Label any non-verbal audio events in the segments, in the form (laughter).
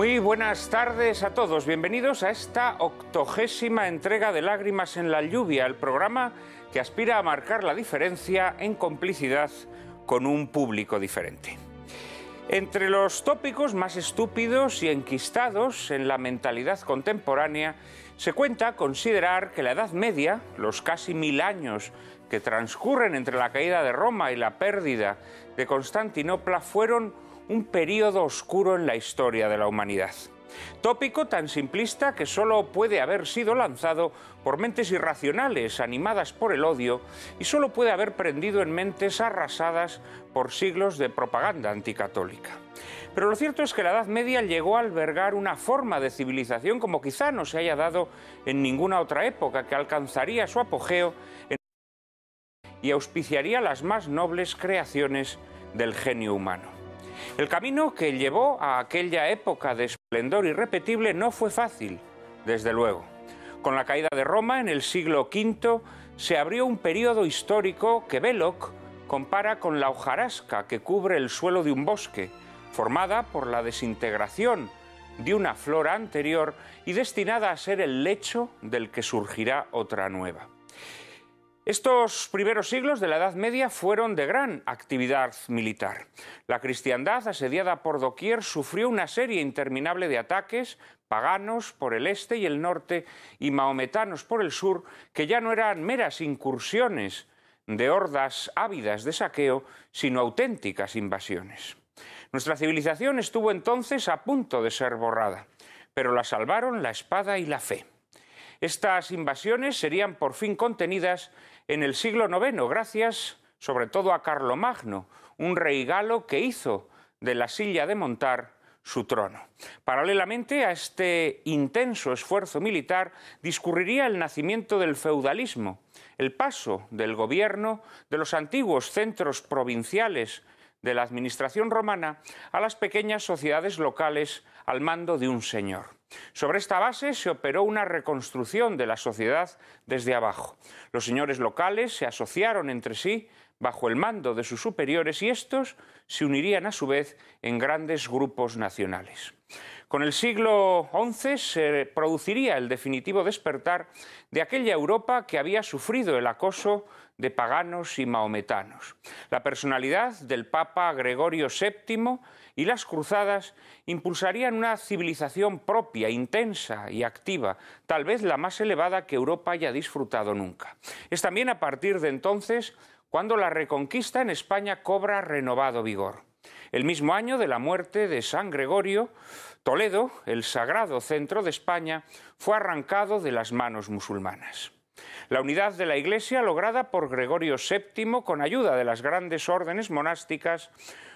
Muy buenas tardes a todos. Bienvenidos a esta octogésima entrega de Lágrimas en la Lluvia, el programa que aspira a marcar la diferencia en complicidad con un público diferente. Entre los tópicos más estúpidos y enquistados en la mentalidad contemporánea se cuenta considerar que la Edad Media, los casi mil años que transcurren entre la caída de Roma y la pérdida de Constantinopla, fueron un periodo oscuro en la historia de la humanidad. Tópico tan simplista que solo puede haber sido lanzado por mentes irracionales animadas por el odio y solo puede haber prendido en mentes arrasadas por siglos de propaganda anticatólica. Pero lo cierto es que la Edad Media llegó a albergar una forma de civilización como quizá no se haya dado en ninguna otra época, que alcanzaría su apogeo y auspiciaría las más nobles creaciones del genio humano. El camino que llevó a aquella época de esplendor irrepetible no fue fácil, desde luego. Con la caída de Roma en el siglo V se abrió un periodo histórico que Belloc compara con la hojarasca que cubre el suelo de un bosque, formada por la desintegración de una flora anterior y destinada a ser el lecho del que surgirá otra nueva. Estos primeros siglos de la Edad Media fueron de gran actividad militar. La cristiandad, asediada por doquier, sufrió una serie interminable de ataques, paganos por el este y el norte y maometanos por el sur, que ya no eran meras incursiones de hordas ávidas de saqueo, sino auténticas invasiones. Nuestra civilización estuvo entonces a punto de ser borrada, pero la salvaron la espada y la fe. Estas invasiones serían por fin contenidas en el siglo IX, gracias sobre todo a Carlomagno, un rey galo que hizo de la silla de montar su trono. Paralelamente a este intenso esfuerzo militar discurriría el nacimiento del feudalismo, el paso del gobierno de los antiguos centros provinciales de la administración romana a las pequeñas sociedades locales al mando de un señor. Sobre esta base se operó una reconstrucción de la sociedad desde abajo. Los señores locales se asociaron entre sí bajo el mando de sus superiores y estos se unirían a su vez en grandes grupos nacionales. Con el siglo XI se produciría el definitivo despertar de aquella Europa que había sufrido el acoso de paganos y maometanos, la personalidad del Papa Gregorio VII y las cruzadas impulsarían una civilización propia, intensa y activa, tal vez la más elevada que Europa haya disfrutado nunca. Es también a partir de entonces cuando la reconquista en España cobra renovado vigor. El mismo año de la muerte de San Gregorio, Toledo, el sagrado centro de España, fue arrancado de las manos musulmanas. La unidad de la Iglesia, lograda por Gregorio VII con ayuda de las grandes órdenes monásticas,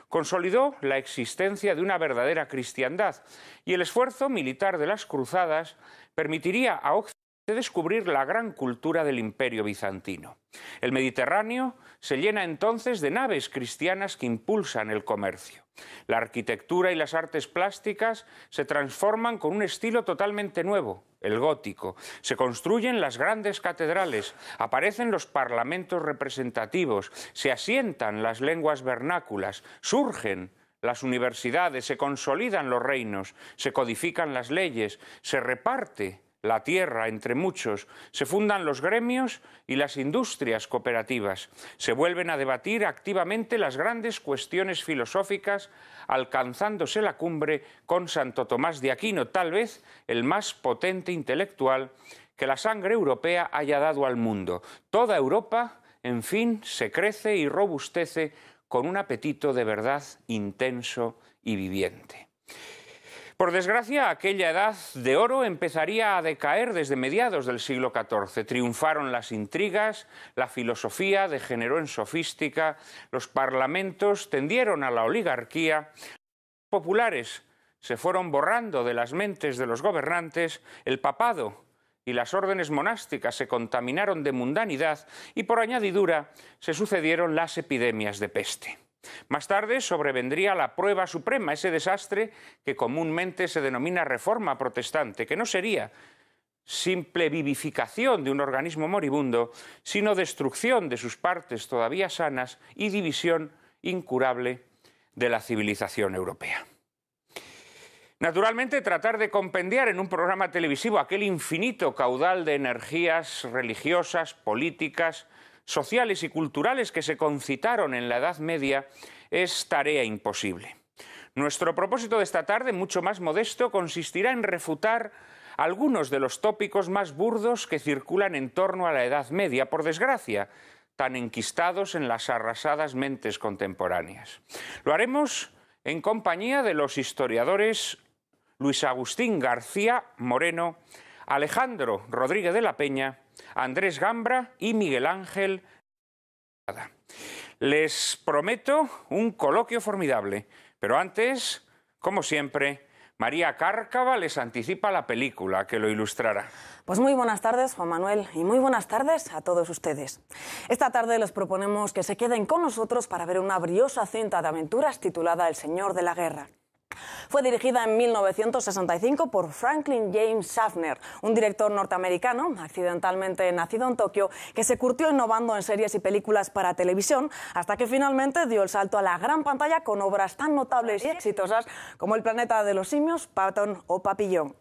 consolidó la existencia de una verdadera cristiandad y el esfuerzo militar de las cruzadas permitiría a Occidente descubrir la gran cultura del imperio bizantino. El Mediterráneo se llena entonces de naves cristianas que impulsan el comercio. La arquitectura y las artes plásticas se transforman con un estilo totalmente nuevo, el gótico. Se construyen las grandes catedrales, aparecen los parlamentos representativos, se asientan las lenguas vernáculas, surgen las universidades, se consolidan los reinos, se codifican las leyes, se reparte la tierra entre muchos, se fundan los gremios y las industrias cooperativas, se vuelven a debatir activamente las grandes cuestiones filosóficas, alcanzándose la cumbre con Santo Tomás de Aquino, tal vez el más potente intelectual que la sangre europea haya dado al mundo. Toda Europa, en fin, se crece y robustece con un apetito de verdad intenso y viviente. Por desgracia, aquella edad de oro empezaría a decaer desde mediados del siglo XIV. Triunfaron las intrigas, la filosofía degeneró en sofística, los parlamentos tendieron a la oligarquía, los populares se fueron borrando de las mentes de los gobernantes, el papado y las órdenes monásticas se contaminaron de mundanidad y por añadidura se sucedieron las epidemias de peste. Más tarde sobrevendría la prueba suprema, ese desastre que comúnmente se denomina reforma protestante, que no sería simple vivificación de un organismo moribundo, sino destrucción de sus partes todavía sanas y división incurable de la civilización europea. Naturalmente, tratar de compendiar en un programa televisivo aquel infinito caudal de energías religiosas, políticas, sociales y culturales que se concitaron en la Edad Media es tarea imposible. Nuestro propósito de esta tarde, mucho más modesto, consistirá en refutar algunos de los tópicos más burdos que circulan en torno a la Edad Media, por desgracia, tan enquistados en las arrasadas mentes contemporáneas. Lo haremos en compañía de los historiadores Luis Agustín García Moreno, Alejandro Rodríguez de la Peña Andrés Gambra y Miguel Ángel. Les prometo un coloquio formidable, pero antes, como siempre, María Cárcava les anticipa la película que lo ilustrará. Pues muy buenas tardes, Juan Manuel, y muy buenas tardes a todos ustedes. Esta tarde les proponemos que se queden con nosotros para ver una briosa cinta de aventuras titulada El Señor de la Guerra. Fue dirigida en 1965 por Franklin James Safner, un director norteamericano, accidentalmente nacido en Tokio, que se curtió innovando en series y películas para televisión, hasta que finalmente dio el salto a la gran pantalla con obras tan notables y exitosas como El planeta de los simios, Patton o Papillon.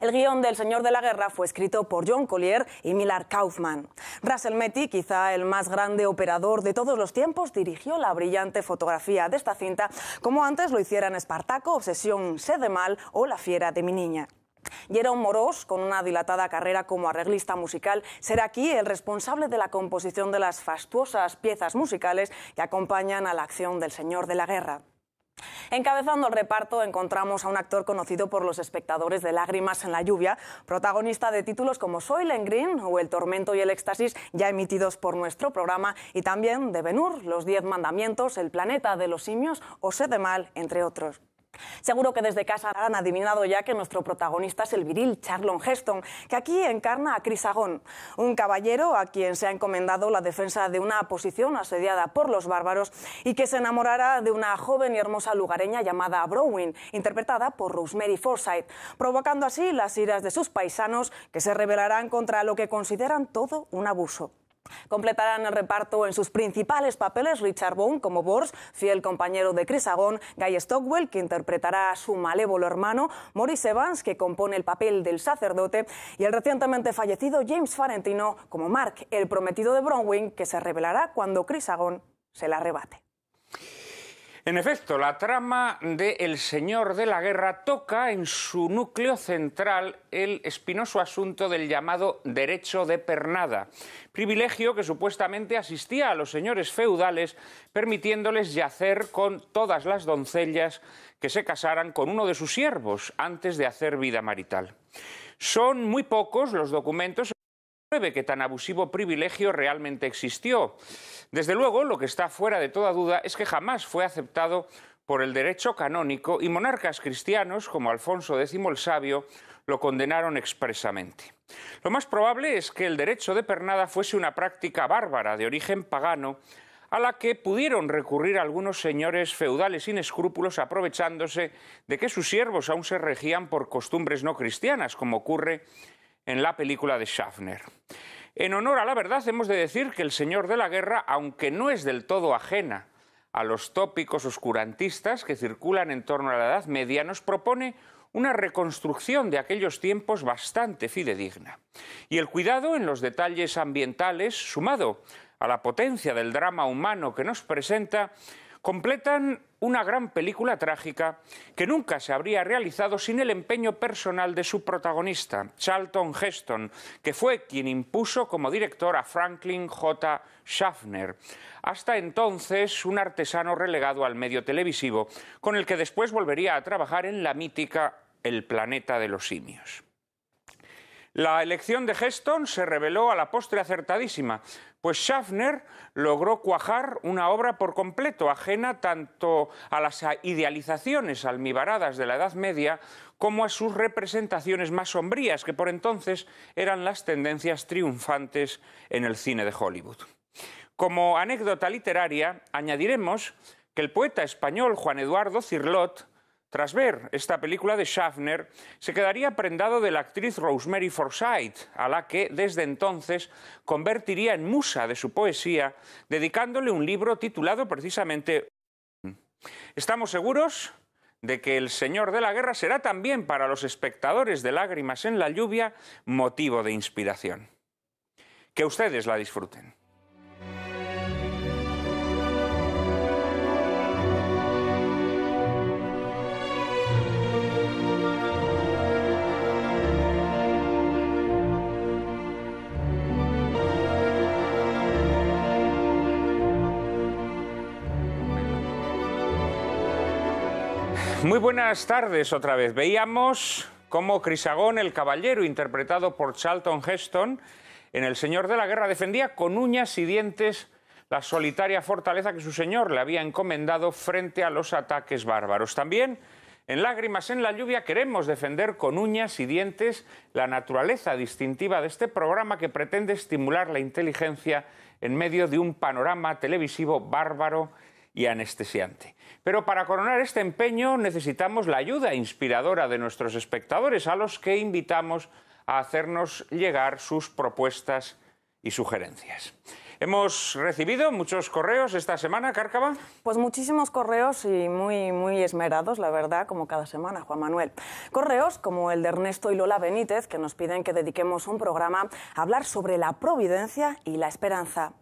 El guión del Señor de la Guerra fue escrito por John Collier y Millard Kaufman. Russell Metty, quizá el más grande operador de todos los tiempos, dirigió la brillante fotografía de esta cinta, como antes lo hicieran Espartaco, Obsesión, Sede de Mal o La Fiera de mi Niña. Jerome Moros, con una dilatada carrera como arreglista musical, será aquí el responsable de la composición de las fastuosas piezas musicales que acompañan a la acción del Señor de la Guerra. Encabezando el reparto encontramos a un actor conocido por los espectadores de Lágrimas en la lluvia, protagonista de títulos como Soylent Green o El tormento y el éxtasis, ya emitidos por nuestro programa, y también de Benur, Los diez mandamientos, El planeta de los simios o Sed de mal, entre otros. Seguro que desde casa han adivinado ya que nuestro protagonista es el viril Charlon Heston, que aquí encarna a Crisagón, un caballero a quien se ha encomendado la defensa de una posición asediada por los bárbaros y que se enamorará de una joven y hermosa lugareña llamada Browin, interpretada por Rosemary Forsyth, provocando así las iras de sus paisanos que se rebelarán contra lo que consideran todo un abuso. Completarán el reparto en sus principales papeles Richard Bone como Bors, fiel compañero de Chris Agon, Guy Stockwell, que interpretará a su malévolo hermano, Maurice Evans, que compone el papel del sacerdote, y el recientemente fallecido James Farentino como Mark, el prometido de Bronwyn, que se revelará cuando Chris se la arrebate. En efecto, la trama de El Señor de la Guerra toca en su núcleo central el espinoso asunto del llamado derecho de pernada, privilegio que supuestamente asistía a los señores feudales, permitiéndoles yacer con todas las doncellas que se casaran con uno de sus siervos antes de hacer vida marital. Son muy pocos los documentos que tan abusivo privilegio realmente existió. Desde luego, lo que está fuera de toda duda es que jamás fue aceptado por el derecho canónico y monarcas cristianos como Alfonso X el Sabio lo condenaron expresamente. Lo más probable es que el derecho de pernada fuese una práctica bárbara de origen pagano a la que pudieron recurrir algunos señores feudales sin escrúpulos aprovechándose de que sus siervos aún se regían por costumbres no cristianas, como ocurre en la película de Schaffner. En honor a la verdad, hemos de decir que El Señor de la Guerra, aunque no es del todo ajena a los tópicos oscurantistas que circulan en torno a la Edad Media, nos propone una reconstrucción de aquellos tiempos bastante fidedigna. Y el cuidado en los detalles ambientales, sumado a la potencia del drama humano que nos presenta, completan una gran película trágica que nunca se habría realizado sin el empeño personal de su protagonista, Charlton Heston, que fue quien impuso como director a Franklin J. Schaffner, hasta entonces un artesano relegado al medio televisivo, con el que después volvería a trabajar en la mítica El planeta de los simios. La elección de Heston se reveló a la postre acertadísima, pues Schaffner logró cuajar una obra por completo, ajena tanto a las idealizaciones almibaradas de la Edad Media como a sus representaciones más sombrías, que por entonces eran las tendencias triunfantes en el cine de Hollywood. Como anécdota literaria, añadiremos que el poeta español Juan Eduardo Cirlot tras ver esta película de Schaffner, se quedaría prendado de la actriz Rosemary Forsyth, a la que desde entonces convertiría en musa de su poesía, dedicándole un libro titulado precisamente Estamos seguros de que el Señor de la Guerra será también para los espectadores de Lágrimas en la Lluvia motivo de inspiración. Que ustedes la disfruten. Muy buenas tardes otra vez. Veíamos cómo Crisagón, el caballero interpretado por Charlton Heston en El Señor de la Guerra, defendía con uñas y dientes la solitaria fortaleza que su señor le había encomendado frente a los ataques bárbaros. También, en Lágrimas en la Lluvia, queremos defender con uñas y dientes la naturaleza distintiva de este programa que pretende estimular la inteligencia en medio de un panorama televisivo bárbaro y anestesiante. Pero para coronar este empeño necesitamos la ayuda inspiradora de nuestros espectadores, a los que invitamos a hacernos llegar sus propuestas y sugerencias. Hemos recibido muchos correos esta semana, Cárcava. Pues muchísimos correos y muy, muy esmerados, la verdad, como cada semana, Juan Manuel. Correos como el de Ernesto y Lola Benítez, que nos piden que dediquemos un programa a hablar sobre la providencia y la esperanza.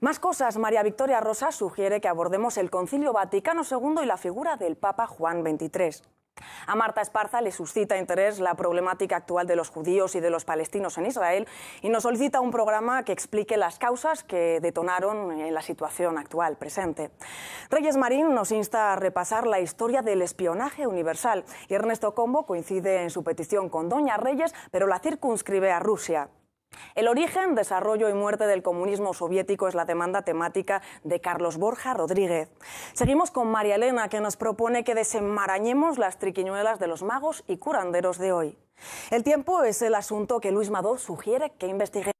Más cosas, María Victoria Rosa sugiere que abordemos el Concilio Vaticano II y la figura del Papa Juan XXIII. A Marta Esparza le suscita interés la problemática actual de los judíos y de los palestinos en Israel y nos solicita un programa que explique las causas que detonaron en la situación actual presente. Reyes Marín nos insta a repasar la historia del espionaje universal y Ernesto Combo coincide en su petición con Doña Reyes, pero la circunscribe a Rusia. El origen, desarrollo y muerte del comunismo soviético es la demanda temática de Carlos Borja Rodríguez. Seguimos con María Elena, que nos propone que desenmarañemos las triquiñuelas de los magos y curanderos de hoy. El tiempo es el asunto que Luis Madó sugiere que investigue.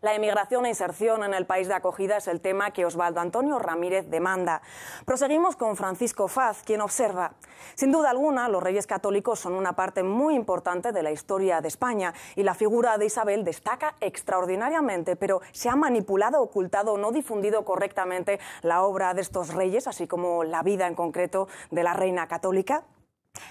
La emigración e inserción en el país de acogida es el tema que Osvaldo Antonio Ramírez demanda. Proseguimos con Francisco Faz, quien observa. Sin duda alguna, los reyes católicos son una parte muy importante de la historia de España y la figura de Isabel destaca extraordinariamente, pero se ha manipulado, ocultado o no difundido correctamente la obra de estos reyes, así como la vida en concreto de la reina católica.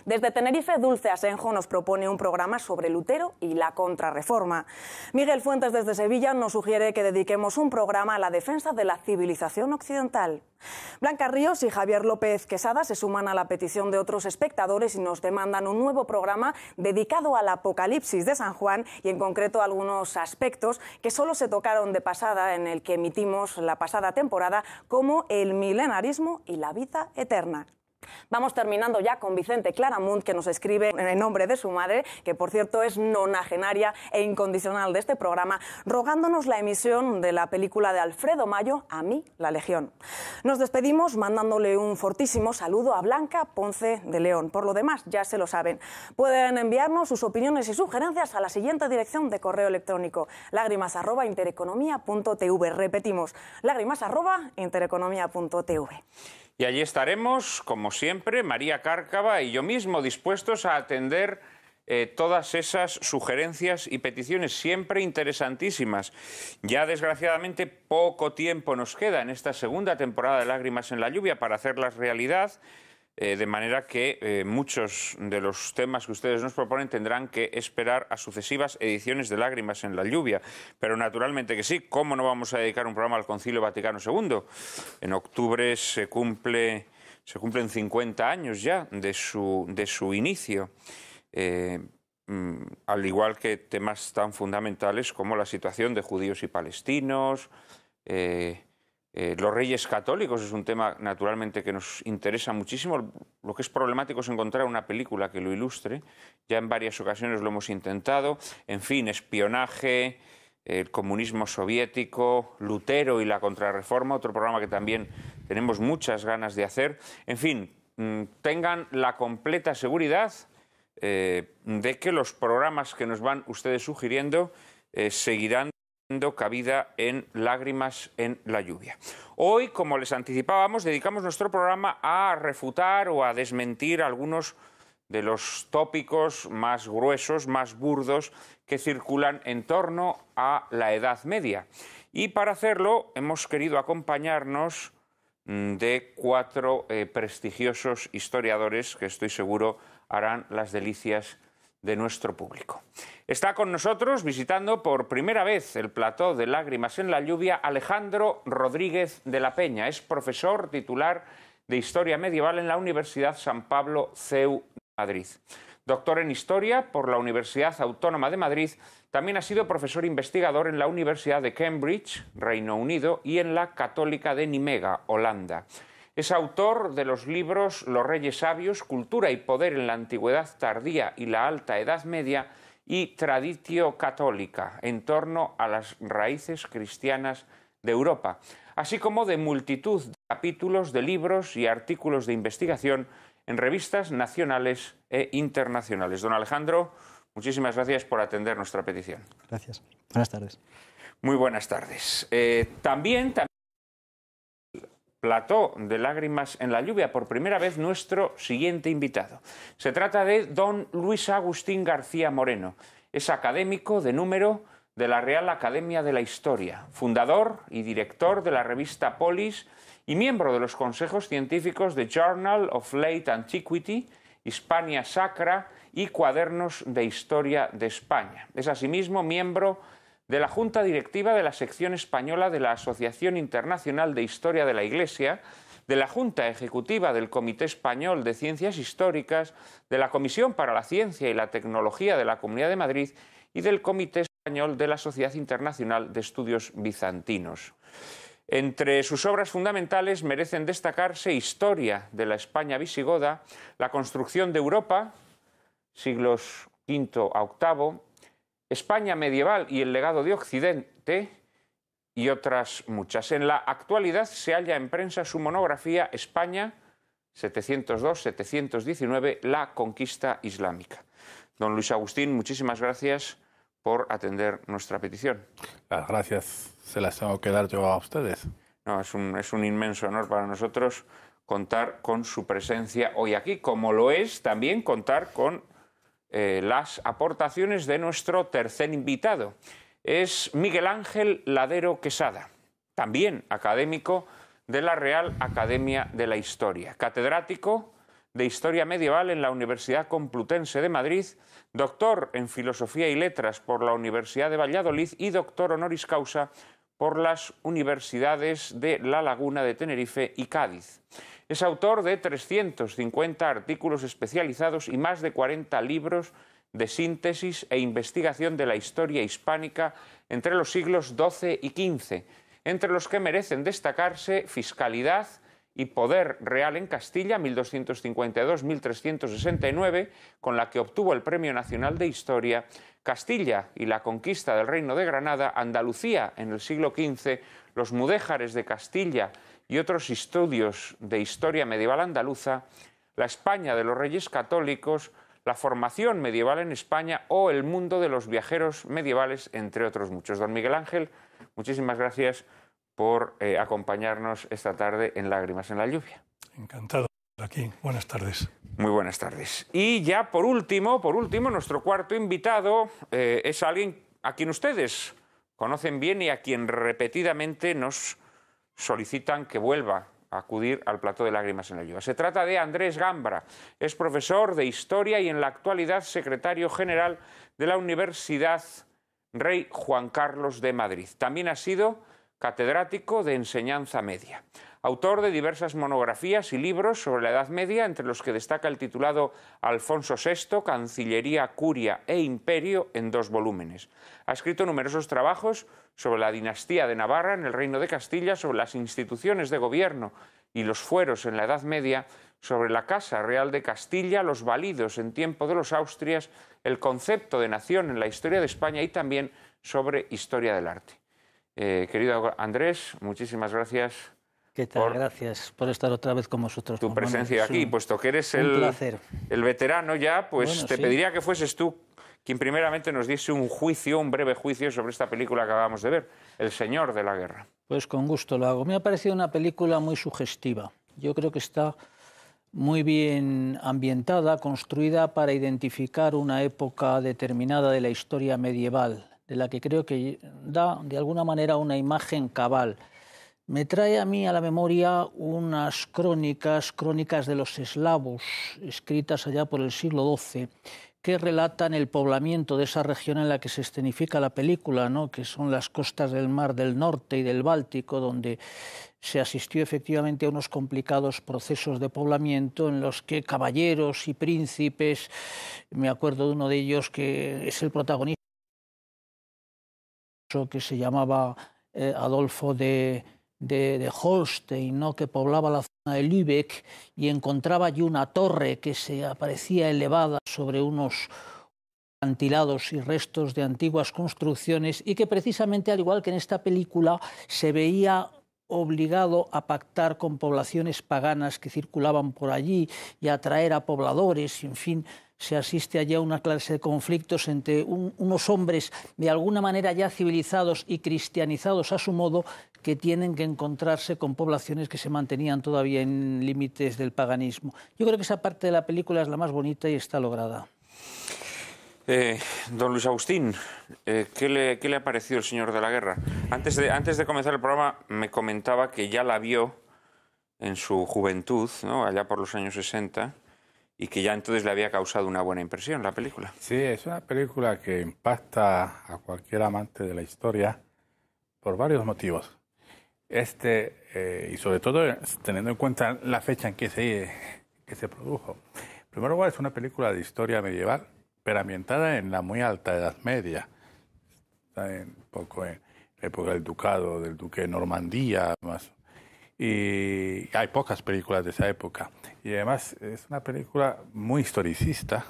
Desde Tenerife, Dulce Asenjo nos propone un programa sobre Lutero y la contrarreforma. Miguel Fuentes desde Sevilla nos sugiere que dediquemos un programa a la defensa de la civilización occidental. Blanca Ríos y Javier López Quesada se suman a la petición de otros espectadores y nos demandan un nuevo programa dedicado al apocalipsis de San Juan y en concreto a algunos aspectos que solo se tocaron de pasada en el que emitimos la pasada temporada como el milenarismo y la vida eterna. Vamos terminando ya con Vicente Claramunt, que nos escribe en nombre de su madre, que por cierto es nonagenaria e incondicional de este programa, rogándonos la emisión de la película de Alfredo Mayo, A mí, la Legión. Nos despedimos mandándole un fortísimo saludo a Blanca Ponce de León. Por lo demás, ya se lo saben. Pueden enviarnos sus opiniones y sugerencias a la siguiente dirección de correo electrónico, lágrimas.intereconomía.tv. Repetimos, lágrimas.intereconomía.tv. Y allí estaremos, como siempre, María Cárcava y yo mismo dispuestos a atender eh, todas esas sugerencias y peticiones, siempre interesantísimas. Ya desgraciadamente poco tiempo nos queda en esta segunda temporada de Lágrimas en la Lluvia para hacerlas realidad. Eh, de manera que eh, muchos de los temas que ustedes nos proponen tendrán que esperar a sucesivas ediciones de Lágrimas en la Lluvia. Pero naturalmente que sí, ¿cómo no vamos a dedicar un programa al Concilio Vaticano II? En octubre se, cumple, se cumplen 50 años ya de su, de su inicio. Eh, mm, al igual que temas tan fundamentales como la situación de judíos y palestinos, eh, los reyes católicos es un tema naturalmente que nos interesa muchísimo. Lo que es problemático es encontrar una película que lo ilustre. Ya en varias ocasiones lo hemos intentado. En fin, espionaje, el comunismo soviético, Lutero y la contrarreforma, otro programa que también tenemos muchas ganas de hacer. En fin, mm, tengan la completa seguridad eh, de que los programas que nos van ustedes sugiriendo eh, seguirán cabida en Lágrimas en la Lluvia. Hoy, como les anticipábamos, dedicamos nuestro programa a refutar o a desmentir algunos de los tópicos más gruesos, más burdos, que circulan en torno a la Edad Media. Y para hacerlo hemos querido acompañarnos mm, de cuatro eh, prestigiosos historiadores que estoy seguro harán las delicias de nuestro público. Está con nosotros visitando por primera vez el plató de lágrimas en la lluvia Alejandro Rodríguez de la Peña. Es profesor titular de Historia Medieval en la Universidad San Pablo CEU Madrid. Doctor en Historia por la Universidad Autónoma de Madrid, también ha sido profesor investigador en la Universidad de Cambridge, Reino Unido, y en la Católica de Nimega, Holanda. Es autor de los libros Los Reyes Sabios, Cultura y Poder en la Antigüedad Tardía y la Alta Edad Media y Traditio Católica, en torno a las raíces cristianas de Europa, así como de multitud de capítulos de libros y artículos de investigación en revistas nacionales e internacionales. Don Alejandro, muchísimas gracias por atender nuestra petición. Gracias. Buenas tardes. Muy buenas tardes. Eh, también, también plató de lágrimas en la lluvia, por primera vez nuestro siguiente invitado. Se trata de don Luis Agustín García Moreno. Es académico de número de la Real Academia de la Historia, fundador y director de la revista Polis y miembro de los consejos científicos de Journal of Late Antiquity, Hispania Sacra y Cuadernos de Historia de España. Es asimismo miembro de la Junta Directiva de la Sección Española de la Asociación Internacional de Historia de la Iglesia, de la Junta Ejecutiva del Comité Español de Ciencias Históricas, de la Comisión para la Ciencia y la Tecnología de la Comunidad de Madrid y del Comité Español de la Sociedad Internacional de Estudios Bizantinos. Entre sus obras fundamentales merecen destacarse Historia de la España visigoda, La construcción de Europa, siglos V a VIII, España medieval y el legado de Occidente y otras muchas. En la actualidad se halla en prensa su monografía España 702-719, la conquista islámica. Don Luis Agustín, muchísimas gracias por atender nuestra petición. Las gracias se las tengo que dar yo a ustedes. es un inmenso honor para nosotros contar con su presencia hoy aquí, como lo es también contar con eh, las aportaciones de nuestro tercer invitado. Es Miguel Ángel Ladero Quesada, también académico de la Real Academia de la Historia, catedrático de Historia Medieval en la Universidad Complutense de Madrid, doctor en Filosofía y Letras por la Universidad de Valladolid y doctor honoris causa por las universidades de La Laguna de Tenerife y Cádiz. Es autor de 350 artículos especializados y más de 40 libros de síntesis e investigación de la historia hispánica entre los siglos XII y XV, entre los que merecen destacarse Fiscalidad y Poder Real en Castilla 1252-1369, con la que obtuvo el Premio Nacional de Historia, Castilla y la conquista del Reino de Granada, Andalucía en el siglo XV, los mudéjares de Castilla y otros estudios de historia medieval andaluza, la España de los Reyes Católicos, la formación medieval en España o el mundo de los viajeros medievales, entre otros muchos. Don Miguel Ángel, muchísimas gracias por eh, acompañarnos esta tarde en Lágrimas en la Lluvia. Encantado de aquí. Buenas tardes. Muy buenas tardes. Y ya por último, por último, nuestro cuarto invitado eh, es alguien a quien ustedes conocen bien y a quien repetidamente nos solicitan que vuelva a acudir al plato de lágrimas en la lluvia. Se trata de Andrés Gambra, es profesor de historia y en la actualidad secretario general de la Universidad Rey Juan Carlos de Madrid. También ha sido catedrático de enseñanza media autor de diversas monografías y libros sobre la Edad Media, entre los que destaca el titulado Alfonso VI, Cancillería, Curia e Imperio en dos volúmenes. Ha escrito numerosos trabajos sobre la dinastía de Navarra en el Reino de Castilla, sobre las instituciones de gobierno y los fueros en la Edad Media, sobre la Casa Real de Castilla, los validos en tiempo de los Austrias, el concepto de nación en la historia de España y también sobre historia del arte. Eh, querido Andrés, muchísimas gracias ¿Qué tal? Gracias por estar otra vez con vosotros. Tu presencia aquí, puesto que eres el, veterano ya, pues te pediría que fueses tú quien primeramente nos diese un juicio, un breve juicio sobre esta película que acabamos de ver, El Señor de la Guerra. Pues con gusto lo hago. Me ha parecido una película muy sugestiva. Yo creo que está muy bien ambientada, construida para identificar una época determinada de la historia medieval, de la que creo que da de alguna manera una imagen cabal me trae a mí a la memoria unas crónicas, crónicas de los eslavos, escritas allá por el siglo XII, que relatan el poblamiento de esa región en la que se escenifica la película, ¿no? que son las costas del Mar del Norte y del Báltico, donde se asistió efectivamente a unos complicados procesos de poblamiento en los que caballeros y príncipes, me acuerdo de uno de ellos que es el protagonista, que se llamaba eh, Adolfo de de, de Holstein, ¿no? que poblaba la zona de Lübeck, y encontraba allí una torre que se aparecía elevada sobre unos antilados y restos de antiguas construcciones, y que precisamente, al igual que en esta película, se veía obligado a pactar con poblaciones paganas que circulaban por allí y a atraer a pobladores, en fin, se asiste allá a una clase de conflictos entre unos hombres de alguna manera ya civilizados y cristianizados a su modo que tienen que encontrarse con poblaciones que se mantenían todavía en límites del paganismo. Yo creo que esa parte de la película es la más bonita y está lograda. Eh, don Luis Agustín, eh, ¿qué, le, ha parecido El Señor de la Guerra? Antes de, antes de comenzar el programa me comentaba que ya la vio en su juventud, allá por los años 60, y que ya entonces le había causado una buena impresión la película. Sí, es una película que impacta a cualquier amante de la historia por varios motivos. Este, eh, y sobre todo teniendo en cuenta la fecha en que se, que se produjo. En primer lugar, es una película de historia medieval, pero ambientada en la muy alta Edad Media. Está un poco en la época del ducado, del duque de Normandía, más y hay pocas películas de esa época. Y además es una película muy historicista,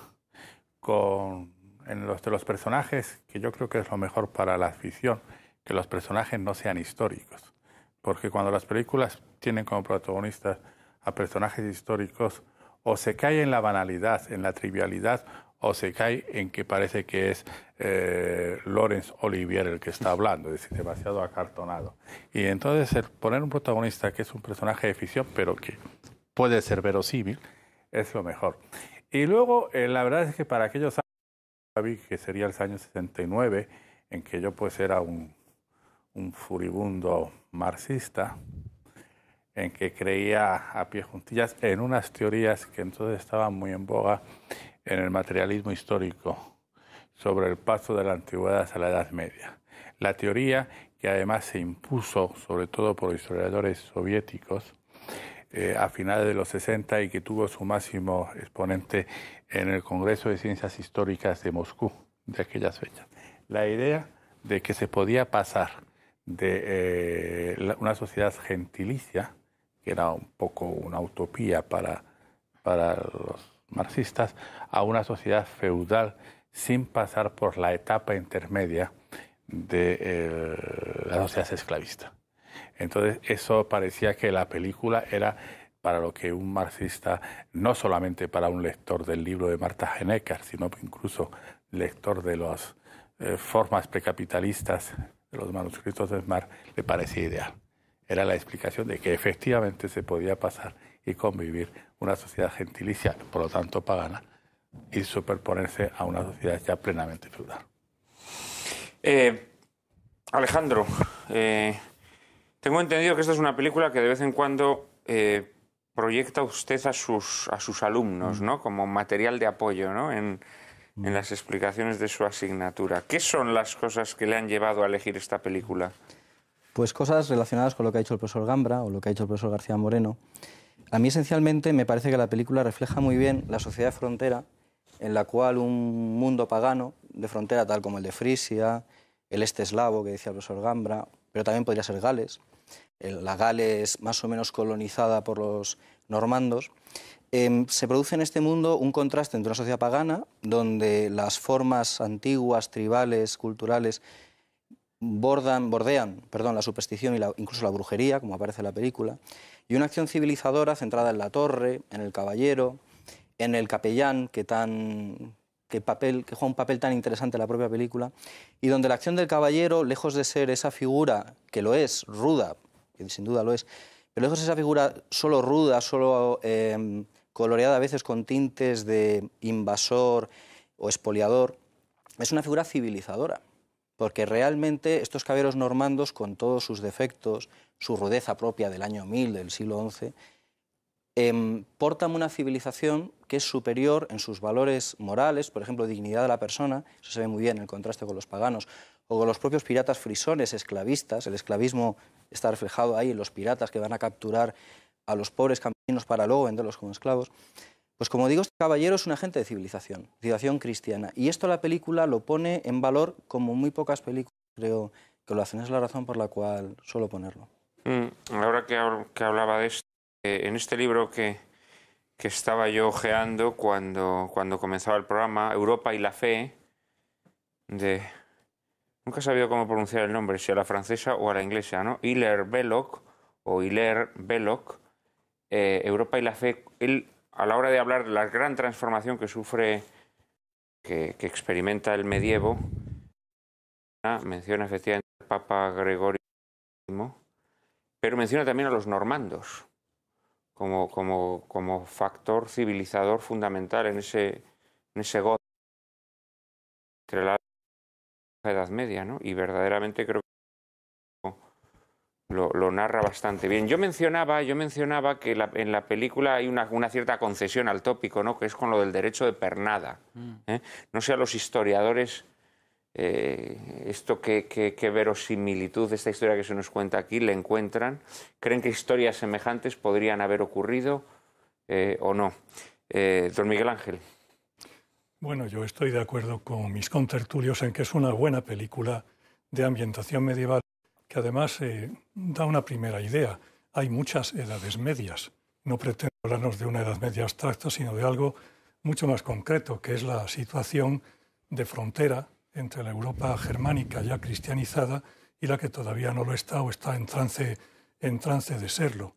con en los de los personajes, que yo creo que es lo mejor para la afición, que los personajes no sean históricos. Porque cuando las películas tienen como protagonistas a personajes históricos, o se cae en la banalidad, en la trivialidad, o se cae en que parece que es eh, Lorenz Olivier el que está hablando, es decir, demasiado acartonado. Y entonces el poner un protagonista que es un personaje de ficción, pero que puede ser verosímil, es lo mejor. Y luego, eh, la verdad es que para aquellos años, que sería los años 69, en que yo pues era un, un furibundo marxista, en que creía a pie juntillas en unas teorías que entonces estaban muy en boga en el materialismo histórico sobre el paso de la antigüedad a la Edad Media. La teoría, que además se impuso sobre todo por historiadores soviéticos eh, a finales de los 60 y que tuvo su máximo exponente en el Congreso de Ciencias Históricas de Moscú de aquellas fechas. La idea de que se podía pasar de eh, una sociedad gentilicia, que era un poco una utopía para, para los marxistas a una sociedad feudal sin pasar por la etapa intermedia de eh, la sociedad esclavista. Entonces, eso parecía que la película era para lo que un marxista, no solamente para un lector del libro de Marta Heinecker, sino incluso lector de las eh, formas precapitalistas de los manuscritos de Marx, le parecía ideal. Era la explicación de que efectivamente se podía pasar y convivir una sociedad gentilicia, por lo tanto pagana, y superponerse a una sociedad ya plenamente feudal. Eh, Alejandro, eh, tengo entendido que esta es una película que de vez en cuando eh, proyecta usted a sus, a sus alumnos, ¿no? Como material de apoyo, ¿no? En, las explicaciones de su asignatura. ¿Qué son las cosas que le han llevado a elegir esta película? Pues cosas relacionadas con lo que ha hecho el profesor Gambra o lo que ha hecho el profesor García Moreno. A mí esencialmente me parece que la película refleja muy bien la sociedad de frontera en la cual un mundo pagano de frontera tal como el de Frisia, el este eslavo que decía el profesor Gambra, pero también podría ser Gales, la Gales más o menos colonizada por los normandos, em, se produce en este mundo un contraste entre una sociedad pagana, donde las formas antiguas, tribales, culturales, bordan, bordean perdón, la superstición e incluso la brujería, como aparece en la película, y una acción civilizadora centrada en la torre, en el caballero, en el capellán, que, tan, papel, que juega un papel tan interesante en la propia película, y donde la acción del caballero, lejos de ser esa figura, que lo es, ruda, que sin duda lo es, pero lejos de esa figura solo ruda, solo em, coloreada a veces con tintes de invasor o espoliador, es una figura civilizadora, porque realmente estos caballeros normandos, con todos sus defectos, su rudeza propia del año 1000, del siglo XI, em, portan una civilización que es superior en sus valores morales, por ejemplo, dignidad de la persona, eso se ve muy bien en el contraste con los paganos, o con los propios piratas frisones, esclavistas, el esclavismo está reflejado ahí en los piratas que van a capturar a los pobres campesinos para luego venderlos como esclavos. Pues como digo, este caballero es un agente de civilización, civilización cristiana, y esto la película lo pone en valor como muy pocas películas, creo que lo hacen, es la razón por la cual suelo ponerlo. Mm, ahora que, hablaba de esto, eh, en este libro que, que estaba yo ojeando cuando, cuando comenzaba el programa, Europa y la fe, de... Nunca he sabido cómo pronunciar el nombre, si a la francesa o a la inglesa, ¿no? Hiller Belloc o Hiller Belloc, eh, Europa y la fe, él a la hora de hablar de la gran transformación que sufre, que, experimenta el medievo, menciona efectivamente al Papa Gregorio pero menciona también a los normandos como, factor civilizador fundamental en ese, en ese gozo entre la Edad Media, ¿no? Y verdaderamente creo que lo, narra bastante bien. Yo mencionaba, yo mencionaba que la, en la película hay una, cierta concesión al tópico, ¿no? Que es con lo del derecho de pernada. Mm. ¿eh? No sé a los historiadores eh, esto que, esta historia que se nos cuenta aquí, le encuentran, creen que historias semejantes podrían haber ocurrido eh, o no. Eh, don Miguel Ángel. Bueno, yo estoy de acuerdo con mis contertulios en que es una buena película de ambientación medieval que además eh, da una primera idea. Hay muchas edades medias. No pretendo hablarnos de una edad media abstracta, sino de algo mucho más concreto, que es la situación de frontera entre la Europa germánica ya cristianizada y la que todavía no lo está o está en trance, en trance de serlo.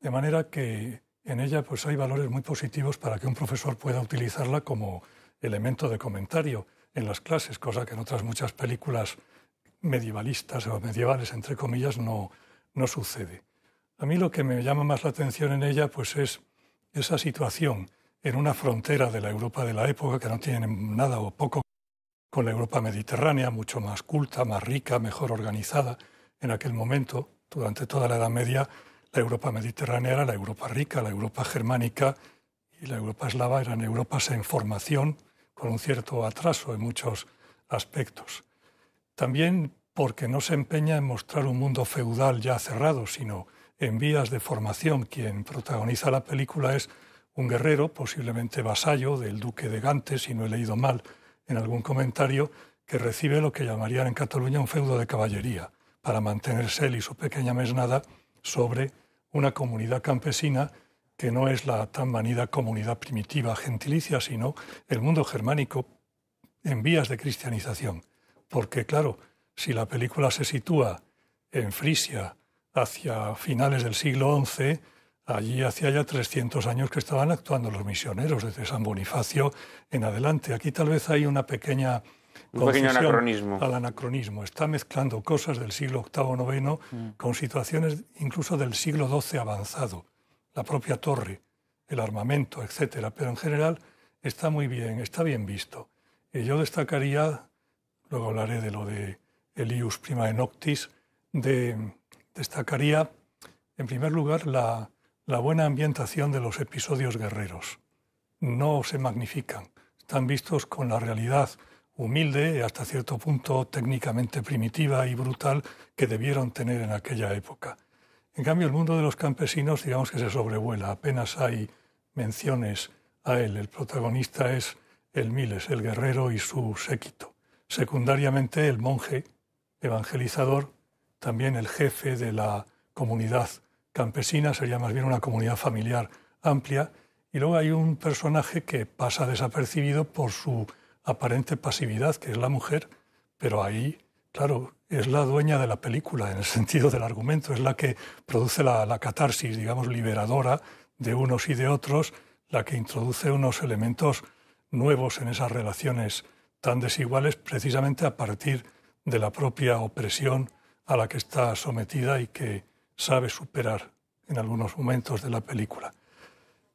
De manera que en ella pues, hay valores muy positivos para que un profesor pueda utilizarla como elemento de comentario en las clases, cosa que en otras muchas películas medievalistas o medievales, entre comillas, no, no sucede. A mí lo que me llama más la atención en ella pues, es esa situación en una frontera de la Europa de la época que no tiene nada o poco con la Europa mediterránea, mucho más culta, más rica, mejor organizada. En aquel momento, durante toda la Edad Media, la Europa mediterránea era la Europa rica, la Europa germánica y la Europa eslava eran Europas en formación, con un cierto atraso en muchos aspectos. También porque no se empeña en mostrar un mundo feudal ya cerrado, sino en vías de formación. Quien protagoniza la película es un guerrero, posiblemente vasallo del duque de Gante, si no he leído mal, en algún comentario que recibe lo que llamarían en Cataluña un feudo de caballería, para mantenerse él y su pequeña mesnada sobre una comunidad campesina que no es la tan manida comunidad primitiva gentilicia, sino el mundo germánico en vías de cristianización. Porque, claro, si la película se sitúa en Frisia hacia finales del siglo XI, Allí hacía ya 300 años que estaban actuando los misioneros, desde San Bonifacio en adelante. Aquí tal vez hay una pequeña... Un anacronismo. Al anacronismo. Está mezclando cosas del siglo VIII, IX mm. con situaciones incluso del siglo XII avanzado. La propia torre, el armamento, etc. Pero en general está muy bien, está bien visto. Y yo destacaría, luego hablaré de lo de Elius Prima en Noctis, de, destacaría en primer lugar la, la buena ambientación de los episodios guerreros. No se magnifican, están vistos con la realidad humilde y hasta cierto punto técnicamente primitiva y brutal que debieron tener en aquella época. En cambio, el mundo de los campesinos, digamos que se sobrevuela, apenas hay menciones a él. El protagonista es el Miles, el guerrero y su séquito. Secundariamente, el monje evangelizador, también el jefe de la comunidad campesina, sería más bien una comunidad familiar amplia, y luego hay un personaje que pasa desapercibido por su aparente pasividad, que es la mujer, pero ahí, claro, es la dueña de la película, en el (laughs) sentido del argumento, es la que produce la, la catarsis, digamos, liberadora de unos y de otros, la que introduce unos elementos nuevos en esas relaciones tan desiguales, precisamente a partir de la propia opresión a la que está sometida y que, sabe superar en algunos momentos de la película.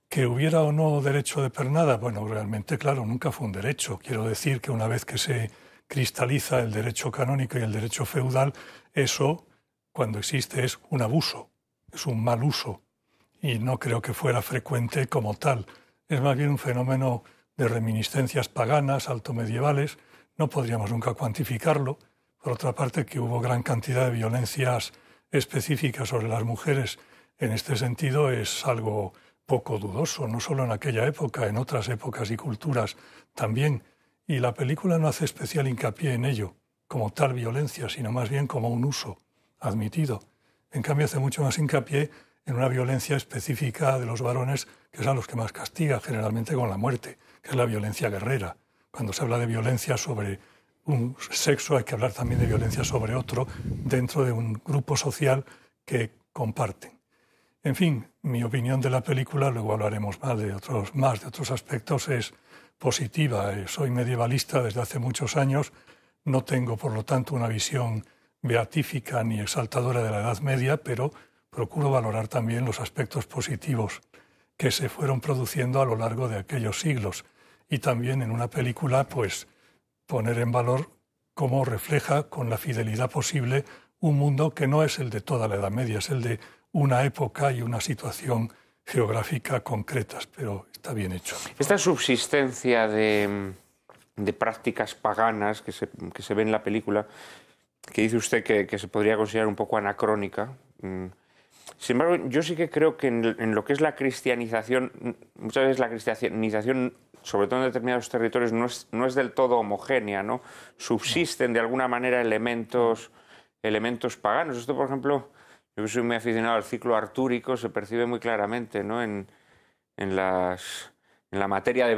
Que hubiera o no derecho de pernada, bueno, realmente, claro, nunca fue un derecho. Quiero decir que una vez que se cristaliza el derecho canónico y el derecho feudal, eso, cuando existe, es un abuso, es un mal uso, y no creo que fuera frecuente como tal. Es más bien un fenómeno de reminiscencias paganas, altomedievales, no podríamos nunca cuantificarlo. Por otra parte, que hubo gran cantidad de violencias específica sobre las mujeres en este sentido es algo poco dudoso, no solo en aquella época, en otras épocas y culturas también. Y la película no hace especial hincapié en ello, como tal violencia, sino más bien como un uso admitido. En cambio, hace mucho más hincapié en una violencia específica de los varones, que son los que más castiga, generalmente con la muerte, que es la violencia guerrera. Cuando se habla de violencia sobre un sexo, hay que hablar también de violencia sobre otro dentro de un grupo social que comparten. En fin, mi opinión de la película, luego hablaremos más de otros, más de otros aspectos, es positiva. Eh, soy medievalista desde hace muchos años, no tengo por lo tanto una visión beatífica ni exaltadora de la Edad Media, pero procuro valorar también los aspectos positivos que se fueron produciendo a lo largo de aquellos siglos. Y también en una película, pues, poner en valor cómo refleja con la fidelidad posible un mundo que no es el de toda la Edad Media, es el de una época y una situación geográfica concretas, pero está bien hecho. Esta subsistencia de, prácticas paganas que se, que se, ve en la película, que dice usted que se podría considerar un poco anacrónica, mm, sin embargo, yo sí que creo que en, lo que es la cristianización, muchas veces la cristianización, sobre todo en determinados territorios, no es, no es del todo homogénea, ¿no? Subsisten de alguna manera elementos, elementos paganos. Esto, por ejemplo, yo soy muy aficionado al ciclo artúrico, se percibe muy claramente, ¿no? En, en, las, en la materia de...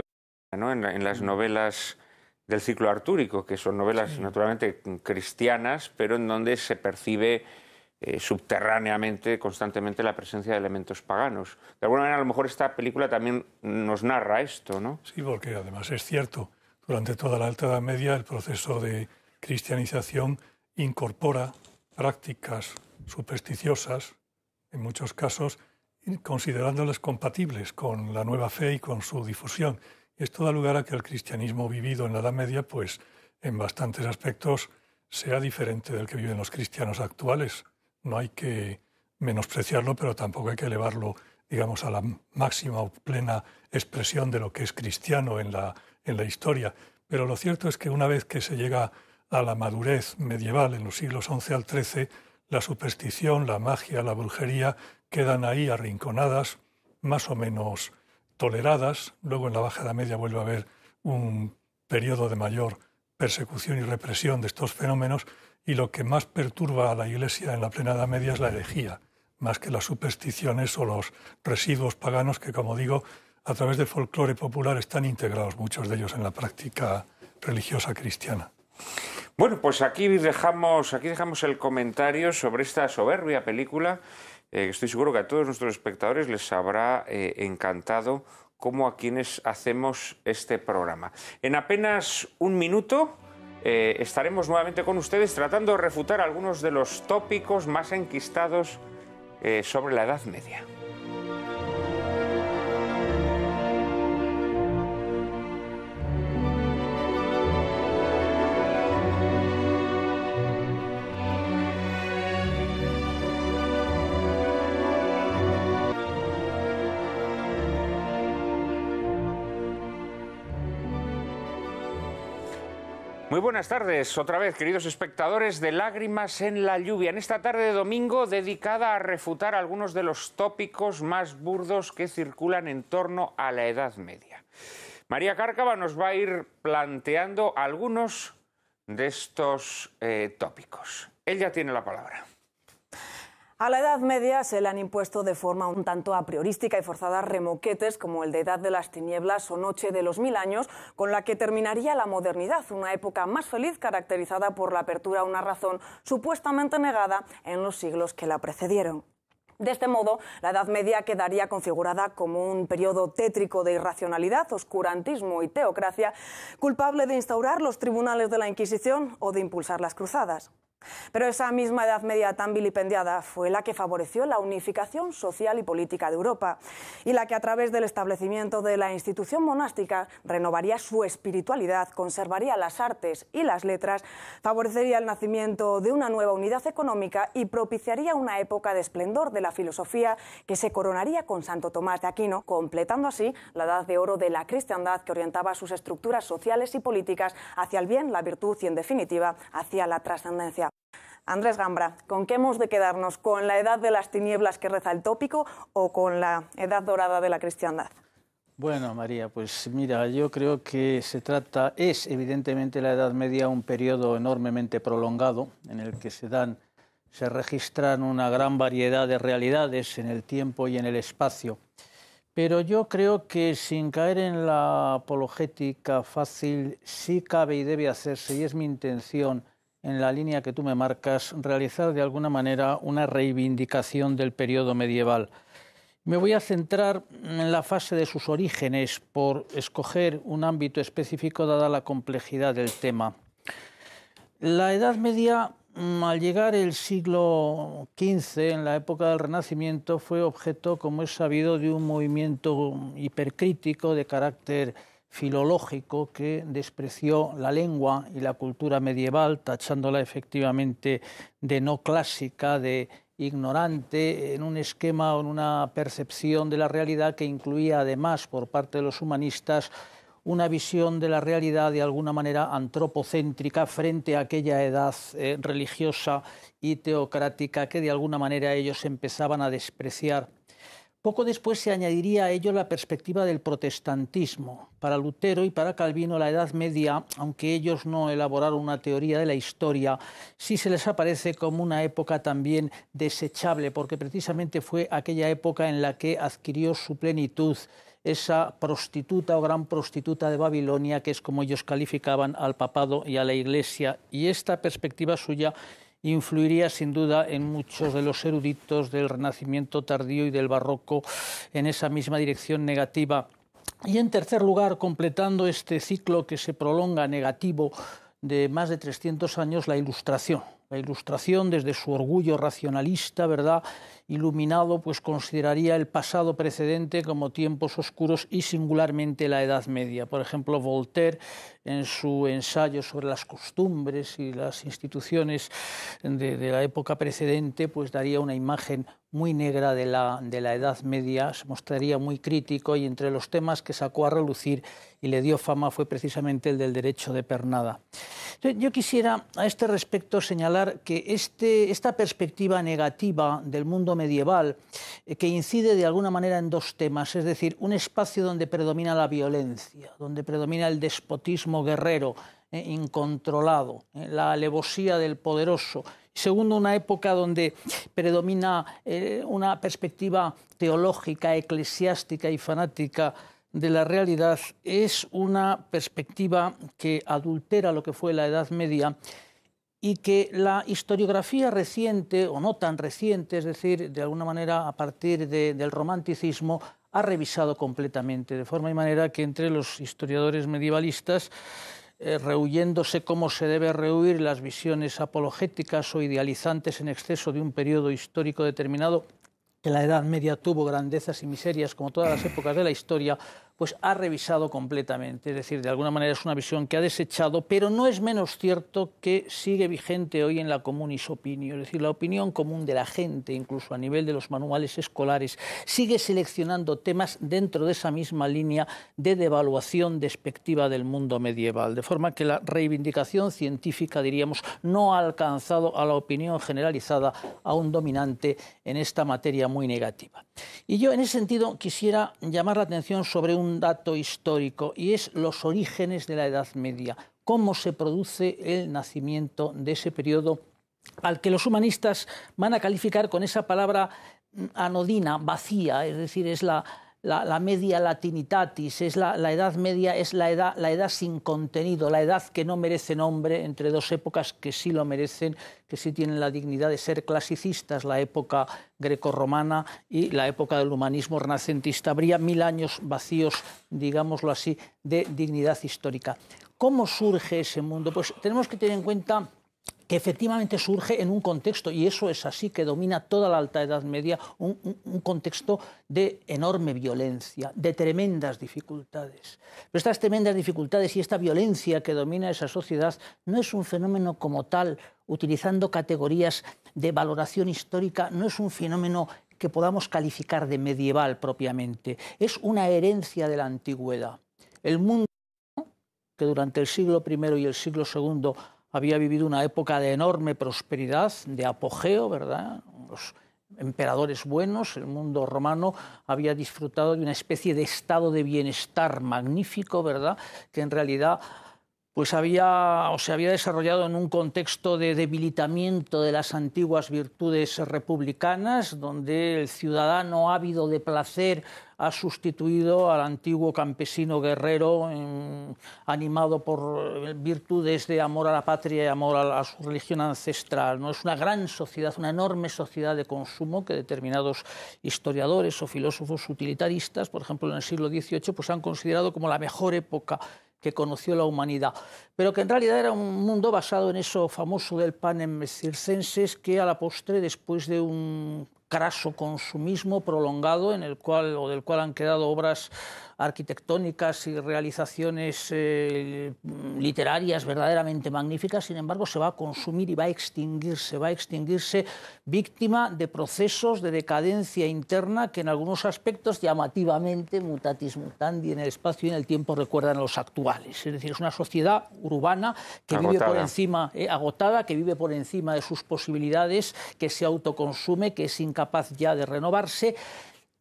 ¿no? En, las novelas del ciclo artúrico, que son novelas naturalmente cristianas, pero en donde se percibe eh, subterráneamente, constantemente, la presencia de elementos paganos. De alguna manera, a lo mejor esta película también nos narra esto, ¿no? Sí, porque además es cierto, durante toda la Alta Edad Media el proceso de cristianización incorpora prácticas supersticiosas, en muchos casos, considerándolas compatibles con la nueva fe y con su difusión. Esto da lugar a que el cristianismo vivido en la Edad Media, pues, en bastantes aspectos, sea diferente del que viven los cristianos actuales no hay que menospreciarlo, pero tampoco hay que elevarlo, digamos, a la máxima o plena expresión de lo que es cristiano en la, en la historia. Pero lo cierto es que una vez que se llega a la madurez medieval en los siglos XI al XIII, la superstición, la magia, la brujería quedan ahí arrinconadas, más o menos toleradas. Luego en la Baja Edad Media vuelve a haber un periodo de mayor persecución y represión de estos fenómenos, y lo que más perturba a la Iglesia en la plena Edad Media es la herejía, más que las supersticiones o los residuos paganos que, como digo, a través del folclore popular están integrados muchos de ellos en la práctica religiosa cristiana. Bueno, pues aquí dejamos, aquí dejamos el comentario sobre esta soberbia película. Eh, estoy seguro que a todos nuestros espectadores les habrá eh, encantado cómo a quienes hacemos este programa. En apenas un minuto eh, estaremos nuevamente con ustedes tratando de refutar algunos de los tópicos más enquistados eh, sobre la Edad Media. buenas tardes, otra vez, queridos espectadores de Lágrimas en la Lluvia, en esta tarde de domingo dedicada a refutar algunos de los tópicos más burdos que circulan en torno a la Edad Media. María Cárcava nos va a ir planteando algunos de estos eh, tópicos. Ella tiene la palabra. A la Edad Media se le han impuesto de forma un tanto a priorística y forzada remoquetes como el de Edad de las Tinieblas o Noche de los Mil Años, con la que terminaría la modernidad, una época más feliz caracterizada por la apertura a una razón supuestamente negada en los siglos que la precedieron. De este modo, la Edad Media quedaría configurada como un periodo tétrico de irracionalidad, oscurantismo y teocracia, culpable de instaurar los tribunales de la Inquisición o de impulsar las cruzadas. Pero esa misma Edad Media tan vilipendiada fue la que favoreció la unificación social y política de Europa y la que a través del establecimiento de la institución monástica renovaría su espiritualidad, conservaría las artes y las letras, favorecería el nacimiento de una nueva unidad económica y propiciaría una época de esplendor de la filosofía que se coronaría con Santo Tomás de Aquino, completando así la Edad de Oro de la cristiandad que orientaba sus estructuras sociales y políticas hacia el bien, la virtud y en definitiva hacia la trascendencia. Andrés Gambra, ¿con qué hemos de quedarnos? ¿Con la edad de las tinieblas que reza el tópico o con la edad dorada de la cristiandad? Bueno, María, pues mira, yo creo que se trata, es evidentemente la Edad Media un periodo enormemente prolongado en el que se dan, se registran una gran variedad de realidades en el tiempo y en el espacio. Pero yo creo que sin caer en la apologética fácil, sí cabe y debe hacerse, y es mi intención, en la línea que tú me marcas, realizar de alguna manera una reivindicación del periodo medieval. Me voy a centrar en la fase de sus orígenes por escoger un ámbito específico dada la complejidad del tema. La Edad Media, mm, al llegar el siglo XV, en la época del Renacimiento, fue objeto, como es sabido, de un movimiento hipercrítico de carácter filológico que despreció la lengua y la cultura medieval, tachándola efectivamente de no clásica, de ignorante, en un esquema o en una percepción de la realidad que incluía además por parte de los humanistas una visión de la realidad de alguna manera antropocéntrica frente a aquella edad eh, religiosa y teocrática que de alguna manera ellos empezaban a despreciar poco después se añadiría a ello la perspectiva del protestantismo. Para Lutero y para Calvino la Edad Media, aunque ellos no elaboraron una teoría de la historia, sí se les aparece como una época también desechable, porque precisamente fue aquella época en la que adquirió su plenitud esa prostituta o gran prostituta de Babilonia, que es como ellos calificaban al papado y a la iglesia. Y esta perspectiva suya influiría sin duda en muchos de los eruditos del Renacimiento tardío y del Barroco en esa misma dirección negativa. Y en tercer lugar, completando este ciclo que se prolonga negativo de más de 300 años, la Ilustración. La Ilustración desde su orgullo racionalista, ¿verdad? iluminado pues consideraría el pasado precedente como tiempos oscuros y singularmente la Edad Media. Por ejemplo, Voltaire en su ensayo sobre las costumbres y las instituciones de, la época precedente pues daría una imagen muy negra de la, de la Edad Media, se mostraría muy crítico y entre los temas que sacó a relucir y le dio fama fue precisamente el del derecho de pernada. Yo quisiera a este respecto señalar que este, esta perspectiva negativa del mundo medieval, eh, que incide de alguna manera en dos temas, es decir, un espacio donde predomina la violencia, donde predomina el despotismo guerrero, eh, incontrolado, eh, la alevosía del poderoso. Segundo, una época donde predomina una perspectiva teológica, eclesiástica y fanática de la realidad, es una perspectiva que adultera lo que fue la Edad Media y que la historiografía reciente, o no tan reciente, es decir, de alguna manera a partir del romanticismo, ha revisado completamente, de forma y manera que entre los historiadores medievalistas, eh, rehuyéndose como se debe rehuir las visiones apologéticas o idealizantes en exceso de un periodo histórico determinado, que la Edad Media tuvo grandezas y miserias como todas las épocas de la historia, pues ha revisado completamente. Es decir, de alguna manera es una visión que ha desechado, pero no es menos cierto que sigue vigente hoy en la comunis opinión, es decir, la opinión común de la gente, incluso a nivel de los manuales escolares, sigue seleccionando temas dentro de esa misma línea de devaluación despectiva del mundo medieval, de forma que la reivindicación científica, diríamos, no ha alcanzado a la opinión generalizada a un dominante en esta materia muy negativa. Y yo, en ese sentido, quisiera llamar la atención sobre un dato histórico y es los orígenes de la Edad Media, cómo se produce el nacimiento de ese periodo al que los humanistas van a calificar con esa palabra anodina, vacía, es decir, es la, la, media latinitatis, es la, edad media, es la edad, la edad sin contenido, la edad que no merece nombre entre dos épocas que sí lo merecen, que sí tienen la dignidad de ser clasicistas, la época grecorromana y la época del humanismo renacentista. Habría mil años vacíos, digámoslo así, de dignidad histórica. ¿Cómo surge ese mundo? Pues tenemos que tener en cuenta que efectivamente surge en un contexto, y eso es así, que domina toda la Alta Edad Media, un, contexto de enorme violencia, de tremendas dificultades. Pero estas tremendas dificultades y esta violencia que domina esa sociedad no es un fenómeno como tal, utilizando categorías de valoración histórica, no es un fenómeno que podamos calificar de medieval propiamente, es una herencia de la antigüedad. El mundo que durante el siglo I y el siglo II había vivido una época de enorme prosperidad, de apogeo, ¿verdad? Los emperadores buenos, el mundo romano había disfrutado de una especie de estado de bienestar magnífico, ¿verdad? Que en realidad pues se había desarrollado en un contexto de debilitamiento de las antiguas virtudes republicanas, donde el ciudadano ávido de placer ha sustituido al antiguo campesino guerrero animado por virtudes de amor a la patria y amor a, su religión ancestral. No es una gran sociedad, una enorme sociedad de consumo que determinados historiadores o filósofos utilitaristas, por ejemplo en el siglo XVIII, pues han considerado como la mejor época que conoció la humanidad, pero que en realidad era un mundo basado en eso famoso del pan en circenses que a la postre, después de un craso consumismo prolongado en el cual o del cual han quedado obras arquitectónicas y realizaciones eh, literarias verdaderamente magníficas, sin embargo, se va a consumir y va a extinguirse, va a extinguirse víctima de procesos de decadencia interna que en algunos aspectos llamativamente mutatis mutandi en el espacio y en el tiempo recuerdan los actuales. Es decir, es una sociedad urbana que vive por encima, eh, agotada, que vive por encima de sus posibilidades, que se autoconsume, que es incapacitada capaz ya de renovarse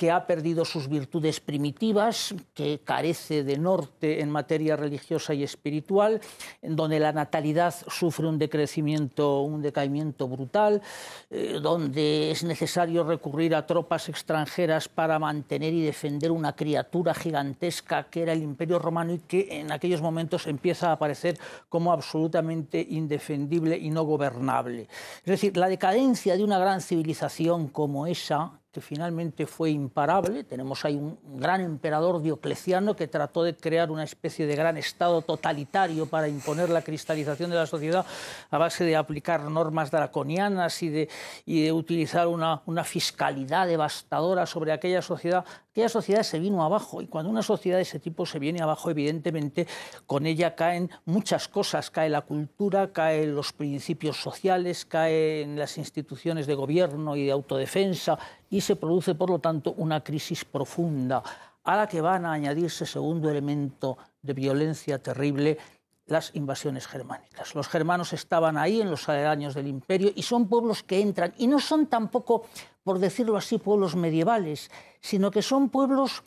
que ha perdido sus virtudes primitivas, que carece de norte en materia religiosa y espiritual, en donde la natalidad sufre un decrecimiento, un decaimiento brutal, eh, donde es necesario recurrir a tropas extranjeras para mantener y defender una criatura gigantesca que era el Imperio Romano y que en aquellos momentos empieza a aparecer como absolutamente indefendible y no gobernable. Es decir, la decadencia de una gran civilización como esa que finalmente fue imparable. Tenemos ahí un gran emperador diocleciano que trató de crear una especie de gran Estado totalitario para imponer la cristalización de la sociedad a base de aplicar normas draconianas y de, y de utilizar una, una fiscalidad devastadora sobre aquella sociedad. Aquella sociedad se vino abajo y cuando una sociedad de ese tipo se viene abajo, evidentemente con ella caen muchas cosas. Cae la cultura, caen los principios sociales, caen las instituciones de gobierno y de autodefensa y se produce, por lo tanto, una crisis profunda a la que van a añadirse, segundo elemento de violencia terrible, las invasiones germánicas. Los germanos estaban ahí en los aledaños del imperio y son pueblos que entran, y no son tampoco, por decirlo así, pueblos medievales, sino que son pueblos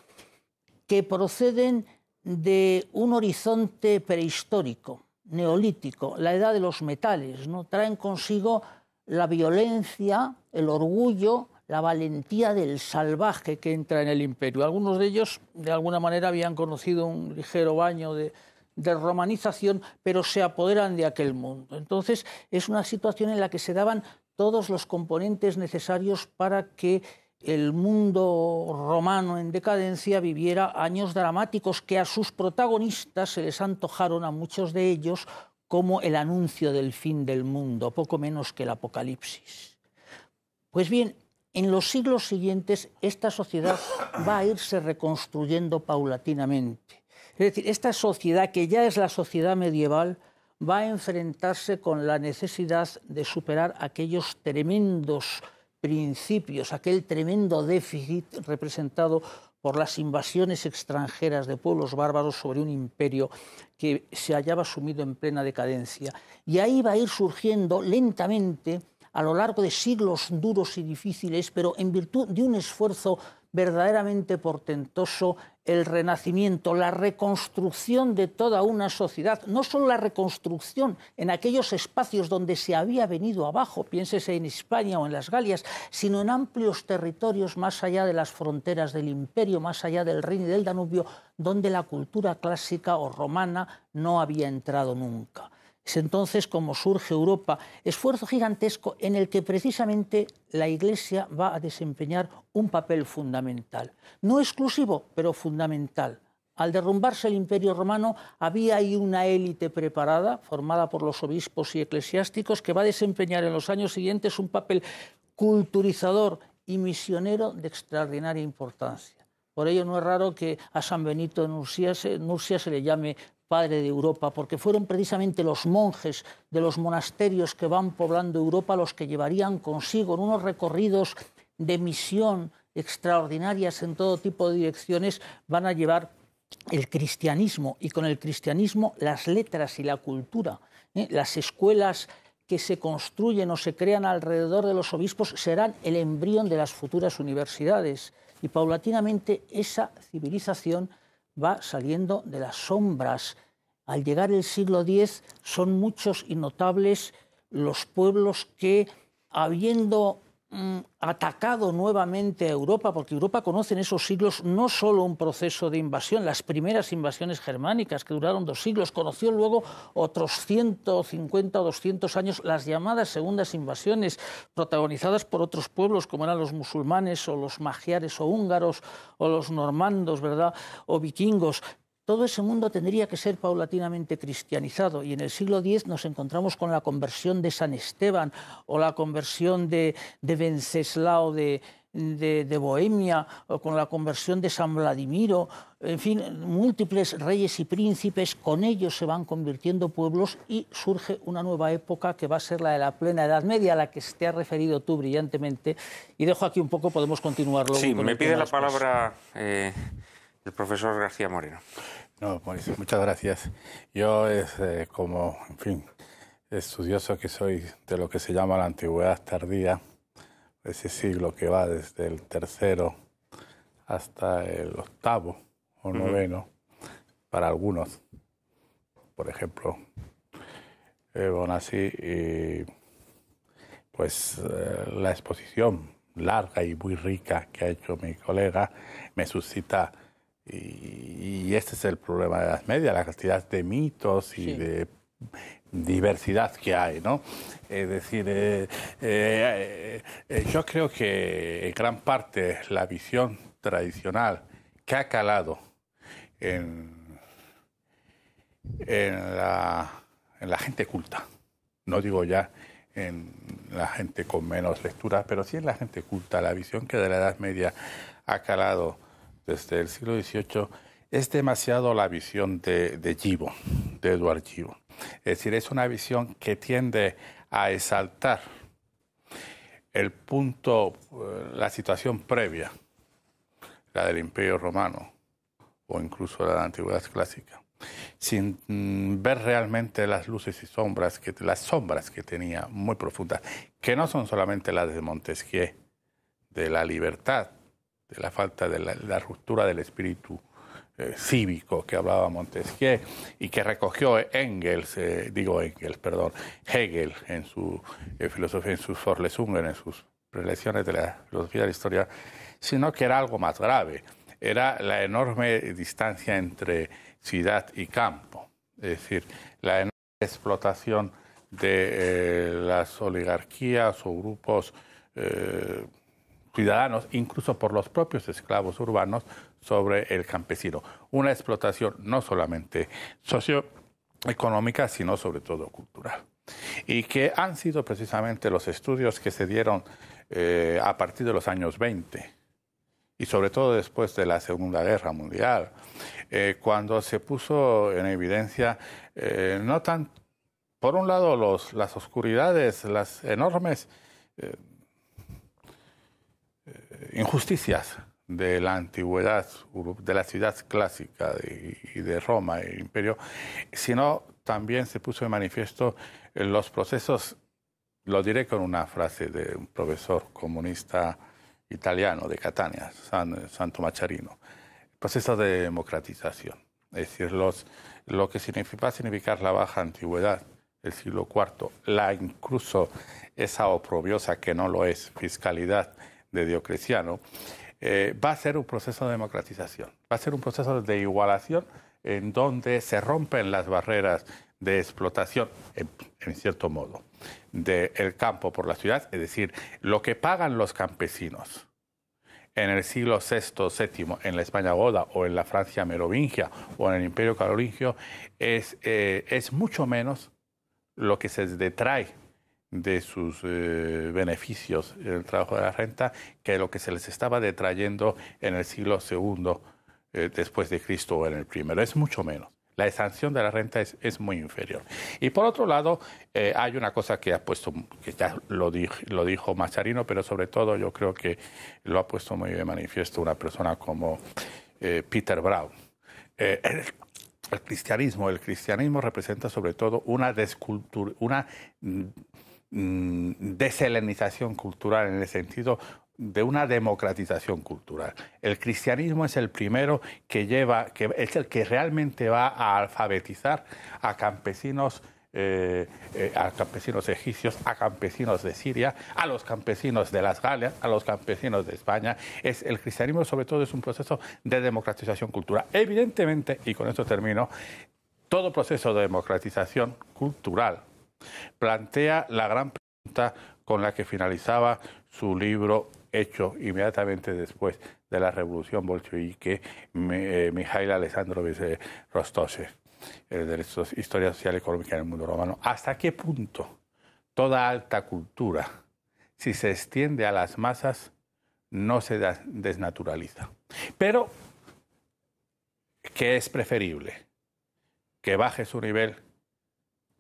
que proceden de un horizonte prehistórico, neolítico, la edad de los metales, ¿no? traen consigo la violencia, el orgullo, la valentía del salvaje que entra en el imperio. Algunos de ellos, de alguna manera, habían conocido un ligero baño de, romanización, pero se apoderan de aquel mundo. Entonces, es una situación en la que se daban todos los componentes necesarios para que el mundo romano en decadencia viviera años dramáticos que a sus protagonistas se les antojaron a muchos de ellos como el anuncio del fin del mundo, poco menos que el apocalipsis. Pues bien, en los siglos siguientes esta sociedad va a irse reconstruyendo paulatinamente. Es decir, esta sociedad que ya es la sociedad medieval va a enfrentarse con la necesidad de superar aquellos tremendos principios, aquel tremendo déficit representado por las invasiones extranjeras de pueblos bárbaros sobre un imperio que se hallaba sumido en plena decadencia. Y ahí va a ir surgiendo lentamente a lo largo de siglos duros y difíciles, pero en virtud de un esfuerzo verdaderamente portentoso, el renacimiento, la reconstrucción de toda una sociedad, no solo la reconstrucción en aquellos espacios donde se había venido abajo, piénsese en España o en las Galias, sino en amplios territorios más allá de las fronteras del imperio, más allá del Rin y del Danubio, donde la cultura clásica o romana no había entrado nunca. Es entonces como surge Europa, esfuerzo gigantesco en el que precisamente la Iglesia va a desempeñar un papel fundamental, no exclusivo, pero fundamental. Al derrumbarse el Imperio Romano, había ahí una élite preparada, formada por los obispos y eclesiásticos, que va a desempeñar en los años siguientes un papel culturizador y misionero de extraordinaria importancia. Por ello no es raro que a San Benito de Nursia se le llame padre de Europa, porque fueron precisamente los monjes de los monasterios que van poblando Europa los que llevarían consigo en unos recorridos de misión extraordinarias en todo tipo de direcciones, van a llevar el cristianismo y con el cristianismo las letras y la cultura. ¿eh? Las escuelas que se construyen o se crean alrededor de los obispos serán el embrión de las futuras universidades y paulatinamente esa civilización va saliendo de las sombras. Al llegar el siglo X son muchos y notables los pueblos que, habiendo Mm, atacado nuevamente a Europa, porque Europa conoce en esos siglos no solo un proceso de invasión, las primeras invasiones germánicas que duraron dos siglos, conoció luego otros 150 o 200 años las llamadas segundas invasiones protagonizadas por otros pueblos como eran los musulmanes o los magiares o húngaros o los normandos, ¿verdad? o vikingos, todo ese mundo tendría que ser paulatinamente cristianizado y en el siglo X nos encontramos con la conversión de San Esteban o la conversión de, Venceslao de, Bohemia o con la conversión de San Vladimiro, en fin, múltiples reyes y príncipes, con ellos se van convirtiendo pueblos y surge una nueva época que va a ser la de la plena Edad Media, a la que te has referido tú brillantemente. Y dejo aquí un poco, podemos continuarlo. Sí, me pide la palabra... Eh, ...el profesor García Moreno. No, muchas gracias. Yo, es, eh, como, en fin, estudioso que soy de lo que se llama la antigüedad tardía, ese siglo que va desde el tercero hasta el octavo o noveno, para algunos, por ejemplo, ...bueno eh, Bonassi, pues eh, la exposición larga y muy rica que ha hecho mi colega me suscita y, este es el problema de la Edad Media, la cantidad de mitos y de diversidad que hay, ¿no? Es decir, eh, eh, eh, yo creo que en gran parte la visión tradicional que ha calado en, la, en la gente culta, no digo ya en la gente con menos lecturas pero sí en la gente culta, la visión que de la Edad Media ha calado desde el siglo XVIII, es demasiado la visión de, de Givo, de Eduard Givo. Es decir, es una visión que tiende a exaltar el punto, eh, la situación previa, la del Imperio Romano o incluso la de la Antigüedad Clásica, sin mm, ver realmente las luces y sombras, que, las sombras que tenía muy profundas, que no son solamente las de Montesquieu, de la libertad, la falta de la, ruptura del espíritu eh, cívico que hablaba Montesquieu y que recogió Engels, eh, digo Engels, perdón, Hegel en su eh, filosofía, en sus Forlesungen, en sus prelecciones de la filosofía de la historia, sino que era algo más grave, era la enorme distancia entre ciudad y campo, es decir, la enorme explotación de las oligarquías o grupos ciudadanos, incluso por los propios esclavos urbanos, sobre el campesino. Una explotación no solamente socioeconómica, sino sobre todo cultural. Y que han sido precisamente los estudios que se dieron eh, a partir de los años 20 y sobre todo después de la Segunda Guerra Mundial, eh, cuando se puso en evidencia eh, no tan, por un lado, los, las oscuridades, las enormes injusticias de la antigüedad, de la ciudad clásica y de Roma e imperio, sino también se puso de manifiesto los procesos, lo diré con una frase de un profesor comunista italiano de Catania, Santo Macharino, proceso de democratización, es decir, los, lo que significa, va a significar la baja antigüedad el siglo IV, la incluso esa oprobiosa que no lo es, fiscalidad de Diocleciano, eh, va a ser un proceso de democratización, va a ser un proceso de igualación en donde se rompen las barreras de explotación, en, cierto modo, del campo por la ciudad, es decir, lo que pagan los campesinos en el siglo VI, VII, en la España goda o en la Francia merovingia o en el Imperio carolingio, es, eh, es mucho menos lo que se detrae de sus eh, beneficios en el trabajo de la renta que lo que se les estaba detrayendo en el siglo II eh, después de Cristo o en el primero. Es mucho menos. La exención de la renta es, muy inferior. Y por otro lado, eh, hay una cosa que ha puesto, que ya lo, dijo, lo dijo Macharino, pero sobre todo yo creo que lo ha puesto muy de manifiesto una persona como Peter Brown. el, cristianismo, el cristianismo representa sobre todo una, una mm, Mm, deselenización cultural en el sentido de una democratización cultural. El cristianismo es el primero que lleva, que es el que realmente va a alfabetizar a campesinos eh, eh, a campesinos egipcios, a campesinos de Siria, a los campesinos de las Galias, a los campesinos de España. Es, el cristianismo sobre todo es un proceso de democratización cultural. Evidentemente, y con esto termino, todo proceso de democratización cultural plantea la gran pregunta con la que finalizaba su libro hecho inmediatamente después de la revolución bolchevique eh, Mijail Alessandrovich Rostoshev, el de Historia Social y Económica en el Mundo Romano. ¿Hasta qué punto toda alta cultura, si se extiende a las masas, no se desnaturaliza? Pero, ¿qué es preferible? ¿Que baje su nivel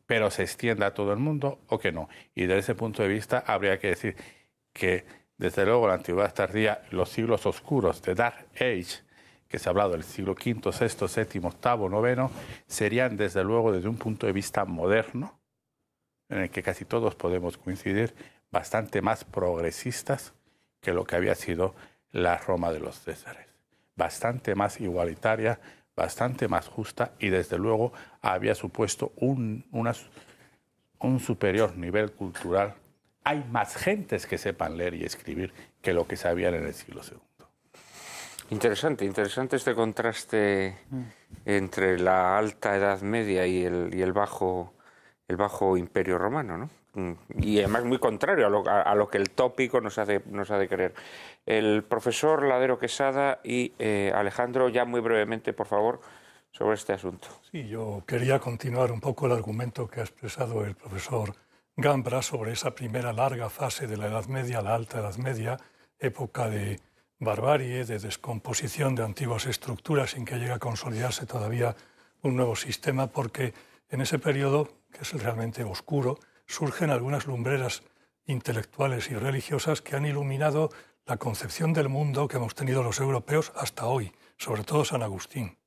pero se extienda a todo el mundo o que no. Y desde ese punto de vista habría que decir que desde luego la antigüedad tardía, los siglos oscuros de Dark Age, que se ha hablado del siglo V, VI, VII, VIII, IX, serían desde luego desde un punto de vista moderno, en el que casi todos podemos coincidir, bastante más progresistas que lo que había sido la Roma de los Césares, bastante más igualitaria, bastante más justa y desde luego había supuesto un, un superior nivel cultural. Hay más gentes que sepan leer y escribir que lo que sabían en el siglo II. Interesante, interesante este contraste mm. entre la alta Edad Media y el, y el, bajo, el bajo Imperio Romano, ¿no? Mm. Y además muy contrario a lo, lo que el tópico nos hace, nos hace creer el profesor Ladero Quesada y eh, Alejandro, ya muy brevemente, por favor, sobre este asunto. Sí, yo quería continuar un poco el argumento que ha expresado el profesor Gambra sobre esa primera larga fase de la Edad Media, la Alta Edad Media, época de barbarie, de descomposición de antiguas estructuras sin que llegue a consolidarse todavía un nuevo sistema, porque en ese periodo, que es realmente oscuro, surgen algunas lumbreras intelectuales y religiosas que han iluminado la concepción del mundo que hemos tenido los europeos hasta hoy, sobre todo San Agustín.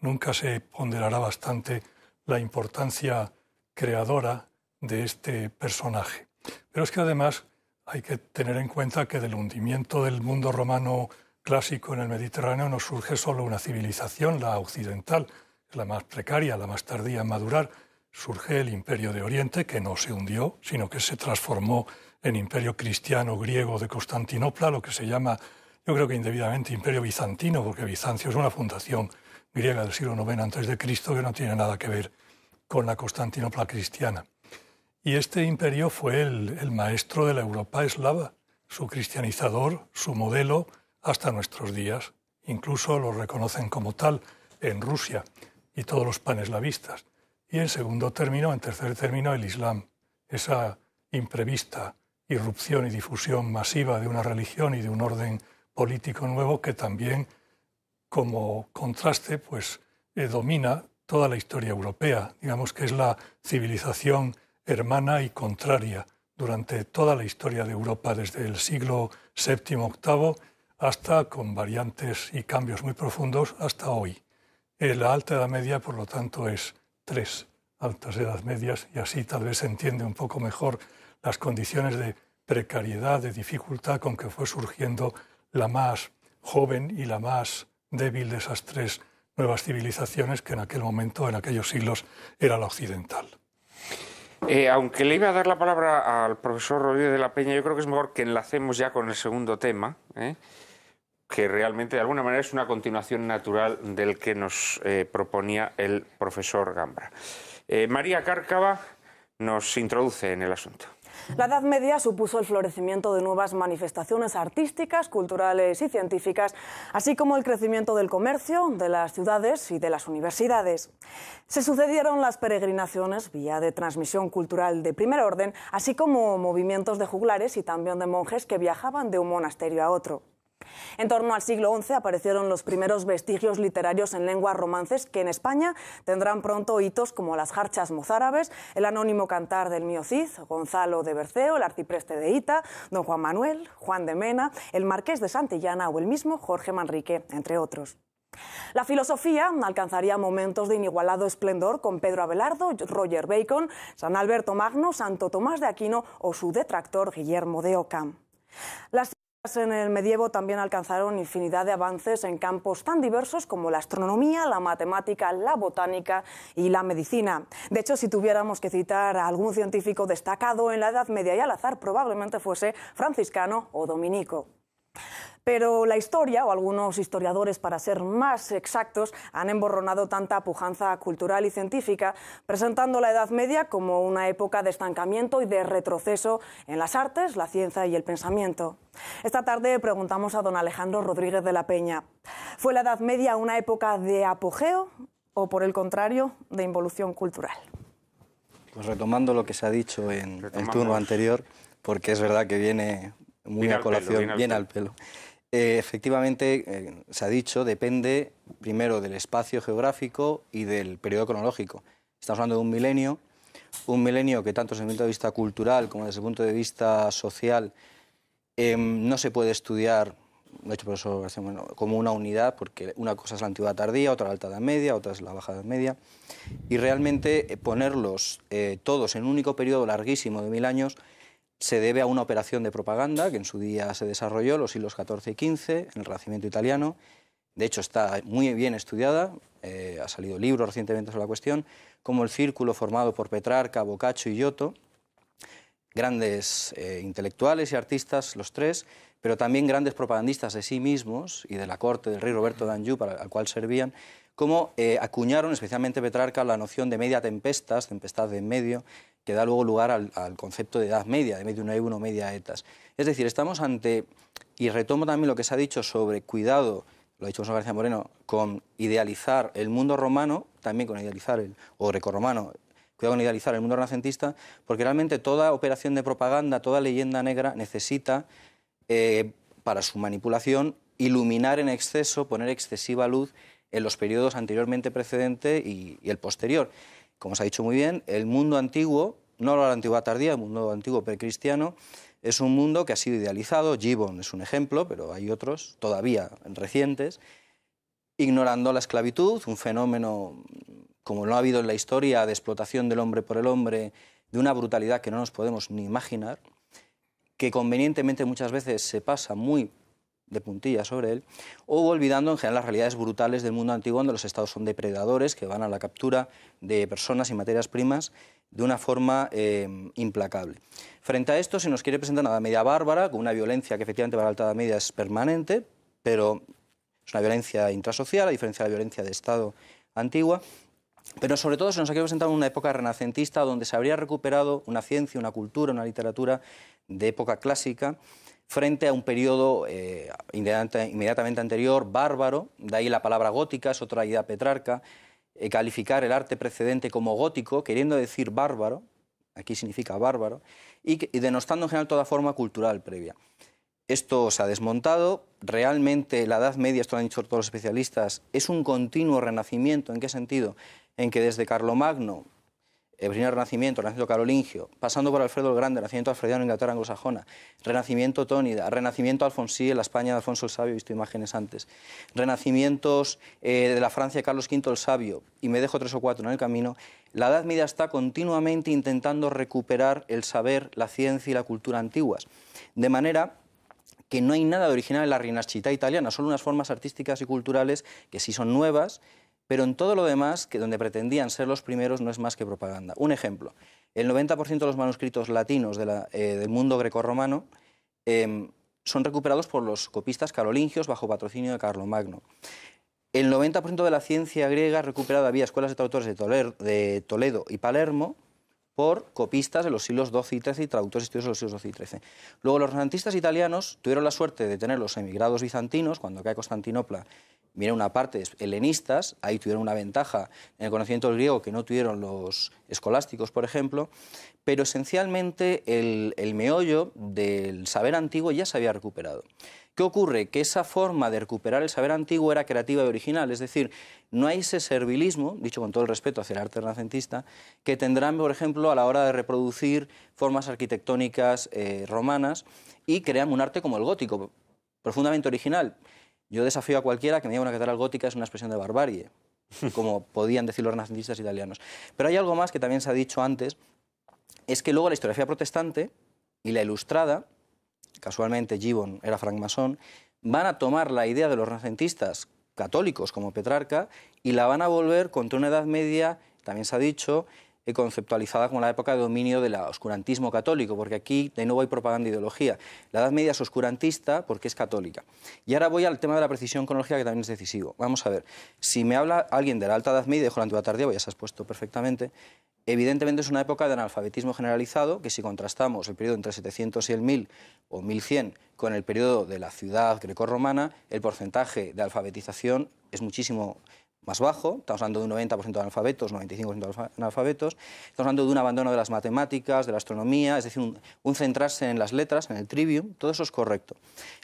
Nunca se ponderará bastante la importancia creadora de este personaje. Pero es que además hay que tener en cuenta que del hundimiento del mundo romano clásico en el Mediterráneo no surge solo una civilización, la occidental, la más precaria, la más tardía en madurar, surge el imperio de Oriente que no se hundió, sino que se transformó en imperio cristiano griego de Constantinopla, lo que se llama, yo creo que indebidamente, imperio bizantino, porque Bizancio es una fundación griega del siglo IX Cristo... que no tiene nada que ver con la Constantinopla cristiana. Y este imperio fue el, el maestro de la Europa eslava, su cristianizador, su modelo, hasta nuestros días. Incluso lo reconocen como tal en Rusia y todos los paneslavistas. Y en segundo término, en tercer término, el Islam, esa imprevista irrupción y difusión masiva de una religión y de un orden político nuevo que también, como contraste, pues eh, domina toda la historia europea. Digamos que es la civilización hermana y contraria durante toda la historia de Europa, desde el siglo VII, VIII hasta, con variantes y cambios muy profundos, hasta hoy. Eh, la alta edad media, por lo tanto, es tres altas edades medias y así tal vez se entiende un poco mejor las condiciones de precariedad, de dificultad con que fue surgiendo la más joven y la más débil de esas tres nuevas civilizaciones que en aquel momento, en aquellos siglos, era la occidental. Eh, aunque le iba a dar la palabra al profesor Rodríguez de la Peña, yo creo que es mejor que enlacemos ya con el segundo tema, ¿eh? que realmente de alguna manera es una continuación natural del que nos eh, proponía el profesor Gambra. María Cárcava nos introduce en el asunto. La Edad Media supuso el florecimiento de nuevas manifestaciones artísticas, culturales y científicas, así como el crecimiento del comercio, de las ciudades y de las universidades. Se sucedieron las peregrinaciones, vía de transmisión cultural de primer orden, así como movimientos de juglares y también de monjes que viajaban de un monasterio a otro. En torno al siglo XI aparecieron los primeros vestigios literarios en lenguas romances que en España tendrán pronto hitos como las jarchas mozárabes, el anónimo cantar del Mio Cid, Gonzalo de Berceo, el arcipreste de Ita, don Juan Manuel, Juan de Mena, el marqués de Santillana o el mismo Jorge Manrique, entre otros. La filosofía alcanzaría momentos de inigualado esplendor con Pedro Abelardo, Roger Bacon, San Alberto Magno, Santo Tomás de Aquino o su detractor Guillermo de Ockham. En el medievo también alcanzaron infinidad de avances en campos tan diversos como la astronomía, la matemática, la botánica y la medicina. De hecho, si tuviéramos que citar a algún científico destacado en la Edad Media y al azar, probablemente fuese franciscano o dominico. Pero la historia, o algunos historiadores para ser más exactos, han emborronado tanta pujanza cultural y científica, presentando la Edad Media como una época de estancamiento y de retroceso en las artes, la ciencia y el pensamiento. Esta tarde preguntamos a don Alejandro Rodríguez de la Peña, ¿fue la Edad Media una época de apogeo o, por el contrario, de involución cultural? Pues retomando lo que se ha dicho en el turno anterior, porque es verdad que viene muy a colación, bien viene, al, pelo. Eh, efectivamente, eh, se ha dicho, depende primero del espacio geográfico y del periodo cronológico. Estamos hablando de un milenio, un milenio que tanto desde el punto de vista cultural como desde el punto de vista social em, no se puede estudiar, como una unidad, porque una cosa es la antigüedad tardía, otra la alta edad media, otra es la baja edad media, y realmente eh, ponerlos todos en un único periodo larguísimo de mil años se debe a una operación de propaganda que en su día se desarrolló los siglos XIV y XV en el Renacimiento italiano. De hecho, está muy bien estudiada, eh, ha salido libro recientemente sobre la cuestión, como el círculo formado por Petrarca, Boccaccio y Giotto, grandes eh, intelectuales y artistas, los tres, pero también grandes propagandistas de sí mismos y de la corte del rey Roberto d'Anjou, al cual servían, como eh, acuñaron, especialmente Petrarca, la noción de media tempestas, tempestad de en medio, que da luego lugar al, concepto de edad media, de media una y uno media etas. Es decir, estamos ante, y retomo también lo que se ha dicho sobre cuidado, lo ha dicho José García Moreno, con idealizar el mundo romano, también con idealizar el, o grecorromano, cuidado con idealizar el mundo renacentista, porque realmente toda operación de propaganda, toda leyenda negra necesita, eh, para su manipulación, iluminar en exceso, poner excesiva luz en los periodos anteriormente precedente y, y el posterior como se ha dicho muy bien, el mundo antiguo, no la antigua tardía, el mundo antiguo precristiano, es un mundo que ha sido idealizado, Gibbon es un ejemplo, pero hay otros todavía recientes, ignorando la esclavitud, un fenómeno como no ha habido en la historia de explotación del hombre por el hombre, de una brutalidad que no nos podemos ni imaginar, que convenientemente muchas veces se pasa muy de puntillas sobre él, o olvidando en general las realidades brutales del mundo antiguo donde los estados son depredadores que van a la captura de personas y materias primas de una forma eh, implacable. Frente a esto se nos quiere presentar una Media bárbara, con una violencia que efectivamente para la Alta Media es permanente, pero es una violencia intrasocial, a diferencia de la violencia de Estado antigua, pero sobre todo se nos ha querido presentar una época renacentista donde se habría recuperado una ciencia, una cultura, una literatura de época clásica, frente a un periodo eh, inmediatamente anterior, bárbaro, de ahí la palabra gótica, es otra idea petrarca, eh, calificar el arte precedente como gótico, queriendo decir bárbaro, aquí significa bárbaro, y, y denostando en general toda forma cultural previa. Esto se ha desmontado, realmente la Edad Media, esto lo han dicho todos los especialistas, es un continuo renacimiento, ¿en qué sentido? En que desde Carlomagno Primer Renacimiento, Renacimiento Carolingio, pasando por Alfredo el Grande, Renacimiento Alfrediano en Inglaterra anglosajona, Renacimiento Tónida, Renacimiento Alfonsí en la España de Alfonso el Sabio, he visto imágenes antes, Renacimientos eh, de la Francia de Carlos V el Sabio, y me dejo tres o cuatro en el camino, la Edad Media está continuamente intentando recuperar el saber, la ciencia y la cultura antiguas. De manera que no hay nada de original en la rinascita italiana, son unas formas artísticas y culturales que sí son nuevas, pero en todo lo demás, que donde pretendían ser los primeros, no es más que propaganda. Un ejemplo, el 90% de los manuscritos latinos eh, del mundo grecorromano em, son recuperados por los copistas carolingios bajo patrocinio de Carlomagno. El 90% de la ciencia griega recuperada vía escuelas de traductores de, Toledo y Palermo por copistas de los siglos XII y XIII y traductores estudiosos de los siglos XII y XIII. Luego los renacentistas italianos tuvieron la suerte de tener los emigrados bizantinos, cuando cae Constantinopla viene una parte helenistas, ahí tuvieron una ventaja en el conocimiento griego que no tuvieron los escolásticos, por ejemplo, pero esencialmente el meollo del saber antiguo ya se había recuperado. ¿Qué ocurre? Que esa forma de recuperar el saber antiguo era creativa y original, es decir, no hay ese servilismo, dicho con todo el respeto hacia el arte renacentista, que tendrán, por ejemplo, a la hora de reproducir formas arquitectónicas eh, romanas y crean un arte como el gótico, profundamente original. Yo desafío a cualquiera que me diga una catedral gótica es una expresión de barbarie, (laughs) como podían decir los renacentistas italianos. Pero hay algo más que también se ha dicho antes, es que luego la historiografía protestante y la ilustrada casualmente Gibbon era francmasón, van a tomar la idea de los renacentistas católicos como Petrarca y la van a volver contra una Edad Media, también se ha dicho, eh, conceptualizada como la época de dominio del oscurantismo católico, porque aquí de nuevo hay propaganda de ideología. La Edad Media es oscurantista porque es católica. Y ahora voy al tema de la precisión cronológica, que también es decisivo. Vamos a ver, si me habla alguien de la Alta Edad Media, dejo la Antigua Tardía, pues ya se has puesto perfectamente, Evidentemente es una época de analfabetismo generalizado, que si contrastamos el periodo entre 700 y el 1000 o 1100 con el periodo de la ciudad grecorromana, el porcentaje de alfabetización es muchísimo más bajo, estamos hablando de un 90% de analfabetos, 95% de analfabetos, estamos hablando de un abandono de las matemáticas, de la astronomía, es decir, un, centrarse en las letras, en el trivium, todo eso es correcto.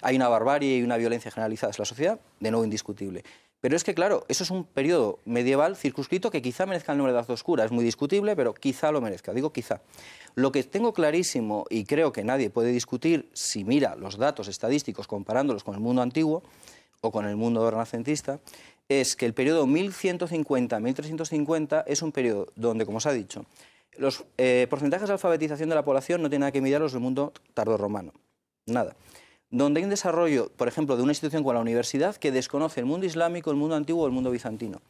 Hay una barbarie y una violencia generalizada en la sociedad, de nuevo indiscutible. Pero es que, claro, eso es un periodo medieval circunscrito que quizá merezca el nombre de Edad Oscura. Es muy discutible, pero quizá lo merezca. Digo quizá. Lo que tengo clarísimo, y creo que nadie puede discutir si mira los datos estadísticos comparándolos con el mundo antiguo o con el mundo renacentista, es que el periodo 1150-1350 es un periodo donde, como os ha dicho, los eh, porcentajes de alfabetización de la población no tienen nada que los del mundo tardorromano. Nada donde hay un desarrollo, por ejemplo, de una institución como la universidad que desconoce el mundo islámico, el mundo antiguo o el mundo bizantino.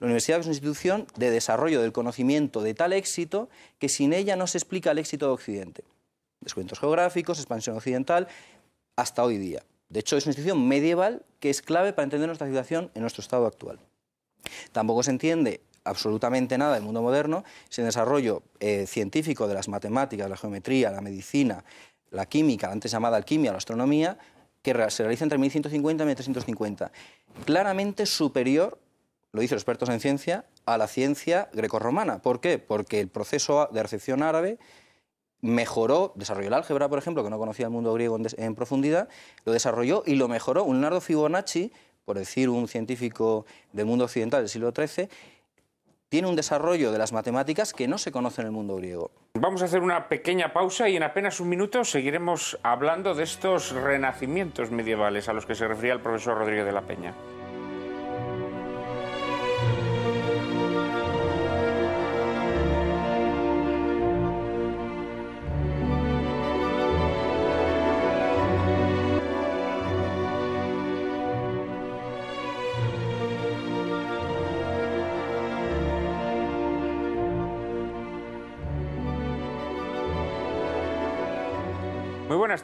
La universidad es una institución de desarrollo del conocimiento de tal éxito que sin ella no se explica el éxito de Occidente. Descuentos geográficos, expansión occidental, hasta hoy día. De hecho, es una institución medieval que es clave para entender nuestra situación en nuestro estado actual. Tampoco se entiende absolutamente nada del mundo moderno sin desarrollo eh, científico de las matemáticas, la geometría, la medicina, la química, antes llamada alquimia, la astronomía, que se realiza entre 1150 y 1350, claramente superior, lo dicen expertos en ciencia, a la ciencia grecorromana. ¿Por qué? Porque el proceso de recepción árabe mejoró, desarrolló el álgebra, por ejemplo, que no conocía el mundo griego en, en profundidad, lo desarrolló y lo mejoró un Leonardo Fibonacci, por decir un científico del mundo occidental del siglo XIII, tiene un desarrollo de las matemáticas que no se conoce en el mundo griego. Vamos a hacer una pequeña pausa y en apenas un minuto seguiremos hablando de estos renacimientos medievales a los que se refería el profesor Rodríguez de la Peña.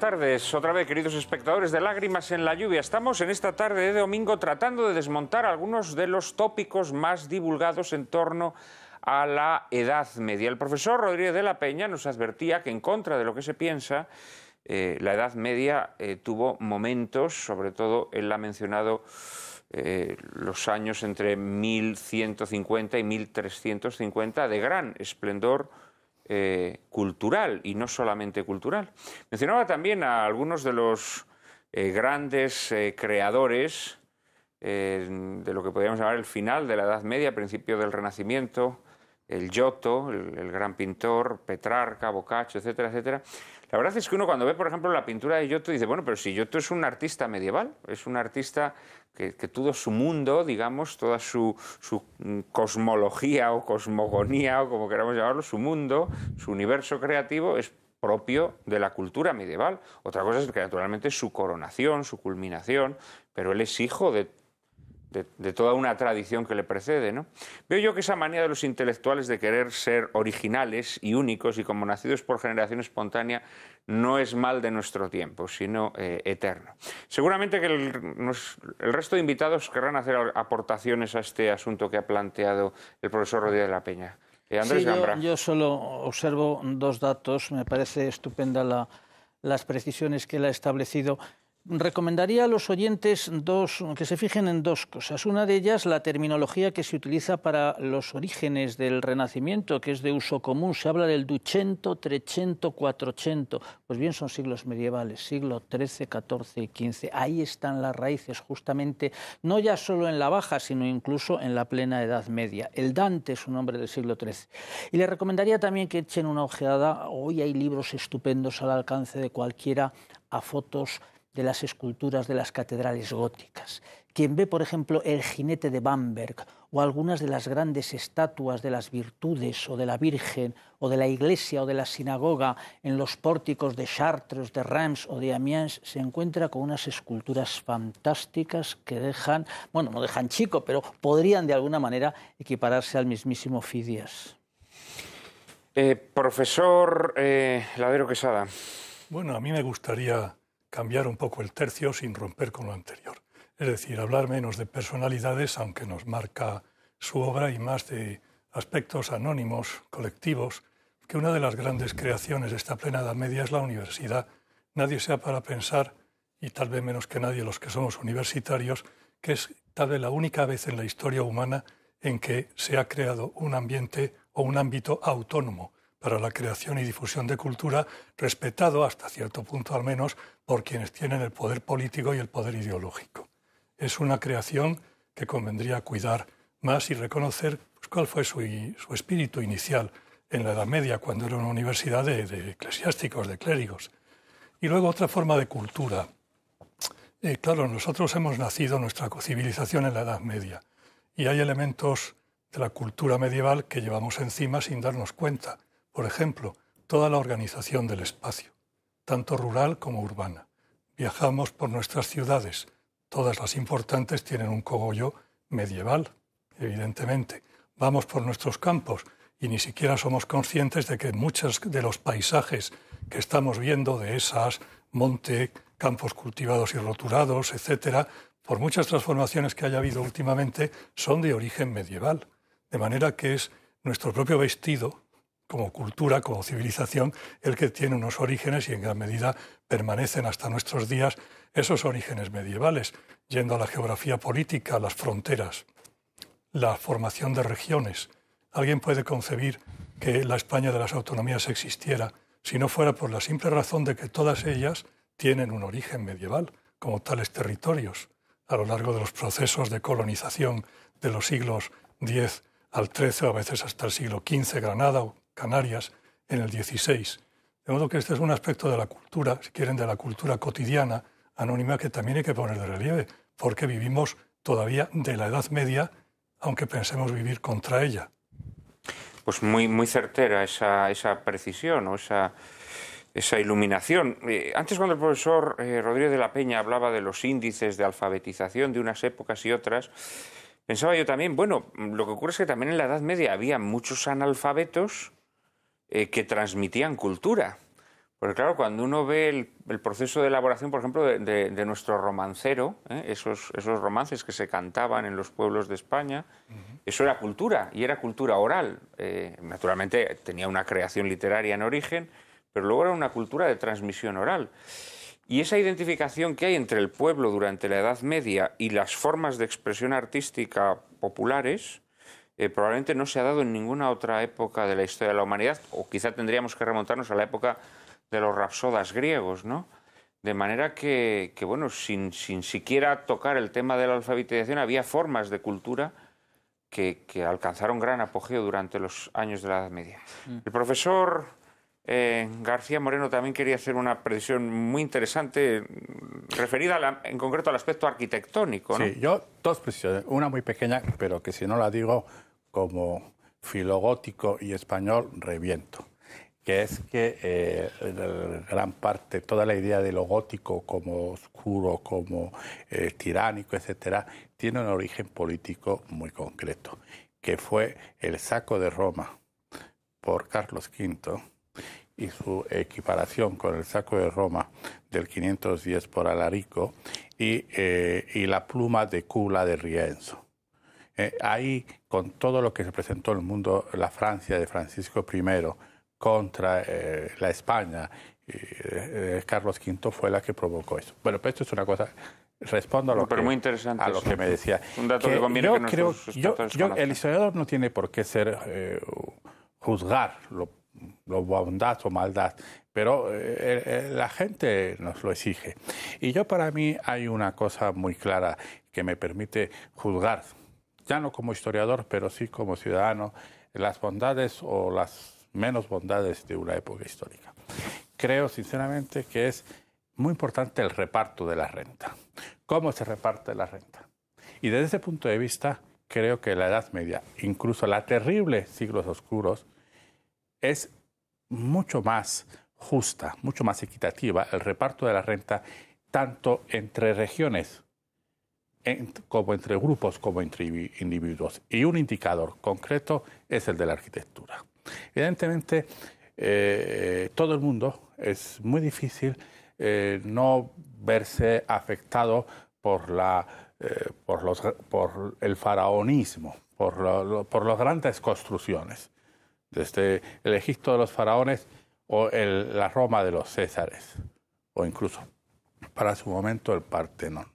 buenas tardes. Otra vez, queridos espectadores de Lágrimas en la Lluvia. Estamos en esta tarde de domingo tratando de desmontar algunos de los tópicos más divulgados en torno a la Edad Media. El profesor Rodríguez de la Peña nos advertía que, en contra de lo que se piensa, eh, la Edad Media eh, tuvo momentos, sobre todo él ha mencionado eh, los años entre 1150 y 1350, de gran esplendor eh, cultural y no solamente cultural. Mencionaba también a algunos de los eh, grandes eh, creadores de lo que podríamos llamar el final de la Edad Media, principio del Renacimiento, el Giotto, el, gran pintor, Petrarca, Boccaccio, etcétera, etcétera. La verdad es que uno cuando ve, por ejemplo, la pintura de Giotto dice, bueno, pero si Giotto es un artista medieval, es un artista que, todo su mundo, digamos, toda su, su, mm, cosmología o cosmogonía o como queramos llamarlo, su mundo, su universo creativo es propio de la cultura medieval. Otra cosa es que naturalmente su coronación, su culminación, pero él es hijo de de, toda una tradición que le precede. ¿no? Veo yo que esa manía de los intelectuales de querer ser originales y únicos y como nacidos por generación espontánea no es mal de nuestro tiempo, sino eh, eterno. Seguramente que el, resto de invitados querrán hacer aportaciones a este asunto que ha planteado el profesor Rodríguez de la Peña. Eh, sí, yo, solo observo dos datos. Me parece estupenda las precisiones que él ha establecido recomendaría a los oyentes dos, que se fijen en dos cosas. Una de ellas, la terminología que se utiliza para los orígenes del Renacimiento, que es de uso común. Se habla del duchento, Trecento, cuatrochento. Pues bien, son siglos medievales, siglo XIII, XIV y XV. Ahí están las raíces, justamente, no ya solo en la Baja, sino incluso en la plena Edad Media. El Dante es un hombre del siglo XIII. Y le recomendaría también que echen una ojeada. Hoy hay libros estupendos al alcance de cualquiera a fotos de las esculturas de las catedrales góticas. Quien ve, por ejemplo, el jinete de Bamberg o algunas de las grandes estatuas de las virtudes o de la Virgen o de la iglesia o de la sinagoga en los pórticos de Chartres, de Reims o de Amiens, se encuentra con unas esculturas fantásticas que dejan, bueno, no dejan chico, pero podrían de alguna manera equipararse al mismísimo Fidias. Eh, profesor eh, Ladero Quesada. Bueno, a mí me gustaría cambiar un poco el tercio sin romper con lo anterior. Es decir, hablar menos de personalidades, aunque nos marca su obra, y más de aspectos anónimos, colectivos, que una de las grandes creaciones de esta plena edad media es la universidad. Nadie sea para pensar, y tal vez menos que nadie los que somos universitarios, que es tal vez la única vez en la historia humana en que se ha creado un ambiente o un ámbito autónomo, para la creación y difusión de cultura, respetado hasta cierto punto al menos por quienes tienen el poder político y el poder ideológico. Es una creación que convendría cuidar más y reconocer pues, cuál fue su, su, espíritu inicial en la Edad Media, cuando era una universidad de, eclesiásticos, de clérigos. Y luego otra forma de cultura. Eh, claro, nosotros hemos nacido nuestra civilización en la Edad Media y hay elementos de la cultura medieval que llevamos encima sin darnos cuenta. Por ejemplo, toda la organización del espacio, tanto rural como urbana. Viajamos por nuestras ciudades. Todas las importantes tienen un cogollo medieval, evidentemente. Vamos por nuestros campos y ni siquiera somos conscientes de que muchos de los paisajes que estamos viendo, de esas, monte, campos cultivados y roturados, etc., por muchas transformaciones que haya habido últimamente, son de origen medieval. De manera que es nuestro propio vestido, como cultura, como civilización, el que tiene unos orígenes y en gran medida permanecen hasta nuestros días esos orígenes medievales, yendo a la geografía política, las fronteras, la formación de regiones. ¿Alguien puede concebir que la España de las autonomías existiera si no fuera por la simple razón de que todas ellas tienen un origen medieval, como tales territorios, a lo largo de los procesos de colonización de los siglos X al XIII, a veces hasta el siglo XV Granada, Canarias en el 16. De modo que este es un aspecto de la cultura, si quieren, de la cultura cotidiana, anónima, que también hay que poner de relieve, porque vivimos todavía de la Edad Media, aunque pensemos vivir contra ella. Pues muy, muy certera esa, esa precisión o esa, iluminación. Eh, antes cuando el profesor eh, Rodríguez de la Peña hablaba de los índices de alfabetización de unas épocas y otras, pensaba yo también, bueno, lo que ocurre es que también en la Edad Media había muchos analfabetos eh, que transmitían cultura. Porque claro, cuando uno ve el, proceso de elaboración, por ejemplo, de, nuestro romancero, ¿eh? esos, esos, romances que se cantaban en los pueblos de España, eso era cultura, y era cultura oral. Eh, naturalmente tenía una creación literaria en origen, pero luego era una cultura de transmisión oral. Y esa identificación que hay entre el pueblo durante la Edad Media y las formas de expresión artística populares, eh, probablemente no se ha dado en ninguna otra época de la historia de la humanidad, o quizá tendríamos que remontarnos a la época de los rapsodas griegos, ¿no? De manera que, bueno, sin, sin, siquiera tocar el tema de la alfabetización, había formas de cultura que, alcanzaron gran apogeo durante los años de la Edad Media. Mm. El profesor eh, García Moreno también quería hacer una precisión muy interesante mm, referida en concreto al aspecto arquitectónico. Sí, yo dos precisiones. Una muy pequeña, pero que si no la digo como filogótico y español, reviento. Que es que eh, gran parte, toda la idea de lo gótico como oscuro, como eh, tiránico, etcétera, tiene un origen político muy concreto, que fue el saco de Roma por Carlos V y su equiparación con el saco de Roma del 510 por Alarico y, eh, y la pluma de Cula de Rienzo. Eh, ahí, con todo lo que se presentó en el mundo, la Francia de Francisco I contra eh, la España, Carlos V fue la que provocó eso. Bueno, pero esto es una cosa respondo a lo, que, a lo que me decía. Un dato que, que conviene yo creo, yo, El historiador no tiene por qué ser juzgar lo bondad o maldad, pero eh, eh, eh, la gente nos lo exige. Y yo para mí hay una cosa muy clara que me permite juzgar, ya no como historiador, pero sí como ciudadano, las bondades o las menos bondades de una época histórica. Creo sinceramente que es muy importante el reparto de la renta, cómo se reparte la renta. Y desde ese punto de vista, creo que la Edad Media, incluso la terrible siglos oscuros, es mucho más justa, mucho más equitativa el reparto de la renta tanto entre regiones como entre grupos como entre individuos. Y un indicador concreto es el de la arquitectura. Evidentemente, eh, todo el mundo es muy difícil eh, no verse afectado por, la, eh, por, los, por el faraonismo, por, por las grandes construcciones desde este, el Egipto de los faraones o la Roma de los Césares, o incluso para su momento el Partenón.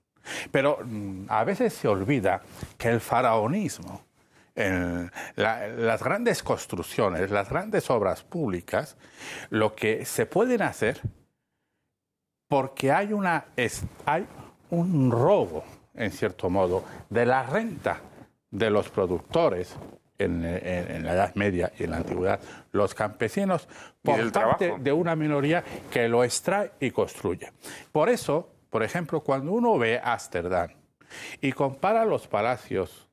Pero mm, a veces se olvida que el faraonismo, las grandes construcciones, las grandes obras públicas, lo que se pueden hacer porque hay, una, hay un robo, en cierto modo, de la renta de los productores en, la Edad Media y en la Antigüedad los campesinos por parte de una minoría que lo extrae y construye. Por eso, por ejemplo, cuando uno ve Ámsterdam y compara los palacios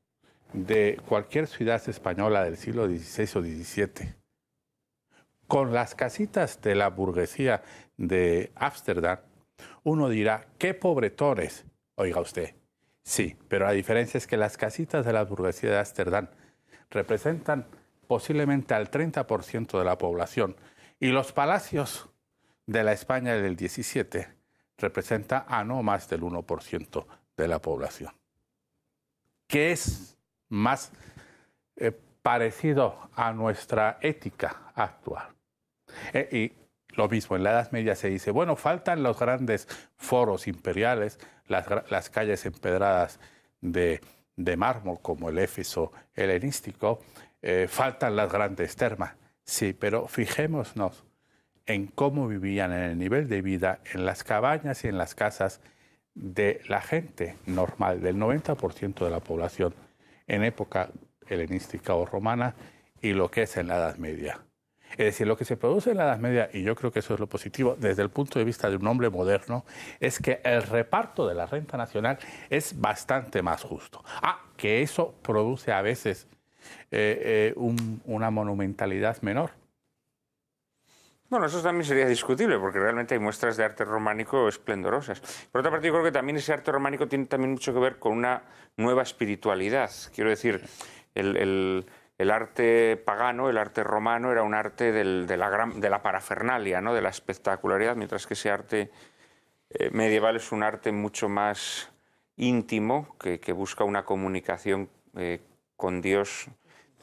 de cualquier ciudad española del siglo XVI o XVII con las casitas de la burguesía de Ámsterdam, uno dirá, qué pobretones. Oiga usted, sí, pero la diferencia es que las casitas de la burguesía de Ámsterdam representan posiblemente al 30% de la población y los palacios de la España del 17 representa a no más del 1% de la población. ¿Qué es más eh, parecido a nuestra ética actual? Eh, y lo mismo, en la Edad Media se dice, bueno, faltan los grandes foros imperiales, las calles empedradas de de mármol como el Éfeso helenístico, eh, faltan las grandes termas. Sí, pero fijémonos en cómo vivían, en el nivel de vida, en las cabañas y en las casas de la gente normal, del 90% de la población en época helenística o romana y lo que es en la Edad Media. Es decir, lo que se produce en la Edad Media, y yo creo que eso es lo positivo desde el punto de vista de un hombre moderno, es que el reparto de la renta nacional es bastante más justo. Ah, que eso produce a veces eh, eh, una monumentalidad menor. Bueno, eso también sería discutible, porque realmente hay muestras de arte románico esplendorosas. Por otra parte, yo creo que también ese arte románico tiene también mucho que ver con una nueva espiritualidad. Quiero decir, el el arte pagano, el arte romano, era un arte de, la parafernalia, ¿no? de la espectacularidad, mientras que ese arte eh, medieval es un arte mucho más íntimo, que, busca una comunicación eh, con Dios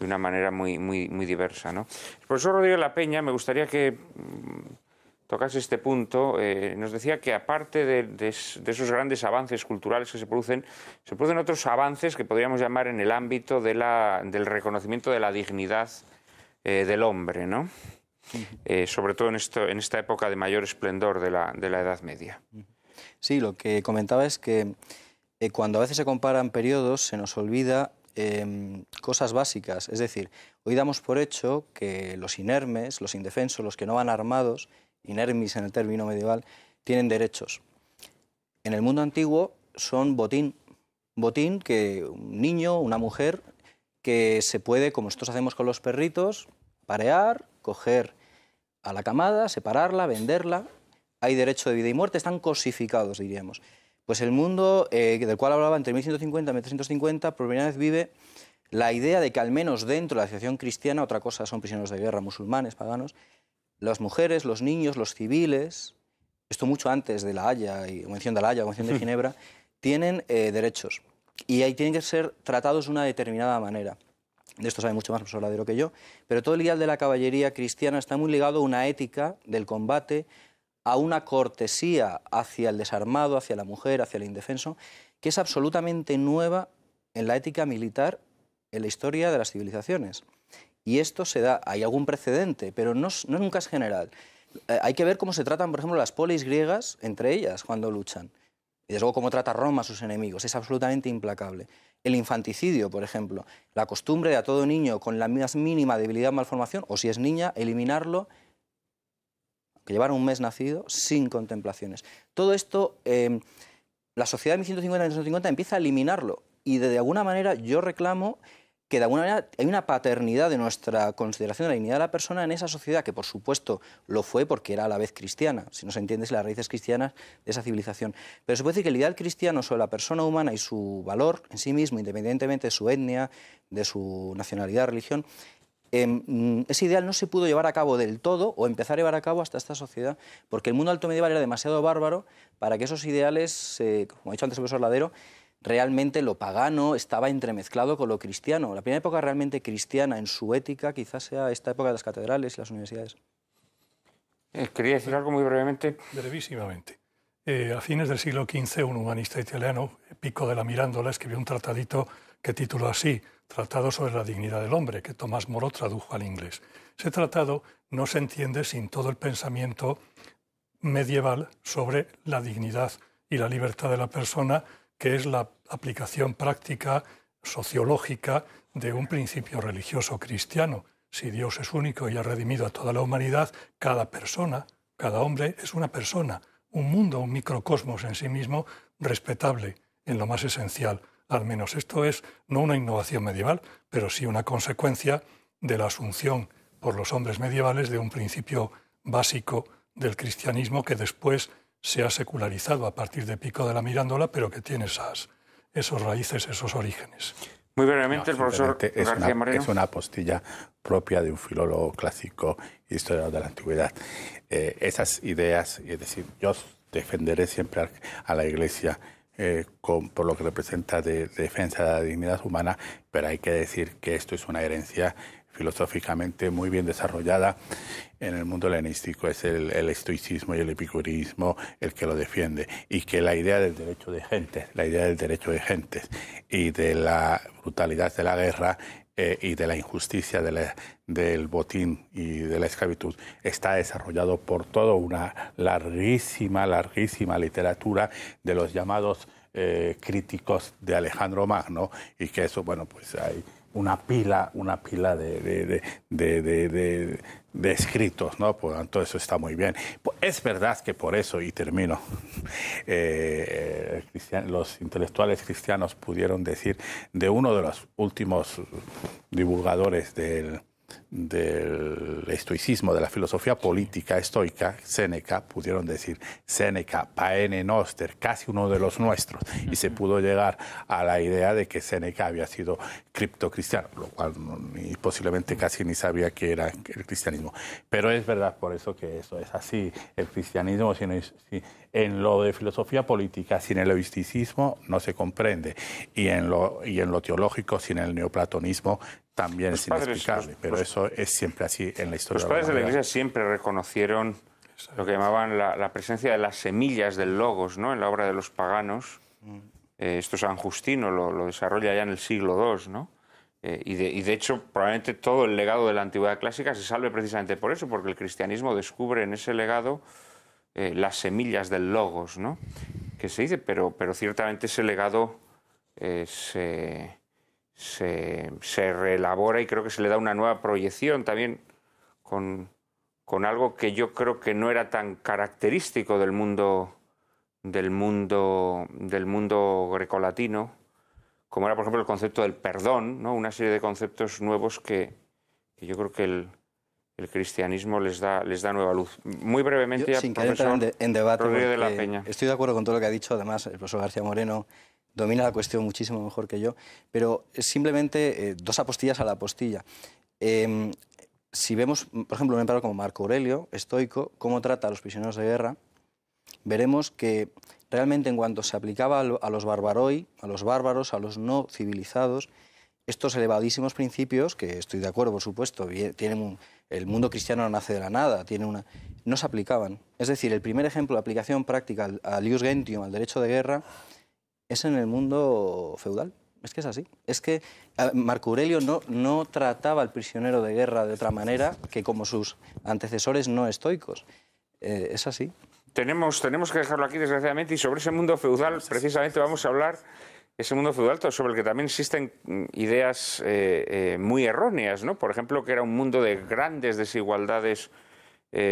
de una manera muy, muy, muy diversa. ¿no? profesor Rodríguez La Peña, me gustaría que mm, tocas este punto, eh, nos decía que aparte de, esos grandes avances culturales que se producen, se producen otros avances que podríamos llamar en el ámbito del reconocimiento de la dignidad eh, del hombre, ¿no? Eh, sobre todo en, esta época de mayor esplendor de la, Edad Media. Sí, lo que comentaba es que cuando a veces se comparan periodos se nos olvida em, cosas básicas. Es decir, hoy damos por hecho que los inermes, los indefensos, los que no van armados, inermis en el término medieval, tienen derechos. En el mundo antiguo son botín, botín que un niño, una mujer, que se puede, como nosotros hacemos con los perritos, parear, coger a la camada, separarla, venderla. Hay derecho de vida y muerte, están cosificados, diríamos. Pues el mundo eh, del cual hablaba entre 1150 y 1350, por primera vez vive la idea de que al menos dentro de la asociación cristiana, otra cosa son prisioneros de guerra, musulmanes, paganos, las mujeres, los niños, los civiles, esto mucho antes de La Haya, y Convención de La Haya, Convención de (laughs) Ginebra, tienen eh, derechos y ahí tienen que ser tratados de una determinada manera. De esto sabe mucho más profesor Ladero que yo, pero todo el ideal de la caballería cristiana está muy ligado a una ética del combate, a una cortesía hacia el desarmado, hacia la mujer, hacia el indefenso, que es absolutamente nueva en la ética militar en la historia de las civilizaciones. Y esto se da, hay algún precedente, pero no, nunca es general. Eh, hay que ver cómo se tratan, por ejemplo, las polis griegas entre ellas cuando luchan. Y desde luego cómo trata Roma a sus enemigos, es absolutamente implacable. El infanticidio, por ejemplo, la costumbre de a todo niño con la más mínima debilidad o malformación, o si es niña, eliminarlo, que llevar un mes nacido, sin contemplaciones. Todo esto, em, la sociedad de 1950-1950 empieza a eliminarlo y de alguna manera yo reclamo que de alguna manera hay una paternidad de nuestra consideración de la dignidad de la persona en esa sociedad, que por supuesto lo fue porque era a la vez cristiana, si no se entiende las raíces cristianas de esa civilización. Pero se puede decir que el ideal cristiano sobre la persona humana y su valor en sí mismo, independientemente de su etnia, de su nacionalidad, religión, em, mm, ese ideal no se pudo llevar a cabo del todo o empezar a llevar a cabo hasta esta sociedad, porque el mundo alto medieval era demasiado bárbaro para que esos ideales, eh, como ha dicho antes el profesor Ladero, realmente lo pagano estaba entremezclado con lo cristiano. La primera época realmente cristiana en su ética quizás sea esta época de las catedrales y las universidades. Eh, quería decir algo muy brevemente. Brevísimamente. Eh, a fines del siglo XV, un humanista italiano, Pico de la Mirándola, escribió un tratadito que tituló así, Tratado sobre la dignidad del hombre, que Tomás Moro tradujo al inglés. Ese tratado no se entiende sin todo el pensamiento medieval sobre la dignidad y la libertad de la persona que es la aplicación práctica, sociológica, de un principio religioso cristiano. Si Dios es único y ha redimido a toda la humanidad, cada persona, cada hombre es una persona, un mundo, un microcosmos en sí mismo, respetable en lo más esencial. Al menos esto es no una innovación medieval, pero sí una consecuencia de la asunción por los hombres medievales de un principio básico del cristianismo que después se ha secularizado a partir de Pico de la Mirándola, pero que tiene esas, esos raíces, esos orígenes. Muy brevemente, el profesor es una, Moreno. postilla propia de un filólogo clásico historiador de la antigüedad. Eh, esas ideas, es decir, yo defenderé siempre a la Iglesia eh, por lo que representa de defensa de la dignidad humana, pero hay que decir que esto es una herencia filosóficamente muy bien desarrollada en el mundo helenístico. Es el, estoicismo y el epicurismo el que lo defiende. Y que la idea del derecho de gentes, la idea del derecho de gentes y de la brutalidad de la guerra eh, y de la injusticia del botín y de la esclavitud está desarrollado por toda una larguísima, larguísima literatura de los llamados eh, críticos de Alejandro Magno y que eso, bueno, pues hay una pila, una pila de, de, escritos, ¿no? Por lo tanto, eso está muy bien. Pues, es verdad que por eso, y termino, (laughs) eh, los intelectuales cristianos pudieron decir de uno de los últimos divulgadores del del estoicismo, de la filosofía política estoica, Séneca, pudieron decir Séneca, paene noster, casi uno de los nuestros, y se pudo llegar a la idea de que Séneca había sido criptocristiano, lo cual posiblemente casi ni sabía que era el cristianismo. Pero es verdad, por eso que eso es así, el cristianismo, sin en lo de filosofía política, sin el estoicismo no se comprende, y en lo, y en lo teológico, sin el neoplatonismo, también es inexplicable, pero eso es siempre así en la historia. Los padres de la, Iglesia siempre reconocieron lo que llamaban la, presencia de las semillas del logos ¿no? en la obra de los paganos. Mm. Eh, esto San Justino lo, desarrolla ya en el siglo II, ¿no? Eh, y, de, y, de, hecho, probablemente todo el legado de la antigüedad clásica se salve precisamente por eso, porque el cristianismo descubre en ese legado eh, las semillas del logos, ¿no? Que se dice, pero, pero ciertamente ese legado se se, se reelabora y creo que se le da una nueva proyección también con, algo que yo creo que no era tan característico del mundo del mundo del mundo grecolatino como era por ejemplo el concepto del perdón ¿no? una serie de conceptos nuevos que, yo creo que el, cristianismo les da les da nueva luz muy brevemente profesor, en, de la Peña. estoy de acuerdo con todo lo que ha dicho además el profesor García Moreno domina la cuestión muchísimo mejor que yo, pero simplemente eh, dos apostillas a la apostilla. Em, si vemos, por ejemplo, un emperador como Marco Aurelio, estoico, cómo trata a los prisioneros de guerra, veremos que realmente en cuanto se aplicaba a los barbaroi, a los bárbaros, a los no civilizados, estos elevadísimos principios, que estoy de acuerdo, por supuesto, tienen el mundo cristiano no nace de la nada, tiene una, no se aplicaban. Es decir, el primer ejemplo de aplicación práctica al ius gentium, al derecho de guerra, es en el mundo feudal. Es que es así. Es que Marco Aurelio no, no trataba al prisionero de guerra de otra manera que como sus antecesores no estoicos. Eh, es así. Tenemos, tenemos que dejarlo aquí, desgraciadamente, y sobre ese mundo feudal, precisamente vamos a hablar, ese mundo feudal sobre el que también existen mm, ideas eh, eh, muy erróneas, ¿no? Por ejemplo, que era un mundo de grandes desigualdades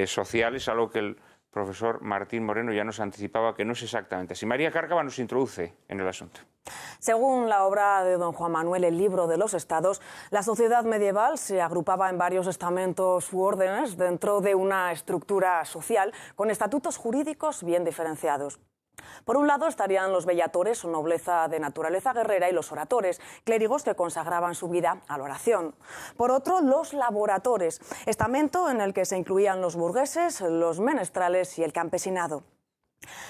sociales, algo que el, profesor Martín Moreno ya nos anticipaba que no es exactamente así. María Cárcava nos introduce en el asunto. Según la obra de don Juan Manuel, el libro de los estados, la sociedad medieval se agrupaba en varios estamentos u órdenes dentro de una estructura social con estatutos jurídicos bien diferenciados. Por un lado estarían los bellatores o nobleza de naturaleza guerrera y los oratores, clérigos que consagraban su vida a la oración. Por otro, los laboratores, estamento en el que se incluían los burgueses, los menestrales y el campesinado.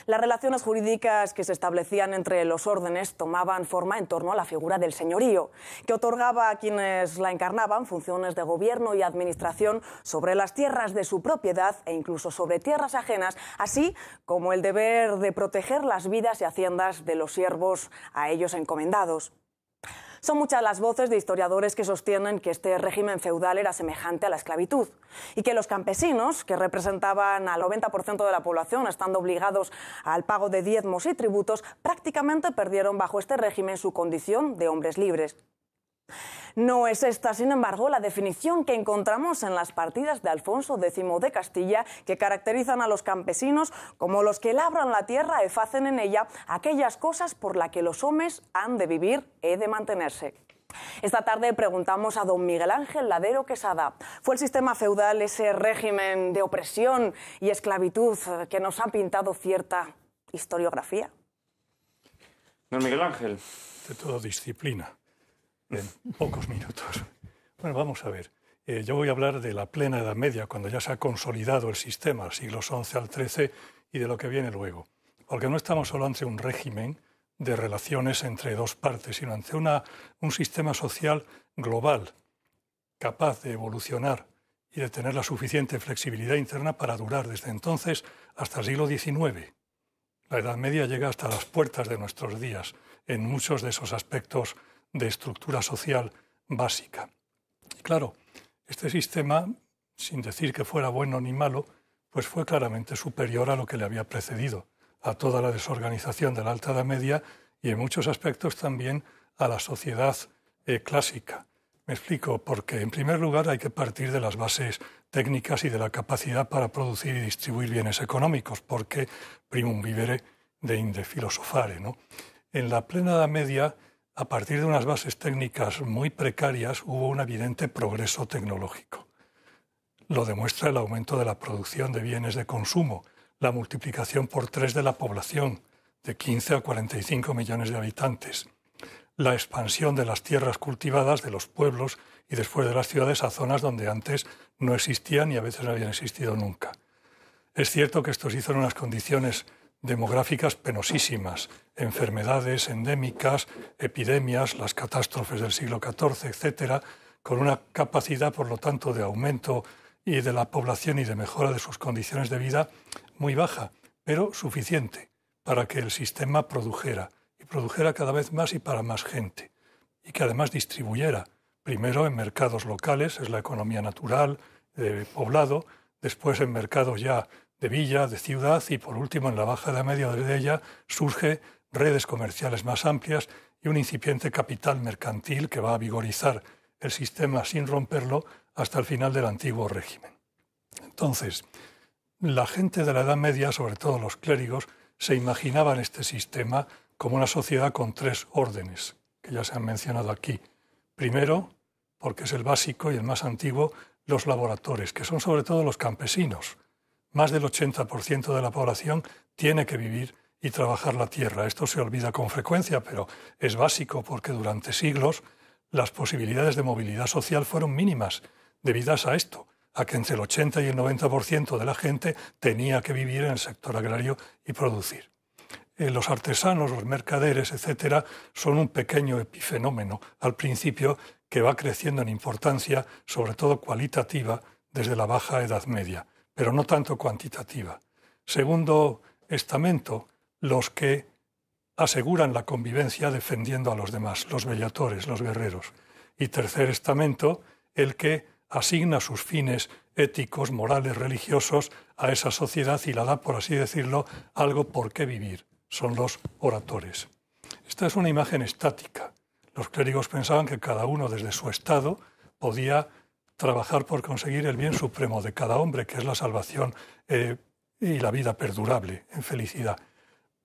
Las relaciones jurídicas que se establecían entre los órdenes tomaban forma en torno a la figura del señorío, que otorgaba a quienes la encarnaban funciones de gobierno y administración sobre las tierras de su propiedad e incluso sobre tierras ajenas, así como el deber de proteger las vidas y haciendas de los siervos a ellos encomendados. Son muchas las voces de historiadores que sostienen que este régimen feudal era semejante a la esclavitud y que los campesinos, que representaban al 90% de la población, estando obligados al pago de diezmos y tributos, prácticamente perdieron bajo este régimen su condición de hombres libres. No es esta, sin embargo, la definición que encontramos en las partidas de Alfonso X de Castilla que caracterizan a los campesinos como los que labran la tierra y hacen en ella aquellas cosas por las que los hombres han de vivir y de mantenerse. Esta tarde preguntamos a don Miguel Ángel Ladero Quesada. ¿Fue el sistema feudal ese régimen de opresión y esclavitud que nos ha pintado cierta historiografía? Don Miguel Ángel. De toda disciplina en pocos minutos. Bueno, vamos a ver. Eh, yo voy a hablar de la plena Edad Media, cuando ya se ha consolidado el sistema, siglos XI al XIII, y de lo que viene luego. Porque no estamos solo ante un régimen de relaciones entre dos partes, sino ante una, un sistema social global, capaz de evolucionar y de tener la suficiente flexibilidad interna para durar desde entonces hasta el siglo XIX. La Edad Media llega hasta las puertas de nuestros días en muchos de esos aspectos de estructura social básica. claro, este sistema, sin decir que fuera bueno ni malo, pues fue claramente superior a lo que le había precedido, a toda la desorganización de la Alta Edad Media y en muchos aspectos también a la sociedad eh, clásica. Me explico, porque en primer lugar hay que partir de las bases técnicas y de la capacidad para producir y distribuir bienes económicos, porque primum vivere de inde ¿no? En la plena Edad Media a partir de unas bases técnicas muy precarias hubo un evidente progreso tecnológico. Lo demuestra el aumento de la producción de bienes de consumo, la multiplicación por tres de la población, de 15 a 45 millones de habitantes, la expansión de las tierras cultivadas de los pueblos y después de las ciudades a zonas donde antes no existían y a veces no habían existido nunca. Es cierto que esto hicieron unas condiciones demográficas penosísimas, enfermedades endémicas, epidemias, las catástrofes del siglo XIV, etcétera, con una capacidad, por lo tanto, de aumento y de la población y de mejora de sus condiciones de vida muy baja, pero suficiente para que el sistema produjera y produjera cada vez más y para más gente, y que además distribuyera, primero en mercados locales, es la economía natural, de eh, poblado, después en mercados ya de villa, de ciudad y por último en la baja edad media de ella surge redes comerciales más amplias y un incipiente capital mercantil que va a vigorizar el sistema sin romperlo hasta el final del antiguo régimen. Entonces, la gente de la Edad Media, sobre todo los clérigos, se imaginaban este sistema como una sociedad con tres órdenes, que ya se han mencionado aquí. Primero, porque es el básico y el más antiguo, los laboratorios, que son sobre todo los campesinos, más del 80% de la población tiene que vivir y trabajar la tierra. Esto se olvida con frecuencia, pero es básico porque durante siglos las posibilidades de movilidad social fueron mínimas debidas a esto, a que entre el 80 y el 90% de la gente tenía que vivir en el sector agrario y producir. Eh, los artesanos, los mercaderes, etcétera, son un pequeño epifenómeno al principio que va creciendo en importancia, sobre todo cualitativa, desde la baja Edad Media pero no tanto cuantitativa. Segundo estamento, los que aseguran la convivencia defendiendo a los demás, los bellatores, los guerreros. Y tercer estamento, el que asigna sus fines éticos, morales, religiosos a esa sociedad y la da, por así decirlo, algo por qué vivir. Son los oratores. Esta es una imagen estática. Los clérigos pensaban que cada uno desde su estado podía trabajar por conseguir el bien supremo de cada hombre, que es la salvación eh, y la vida perdurable en felicidad.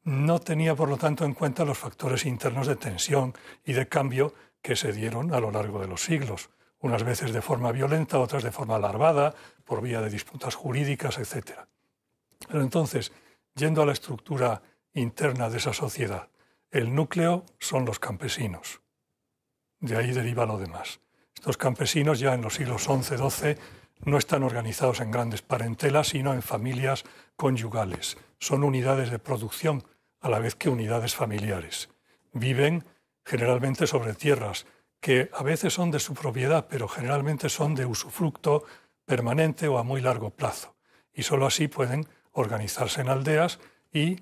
No tenía, por lo tanto, en cuenta los factores internos de tensión y de cambio que se dieron a lo largo de los siglos, unas veces de forma violenta, otras de forma larvada, por vía de disputas jurídicas, etc. Pero entonces, yendo a la estructura interna de esa sociedad, el núcleo son los campesinos. De ahí deriva lo demás. Estos campesinos ya en los siglos XI-XII no están organizados en grandes parentelas, sino en familias conyugales. Son unidades de producción, a la vez que unidades familiares. Viven generalmente sobre tierras que a veces son de su propiedad, pero generalmente son de usufructo permanente o a muy largo plazo. Y solo así pueden organizarse en aldeas y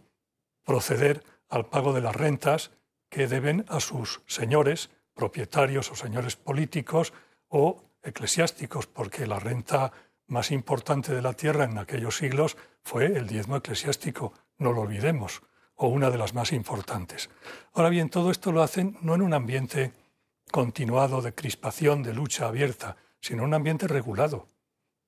proceder al pago de las rentas que deben a sus señores propietarios o señores políticos o eclesiásticos, porque la renta más importante de la tierra en aquellos siglos fue el diezmo eclesiástico, no lo olvidemos, o una de las más importantes. Ahora bien, todo esto lo hacen no en un ambiente continuado de crispación, de lucha abierta, sino en un ambiente regulado.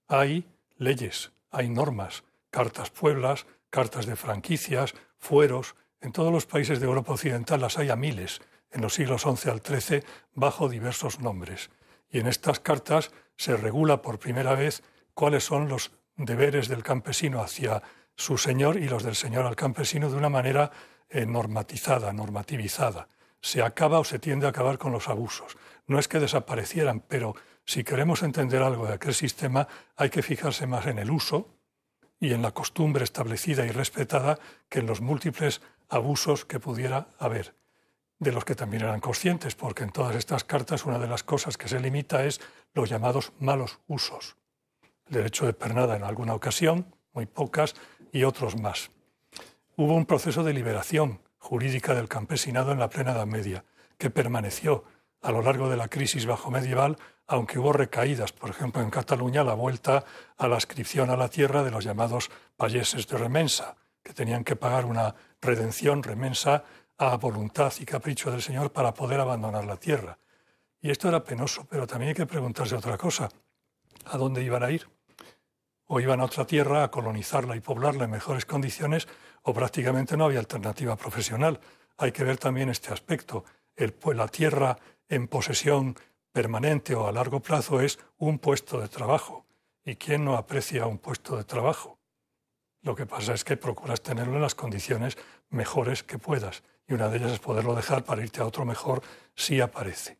Hay leyes, hay normas, cartas pueblas, cartas de franquicias, fueros. En todos los países de Europa Occidental las hay a miles en los siglos XI al XIII bajo diversos nombres. Y en estas cartas se regula por primera vez cuáles son los deberes del campesino hacia su señor y los del señor al campesino de una manera eh, normatizada, normativizada. Se acaba o se tiende a acabar con los abusos. No es que desaparecieran, pero si queremos entender algo de aquel sistema, hay que fijarse más en el uso y en la costumbre establecida y respetada que en los múltiples abusos que pudiera haber de los que también eran conscientes, porque en todas estas cartas una de las cosas que se limita es los llamados malos usos. El derecho de pernada en alguna ocasión, muy pocas, y otros más. Hubo un proceso de liberación jurídica del campesinado en la plena Edad Media, que permaneció a lo largo de la crisis bajo medieval, aunque hubo recaídas, por ejemplo en Cataluña la vuelta a la ascripción a la tierra de los llamados payeses de remensa, que tenían que pagar una redención remensa a voluntad y capricho del Señor para poder abandonar la tierra. Y esto era penoso, pero también hay que preguntarse otra cosa. ¿A dónde iban a ir? O iban a otra tierra a colonizarla y poblarla en mejores condiciones, o prácticamente no había alternativa profesional. Hay que ver también este aspecto. El, la tierra en posesión permanente o a largo plazo es un puesto de trabajo. ¿Y quién no aprecia un puesto de trabajo? Lo que pasa es que procuras tenerlo en las condiciones mejores que puedas y una de ellas es poderlo dejar para irte a otro mejor si aparece.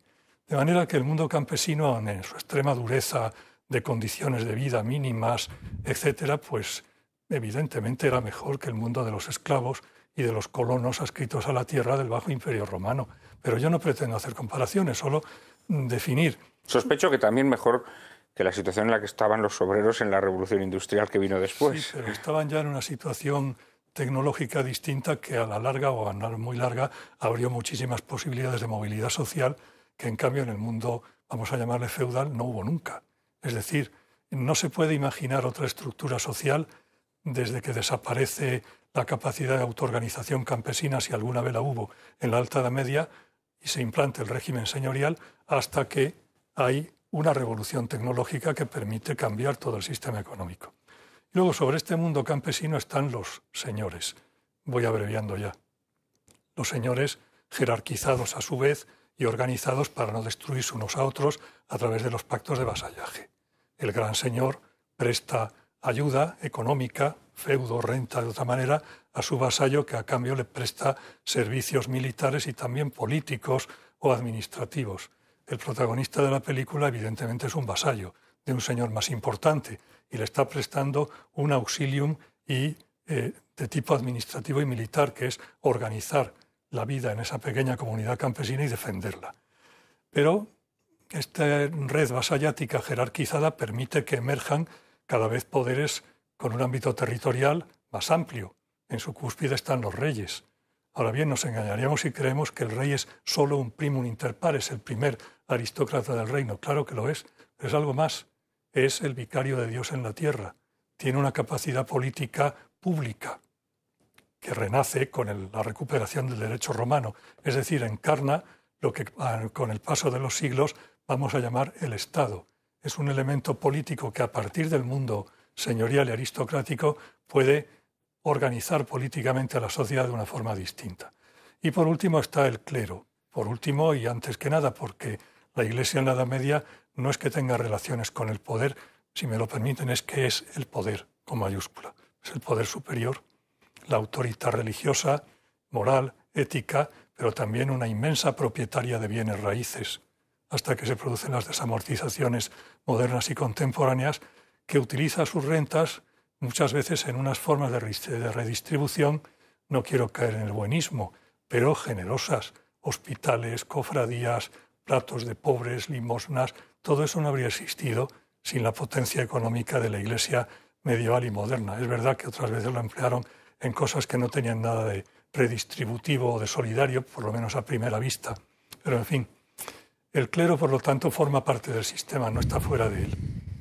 De manera que el mundo campesino, en su extrema dureza de condiciones de vida mínimas, etc., pues evidentemente era mejor que el mundo de los esclavos y de los colonos adscritos a la tierra del Bajo Imperio Romano. Pero yo no pretendo hacer comparaciones, solo mm, definir. Sospecho que también mejor que la situación en la que estaban los obreros en la revolución industrial que vino después. Sí, pero estaban ya en una situación tecnológica distinta que a la larga o a la muy larga abrió muchísimas posibilidades de movilidad social que en cambio en el mundo, vamos a llamarle feudal, no hubo nunca. Es decir, no se puede imaginar otra estructura social desde que desaparece la capacidad de autoorganización campesina, si alguna vez la hubo, en la Alta Edad Media y se implante el régimen señorial, hasta que hay una revolución tecnológica que permite cambiar todo el sistema económico. Luego sobre este mundo campesino están los señores. Voy abreviando ya. Los señores jerarquizados a su vez y organizados para no destruirse unos a otros a través de los pactos de vasallaje. El gran señor presta ayuda económica, feudo, renta de otra manera, a su vasallo que a cambio le presta servicios militares y también políticos o administrativos. El protagonista de la película evidentemente es un vasallo, de un señor más importante y le está prestando un auxilium y, eh, de tipo administrativo y militar, que es organizar la vida en esa pequeña comunidad campesina y defenderla. Pero esta red vasallática jerarquizada permite que emerjan cada vez poderes con un ámbito territorial más amplio. En su cúspide están los reyes. Ahora bien, nos engañaríamos si creemos que el rey es solo un primum inter pares, el primer aristócrata del reino. Claro que lo es, pero es algo más es el vicario de Dios en la tierra. Tiene una capacidad política pública que renace con la recuperación del derecho romano, es decir, encarna lo que ah, con el paso de los siglos vamos a llamar el Estado. Es un elemento político que a partir del mundo señorial y aristocrático puede organizar políticamente a la sociedad de una forma distinta. Y por último está el clero. Por último, y antes que nada, porque la Iglesia en la Edad Media no es que tenga relaciones con el poder, si me lo permiten, es que es el poder con mayúscula. Es el poder superior, la autoridad religiosa, moral, ética, pero también una inmensa propietaria de bienes raíces, hasta que se producen las desamortizaciones modernas y contemporáneas, que utiliza sus rentas muchas veces en unas formas de redistribución, no quiero caer en el buenismo, pero generosas, hospitales, cofradías, platos de pobres, limosnas, todo eso no habría existido sin la potencia económica de la Iglesia medieval y moderna. Es verdad que otras veces lo emplearon en cosas que no tenían nada de redistributivo o de solidario, por lo menos a primera vista. Pero en fin, el clero, por lo tanto, forma parte del sistema, no está fuera de él.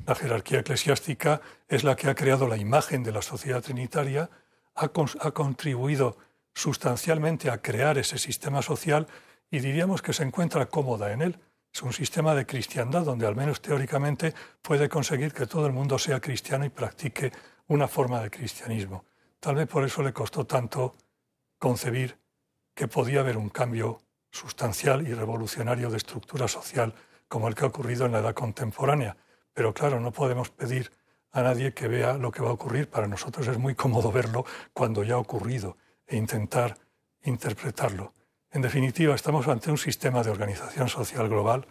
La jerarquía eclesiástica es la que ha creado la imagen de la sociedad trinitaria, ha, ha contribuido sustancialmente a crear ese sistema social y diríamos que se encuentra cómoda en él, es un sistema de cristiandad donde al menos teóricamente puede conseguir que todo el mundo sea cristiano y practique una forma de cristianismo. Tal vez por eso le costó tanto concebir que podía haber un cambio sustancial y revolucionario de estructura social como el que ha ocurrido en la edad contemporánea. Pero claro, no podemos pedir a nadie que vea lo que va a ocurrir. Para nosotros es muy cómodo verlo cuando ya ha ocurrido e intentar interpretarlo. En definitiva, estamos ante un sistema de organización social global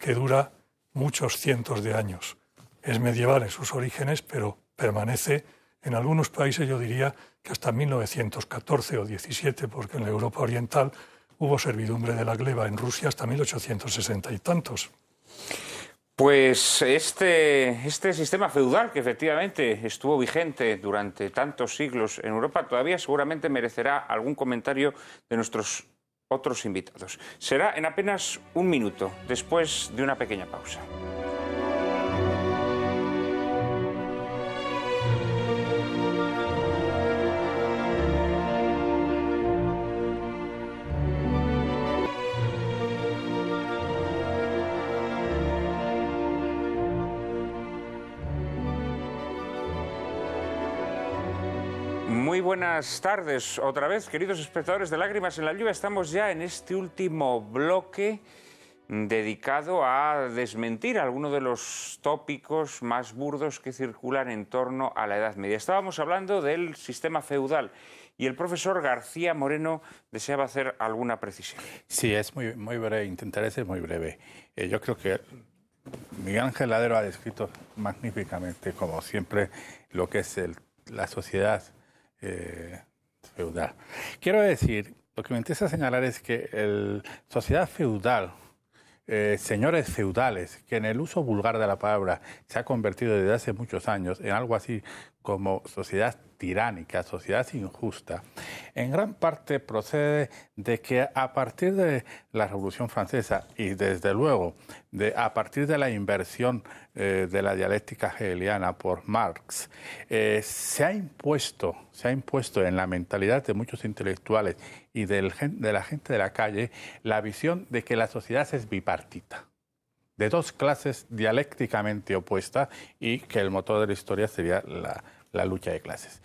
que dura muchos cientos de años. Es medieval en sus orígenes, pero permanece en algunos países, yo diría, que hasta 1914 o 17, porque en la Europa Oriental hubo servidumbre de la gleba, en Rusia hasta 1860 y tantos. Pues este, este sistema feudal que efectivamente estuvo vigente durante tantos siglos en Europa todavía seguramente merecerá algún comentario de nuestros otros invitados. Será en apenas un minuto, después de una pequeña pausa. buenas tardes otra vez, queridos espectadores de Lágrimas en la Lluvia. Estamos ya en este último bloque dedicado a desmentir algunos de los tópicos más burdos que circulan en torno a la Edad Media. Estábamos hablando del sistema feudal y el profesor García Moreno deseaba hacer alguna precisión. Sí, es muy, breve, intentaré ser muy breve. Eh, yo creo que Miguel Ángel Ladero ha descrito magníficamente, como siempre, lo que es la sociedad feudal. Quiero decir, lo que me interesa señalar es que la sociedad feudal, eh, señores feudales, que en el uso vulgar de la palabra se ha convertido desde hace muchos años en algo así como sociedad tiránica, sociedad injusta, en gran parte procede de que a partir de la Revolución Francesa y desde luego de, a partir de la inversión eh, de la dialéctica hegeliana por Marx, eh, se, ha impuesto, se ha impuesto en la mentalidad de muchos intelectuales y de la gente de la calle la visión de que la sociedad es bipartita de dos clases dialécticamente opuestas y que el motor de la historia sería la, la lucha de clases.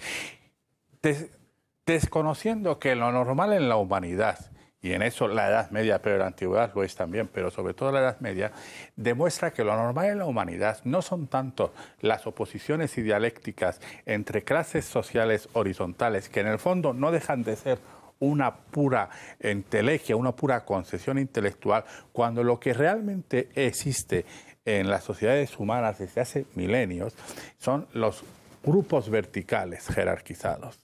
desconociendo que lo normal en la humanidad, y en eso la Edad Media, pero la Antigüedad lo es también, pero sobre todo la Edad Media, demuestra que lo normal en la humanidad no son tanto las oposiciones y dialécticas entre clases sociales horizontales, que en el fondo no dejan de ser una pura entelequia, una pura concesión intelectual, cuando lo que realmente existe en las sociedades humanas desde hace milenios son los grupos verticales jerarquizados.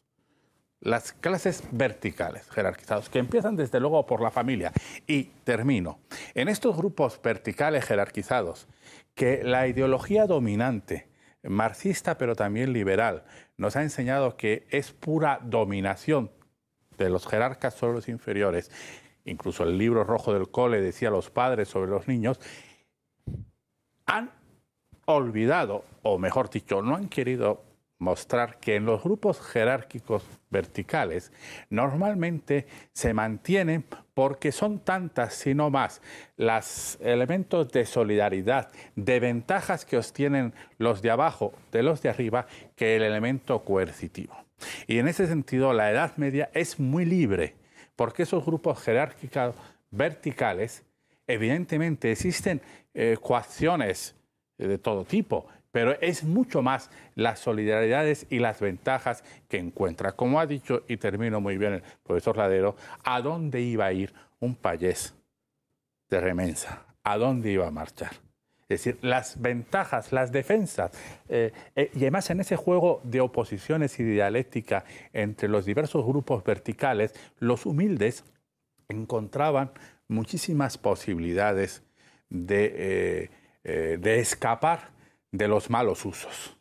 Las clases verticales jerarquizados, que empiezan desde luego por la familia. Y termino. En estos grupos verticales jerarquizados, que la ideología dominante, marxista pero también liberal, nos ha enseñado que es pura dominación de los jerarcas sobre los inferiores. Incluso el libro rojo del cole decía los padres sobre los niños, han olvidado, o mejor dicho, no han querido mostrar que en los grupos jerárquicos verticales normalmente se mantienen porque son tantas, si no más, los elementos de solidaridad, de ventajas que obtienen los de abajo de los de arriba, que el elemento coercitivo. Y en ese sentido, la Edad Media es muy libre, porque esos grupos jerárquicos verticales, evidentemente, existen ecuaciones. Eh, coacciones eh, de todo tipo, pero es mucho más las solidaridades y las ventajas que encuentra. Como ha dicho, y termino muy bien el profesor Ladero, ¿a dónde iba a ir un payés de remensa? ¿A dónde iba a marchar? Es decir, las ventajas, las defensas. Eh, eh, y además en ese juego de oposiciones y de dialéctica entre los diversos grupos verticales, los humildes encontraban muchísimas posibilidades de... Eh, de escapar de los malos usos,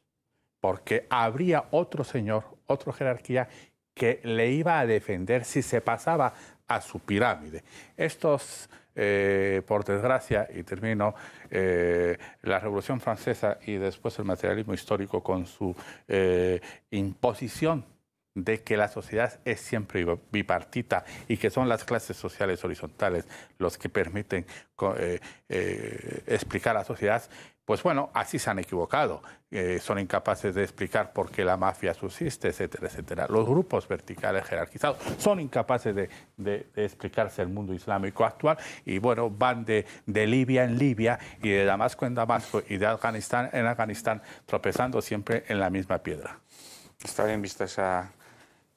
porque habría otro señor, otra jerarquía que le iba a defender si se pasaba a su pirámide. Estos, eh, por desgracia, y termino, eh, la Revolución Francesa y después el materialismo histórico con su imposición de que la sociedad es siempre bipartita y que son las clases sociales horizontales los que permiten eh, eh, explicar la sociedad, pues bueno, así se han equivocado, eh, son incapaces de explicar por qué la mafia subsiste, etcétera, etcétera. Los grupos verticales jerarquizados son incapaces de, explicarse el mundo islámico actual y bueno, van de, de, Libia en Libia y de Damasco en Damasco y de Afganistán en Afganistán, tropezando siempre en la misma piedra. Está bien vista esa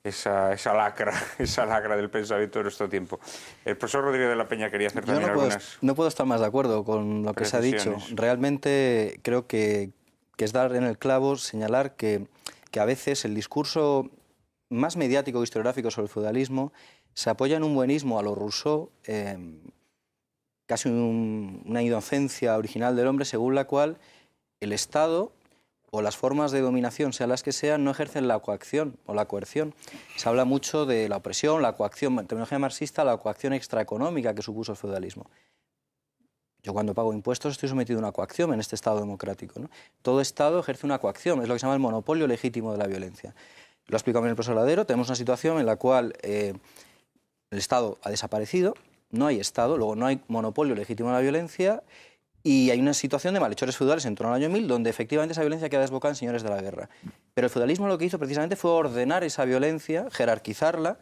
esa, lacra, (laughs) esa del pensamiento de nuestro tiempo. El profesor Rodríguez de la Peña quería hacer también no puedo, No puedo estar más de acuerdo con lo que se ha dicho. Realmente creo que, es dar en el clavo señalar que, a veces el discurso más mediático historiográfico sobre el feudalismo se apoya en un buenismo a lo ruso, em, casi una inocencia original del hombre, según la cual el Estado o las formas de dominación, sean las que sean, no ejercen la coacción o la coerción. Se habla mucho de la opresión, la coacción, en terminología marxista, la coacción extraeconómica que supuso el feudalismo. Yo cuando pago impuestos estoy sometido a una coacción en este Estado democrático. Todo Estado ejerce una coacción, es lo que se llama el monopolio legítimo de la violencia. Lo ha explicado bien el profesor Ladero, tenemos una situación en la cual eh, el Estado ha desaparecido, no hay Estado, luego no hay monopolio legítimo de la violencia y hay una situación de malhechores feudales en torno al año 1000 donde efectivamente esa violencia queda desbocada en señores de la guerra. Pero el feudalismo lo que hizo precisamente fue ordenar esa violencia, jerarquizarla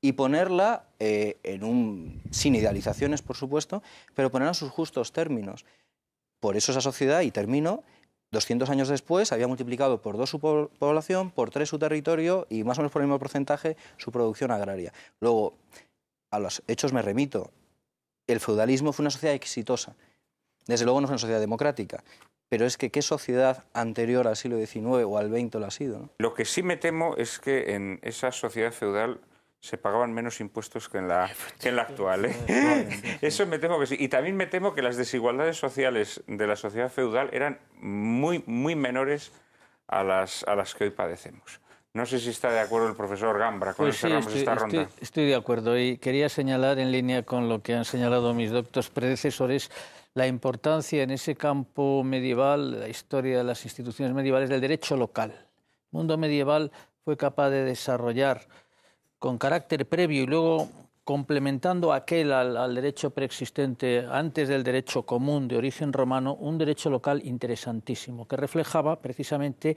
y ponerla eh, en un, sin idealizaciones por supuesto, pero ponerla en sus justos términos. Por eso esa sociedad, y termino, 200 años después había multiplicado por dos su población, por tres su territorio y más o menos por el mismo porcentaje su producción agraria. Luego, a los hechos me remito, el feudalismo fue una sociedad exitosa desde luego no es una sociedad democrática, pero es que qué sociedad anterior al siglo XIX o al XX lo ha sido. ¿no? Lo que sí me temo es que en esa sociedad feudal se pagaban menos impuestos que en la, en la actual. ¿eh? (laughs) Eso me temo que sí. Y también me temo que las desigualdades sociales de la sociedad feudal eran muy, muy menores a las, a las que hoy padecemos. No sé si está de acuerdo el profesor Gambra con pues sí, cerramos estoy, esta ronda. estoy de acuerdo y quería señalar en línea con lo que han señalado mis doctos predecesores la importancia en ese campo medieval, la historia de las instituciones medievales, del derecho local. El mundo medieval fue capaz de desarrollar con carácter previo y luego complementando aquel al, al, derecho preexistente antes del derecho común de origen romano, un derecho local interesantísimo, que reflejaba precisamente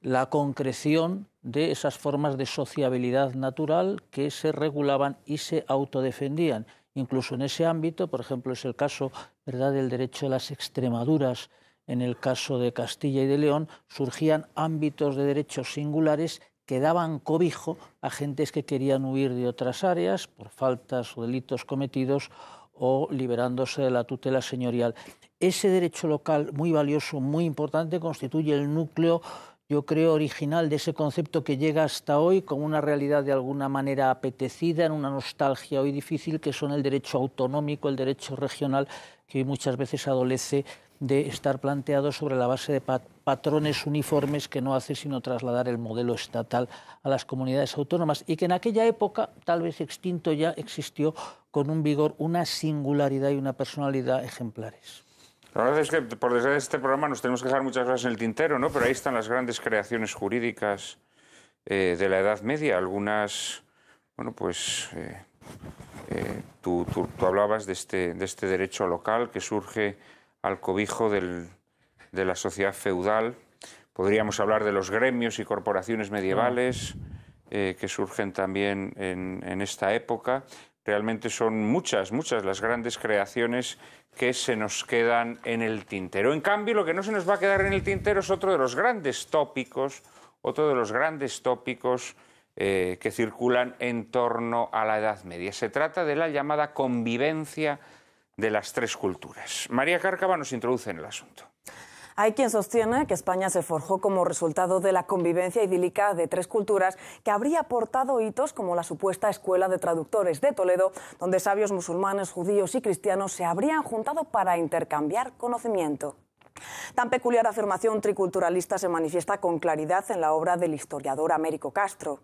la concreción de esas formas de sociabilidad natural que se regulaban y se autodefendían incluso en ese ámbito, por ejemplo, es el caso ¿verdad? del derecho de las extremaduras, en el caso de Castilla y de León, surgían ámbitos de derechos singulares que daban cobijo a gentes que querían huir de otras áreas por faltas o delitos cometidos o liberándose de la tutela señorial. Ese derecho local muy valioso, muy importante, constituye el núcleo yo creo, original de ese concepto que llega hasta hoy con una realidad de alguna manera apetecida, en una nostalgia hoy difícil, que son el derecho autonómico, el derecho regional, que hoy muchas veces adolece de estar planteado sobre la base de patrones uniformes que no hace sino trasladar el modelo estatal a las comunidades autónomas y que en aquella época, tal vez extinto ya, existió con un vigor, una singularidad y una personalidad ejemplares. La verdad es que, por desgracia, este programa nos tenemos que dejar muchas cosas en el tintero, ¿no? Pero ahí están las grandes creaciones jurídicas eh, de la Edad Media. Algunas, bueno, pues eh, eh, tú, hablabas de este, de este derecho local que surge al cobijo de la sociedad feudal. Podríamos hablar de los gremios y corporaciones medievales mm. que surgen también en esta época. Realmente son muchas, muchas las grandes creaciones que se nos quedan en el tintero. En cambio, lo que no se nos va a quedar en el tintero es otro de los grandes tópicos, otro de los grandes tópicos eh, que circulan en torno a la Edad Media. Se trata de la llamada convivencia de las tres culturas. María Cárcava nos introduce en el asunto. Hay quien sostiene que España se forjó como resultado de la convivencia idílica de tres culturas que habría aportado hitos como la supuesta Escuela de Traductores de Toledo, donde sabios musulmanes, judíos y cristianos se habrían juntado para intercambiar conocimiento. Tan peculiar afirmación triculturalista se manifiesta con claridad en la obra del historiador Américo Castro.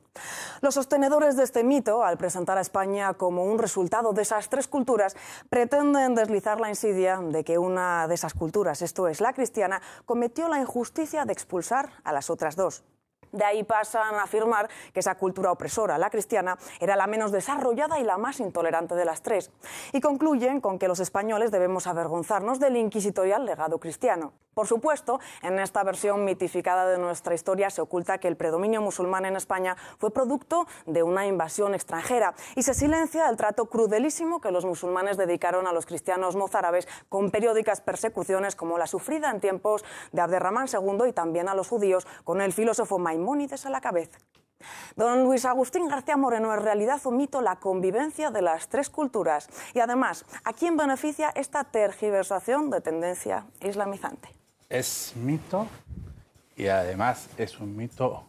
Los sostenedores de este mito, al presentar a España como un resultado de esas tres culturas, pretenden deslizar la insidia de que una de esas culturas, esto es la cristiana, cometió la injusticia de expulsar a las otras dos. De ahí pasan a afirmar que esa cultura opresora, la cristiana, era la menos desarrollada y la más intolerante de las tres. Y concluyen con que los españoles debemos avergonzarnos del inquisitorial legado cristiano. Por supuesto, en esta versión mitificada de nuestra historia se oculta que el predominio musulmán en España fue producto de una invasión extranjera y se silencia el trato crudelísimo que los musulmanes dedicaron a los cristianos mozárabes con periódicas persecuciones como la sufrida en tiempos de Abderramán II y también a los judíos con el filósofo Maimón Mónides a la cabeza. Don Luis Agustín García Moreno, ¿es realidad un mito la convivencia de las tres culturas. Y además, ¿a quién beneficia esta tergiversación de tendencia islamizante? Es mito y además es un mito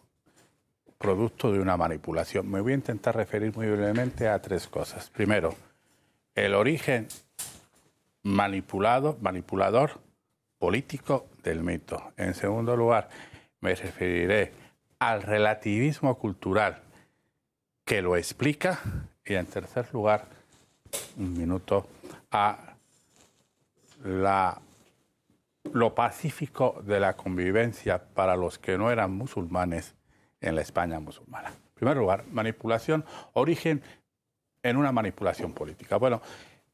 producto de una manipulación. Me voy a intentar referir muy brevemente a tres cosas. Primero, el origen manipulado, manipulador político del mito. En segundo lugar, me referiré al relativismo cultural que lo explica y en tercer lugar, un minuto, a lo pacífico de la convivencia para los que no eran musulmanes en la España musulmana. En primer lugar, manipulación, origen en una manipulación política. Bueno,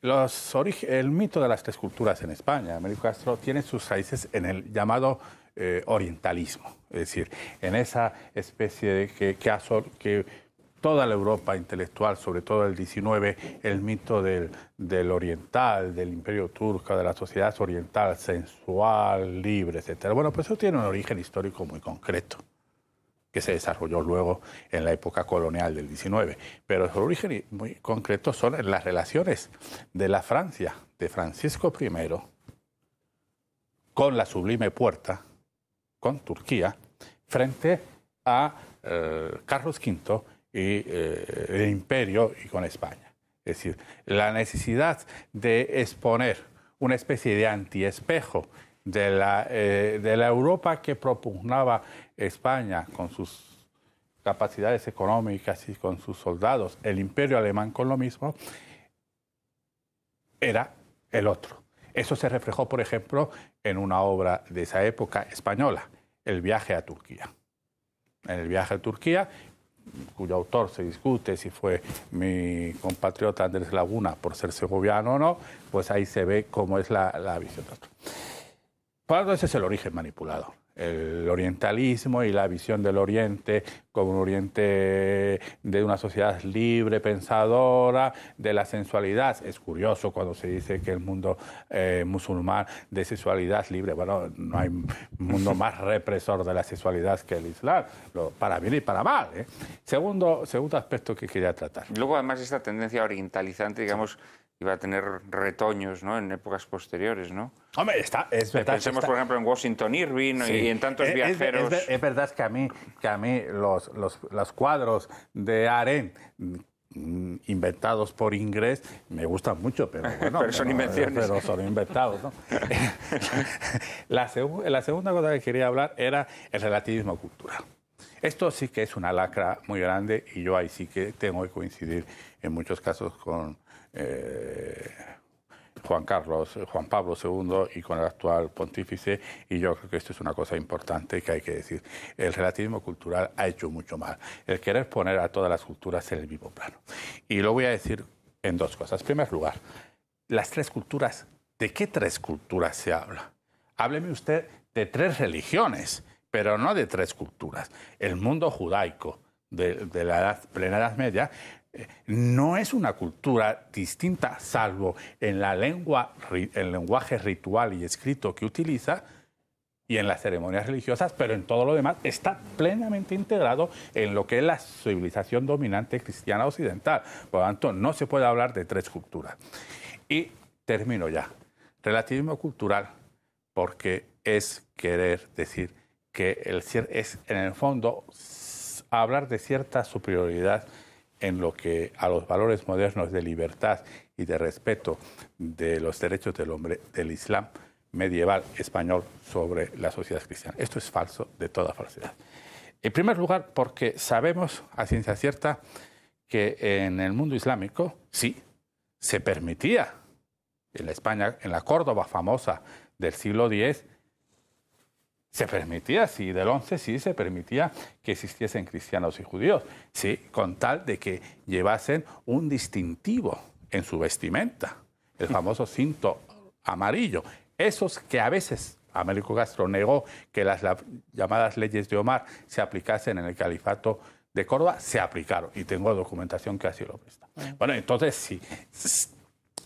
los el mito de las tres culturas en España, Américo Castro, tiene sus raíces en el llamado eh, orientalismo, es decir, en esa especie de que, que, que toda la Europa intelectual, sobre todo el 19, el mito del, del, oriental, del imperio turco, de la sociedad oriental, sensual, libre, etc. Bueno, pues eso tiene un origen histórico muy concreto, que se desarrolló luego en la época colonial del 19. Pero su origen muy concreto son las relaciones de la Francia, de Francisco I, con la sublime puerta, con Turquía frente a eh, Carlos V y eh, el imperio y con España. Es decir, la necesidad de exponer una especie de antiespejo de la, eh, de la Europa que propugnaba España con sus capacidades económicas y con sus soldados, el imperio alemán con lo mismo, era el otro. Eso se reflejó, por ejemplo, en una obra de esa época española, el viaje a Turquía. En el viaje a Turquía, cuyo autor se discute si fue mi compatriota Andrés Laguna por ser segoviano o no, pues ahí se ve cómo es la, visión. Por lo ese es el origen manipulado el orientalismo y la visión del Oriente como un Oriente de una sociedad libre, pensadora, de la sensualidad. Es curioso cuando se dice que el mundo eh, musulmán de sexualidad libre, bueno, no hay mundo más represor de la sexualidad que el Islam, para bien y para mal. ¿eh? Segundo, segundo aspecto que quería tratar. Luego, además, esta tendencia orientalizante, digamos iba a tener retoños ¿no? en épocas posteriores. ¿no? Hombre, está, Pensemos, por ejemplo, en Washington Irving y en tantos viajeros. Es, verdad que a mí, que a mí los, los, los cuadros de Aren mm, inventados por Ingrés me gustan mucho, pero (laughs) bueno, son invenciones. Pero son inventados, ¿no? (laughs) la segunda cosa que quería hablar era el relativismo cultural. Esto sí que es una lacra muy grande y yo ahí sí que tengo que coincidir en muchos casos con, eh, Juan Carlos, eh, Juan Pablo II y con el actual pontífice, y yo creo que esto es una cosa importante que hay que decir. El relativismo cultural ha hecho mucho mal, el querer poner a todas las culturas en el mismo plano. Y lo voy a decir en dos cosas. En primer lugar, las tres culturas, ¿de qué tres culturas se habla? Hábleme usted de tres religiones, pero no de tres culturas. El mundo judaico de, la edad, plena Edad Media no es una cultura distinta, salvo en la lengua, el lenguaje ritual y escrito que utiliza y en las ceremonias religiosas, pero en todo lo demás está plenamente integrado en lo que es la civilización dominante cristiana occidental. Por lo tanto, no se puede hablar de tres culturas. Y termino ya. Relativismo cultural, porque es querer decir que el, es, en el fondo, hablar de cierta superioridad en lo que a los valores modernos de libertad y de respeto de los derechos del hombre del Islam medieval español sobre la sociedad cristiana. Esto es falso de toda falsedad. En primer lugar, porque sabemos a ciencia cierta que en el mundo islámico sí se permitía, en la España, en la Córdoba famosa del siglo X, se permitía, sí, del 11 sí se permitía que existiesen cristianos y judíos, sí, con tal de que llevasen un distintivo en su vestimenta, el famoso cinto amarillo. Esos que a veces Américo Castro negó que las llamadas leyes de Omar se aplicasen en el califato de Córdoba, se aplicaron y tengo documentación que así lo presta. Ah. Bueno, entonces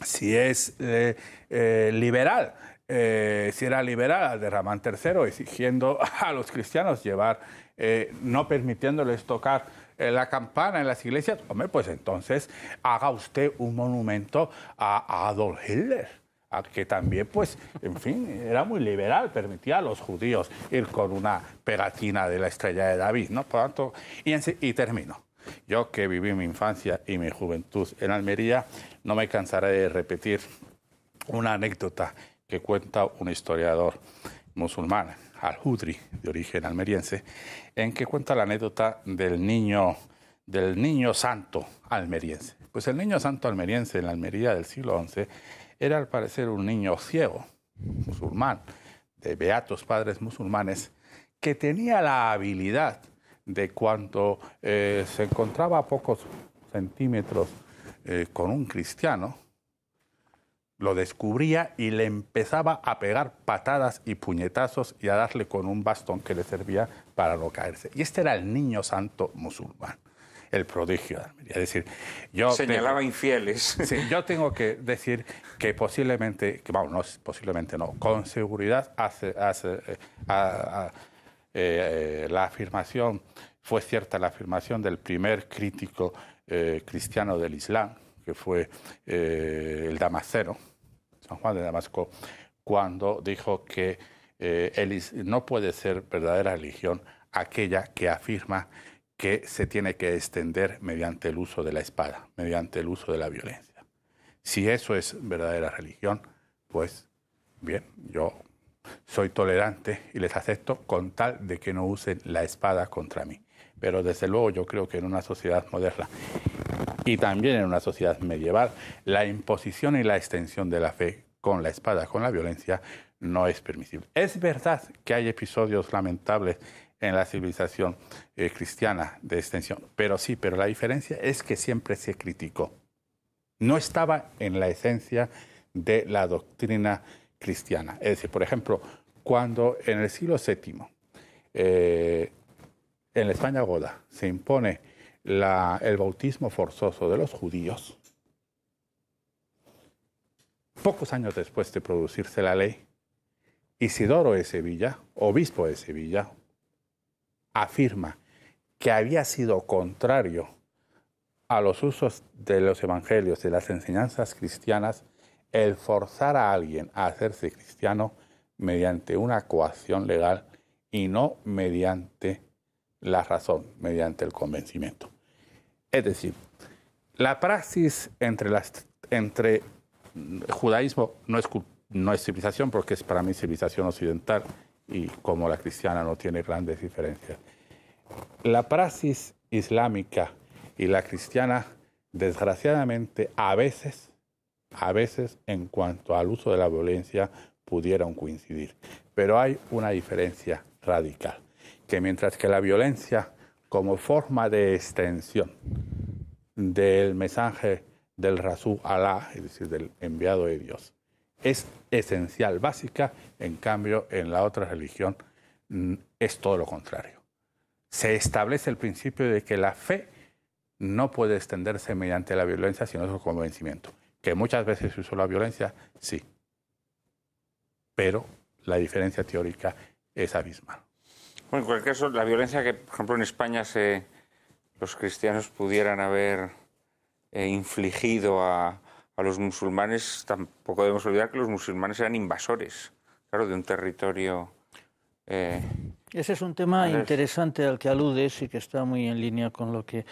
si es eh, eh, liberal eh, si era liberal al de tercero... III, exigiendo (laughs) a los cristianos llevar, eh, no permitiéndoles tocar eh, la campana en las iglesias, hombre, pues entonces haga usted un monumento a, Adolf Hitler. A que también, pues, en fin, era muy liberal, permitía a los judíos ir con una pegatina de la estrella de David, ¿no? Por tanto, y termino. Yo que viví mi infancia y mi juventud en Almería, no me cansaré de repetir una anécdota que cuenta un historiador musulmán, Al-Hudri, de origen almeriense, en que cuenta la anécdota del niño, del niño santo almeriense. Pues el niño santo almeriense en la Almería del siglo XI era al parecer un niño ciego, musulmán, de beatos padres musulmanes, que tenía la habilidad de cuando eh, se encontraba a pocos centímetros eh, con un cristiano, lo descubría y le empezaba a pegar patadas y puñetazos y a darle con un bastón que le servía para no caerse. Y este era el niño santo musulmán, el prodigio de Almería. decir, yo señalaba infieles. yo tengo que decir que posiblemente, que vamos, posiblemente no, con seguridad hace, eh, eh, eh, la afirmación fue cierta la afirmación del primer crítico cristiano del Islam, que fue el Damasceno, Juan de Damasco cuando dijo que eh, no puede ser verdadera religión aquella que afirma que se tiene que extender mediante el uso de la espada, mediante el uso de la violencia. Si eso es verdadera religión, pues bien, yo soy tolerante y les acepto con tal de que no usen la espada contra mí. Pero desde luego yo creo que en una sociedad moderna y también en una sociedad medieval, la imposición y la extensión de la fe con la espada, con la violencia, no es permisible. Es verdad que hay episodios lamentables en la civilización eh, cristiana de extensión, pero sí, pero la diferencia es que siempre se criticó. No estaba en la esencia de la doctrina cristiana. Es decir, por ejemplo, cuando en el siglo VII eh, en la España Goda se impone el bautismo forzoso de los judíos, pocos años después de producirse la ley, Isidoro de Sevilla, obispo de Sevilla, afirma que había sido contrario a los usos de los evangelios, de las enseñanzas cristianas, el forzar a alguien a hacerse cristiano mediante una coacción legal y no mediante la razón, mediante el convencimiento. Es decir, la praxis entre, judaísmo no es, no es civilización, porque es para mí civilización occidental y como la cristiana no tiene grandes diferencias. La praxis islámica y la cristiana, desgraciadamente, a veces, a veces en cuanto al uso de la violencia, pudieron coincidir. Pero hay una diferencia radical, que mientras que la violencia como forma de extensión del mensaje del Rasul Alá, es decir, del enviado de Dios. Es esencial, básica, en cambio en la otra religión mm, es todo lo contrario. Se establece el principio de que la fe no puede extenderse mediante la violencia, sino su convencimiento. Que muchas veces se usa la violencia, sí, pero la diferencia teórica es abismal. Bueno, en cualquier caso, la violencia que, por ejemplo, en España los cristianos pudieran haber eh, infligido a, los musulmanes, tampoco debemos olvidar que los musulmanes eran invasores, claro, de un territorio. Eh, Ese es un tema interesante al que aludes y que está muy en línea con lo que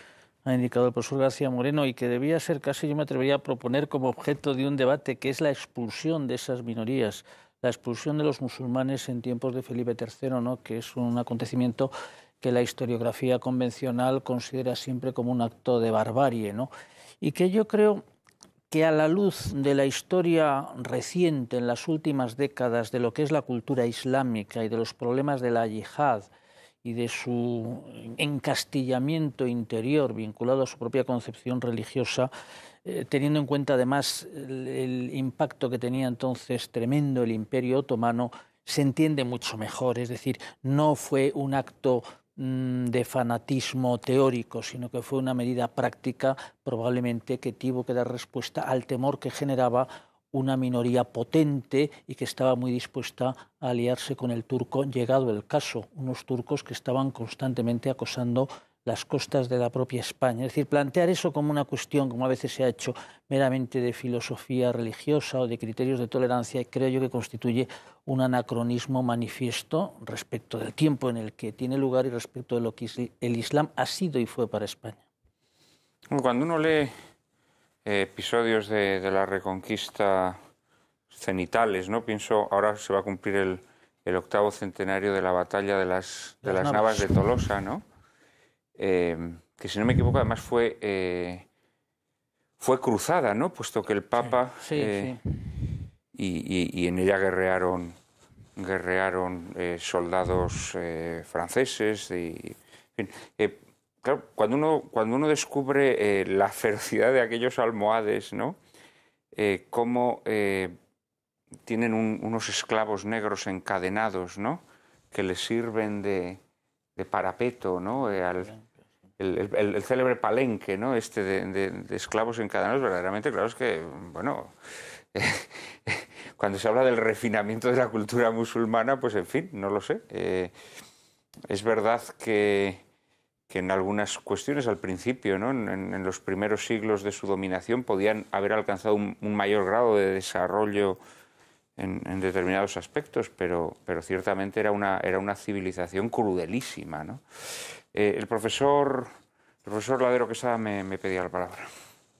ha indicado el profesor García Moreno y que debía ser casi, yo me atrevería a proponer como objeto de un debate, que es la expulsión de esas minorías la expulsión de los musulmanes en tiempos de Felipe III, ¿no? que es un acontecimiento que la historiografía convencional considera siempre como un acto de barbarie, ¿no? y que yo creo que a la luz de la historia reciente en las últimas décadas de lo que es la cultura islámica y de los problemas de la yihad y de su encastillamiento interior vinculado a su propia concepción religiosa, eh, teniendo en cuenta además el, impacto que tenía entonces tremendo el imperio otomano, se entiende mucho mejor. Es decir, no fue un acto mm, de fanatismo teórico, sino que fue una medida práctica probablemente que tuvo que dar respuesta al temor que generaba una minoría potente y que estaba muy dispuesta a aliarse con el turco, llegado el caso, unos turcos que estaban constantemente acosando las costas de la propia España. Es decir, plantear eso como una cuestión, como a veces se ha hecho, meramente de filosofía religiosa o de criterios de tolerancia, creo yo que constituye un anacronismo manifiesto respecto del tiempo en el que tiene lugar y respecto de lo que el Islam ha sido y fue para España. Cuando uno lee eh, episodios de, la Reconquista cenitales, ¿no? Pienso, ahora se va a cumplir el, octavo centenario de la batalla de las, de las, navas. navas de Tolosa, ¿no? Em, que si no me equivoco además fue, eh, fue cruzada, ¿no? Puesto que el Papa... Eh, y, en ella guerrearon, guerrearon eh, soldados franceses. cuando uno, cuando uno descubre la ferocidad de aquellos almohades, ¿no? cómo tienen unos esclavos negros encadenados, ¿no? Que les sirven de, de parapeto, ¿no? al, el, célebre palenque ¿no? este de, de, de, esclavos encadenados, verdaderamente, claro, es que, bueno, (laughs) cuando se habla del refinamiento de la cultura musulmana, pues en fin, no lo sé. Eh, es verdad que, en algunas cuestiones al principio, ¿no? en, los primeros siglos de su dominación, podían haber alcanzado un, mayor grado de desarrollo en, determinados aspectos, pero, pero ciertamente era una, era una civilización crudelísima. ¿no? Eh, el profesor profesor Ladero Quesada me, me pedía la palabra.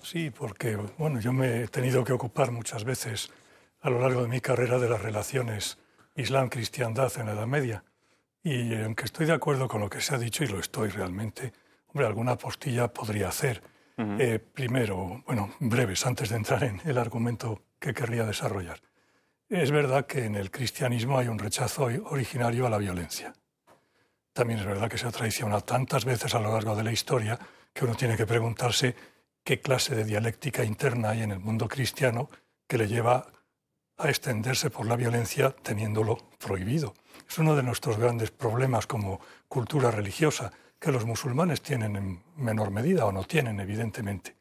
Sí, porque bueno, yo me he tenido que ocupar muchas veces a lo largo de mi carrera de las relaciones Islam-Cristiandad en la Edad Media. Y aunque estoy de acuerdo con lo que se ha dicho, y lo estoy realmente, hombre, alguna postilla podría hacer. Eh, primero, bueno, breves, antes de entrar en el argumento que querría desarrollar. Es verdad que en el cristianismo hay un rechazo originario a la violencia también es verdad que se ha traicionado tantas veces a lo largo de la historia que uno tiene que preguntarse qué clase de dialéctica interna hay en el mundo cristiano que le lleva a extenderse por la violencia teniéndolo prohibido. Es uno de nuestros grandes problemas como cultura religiosa, que los musulmanes tienen en menor medida o no tienen, evidentemente.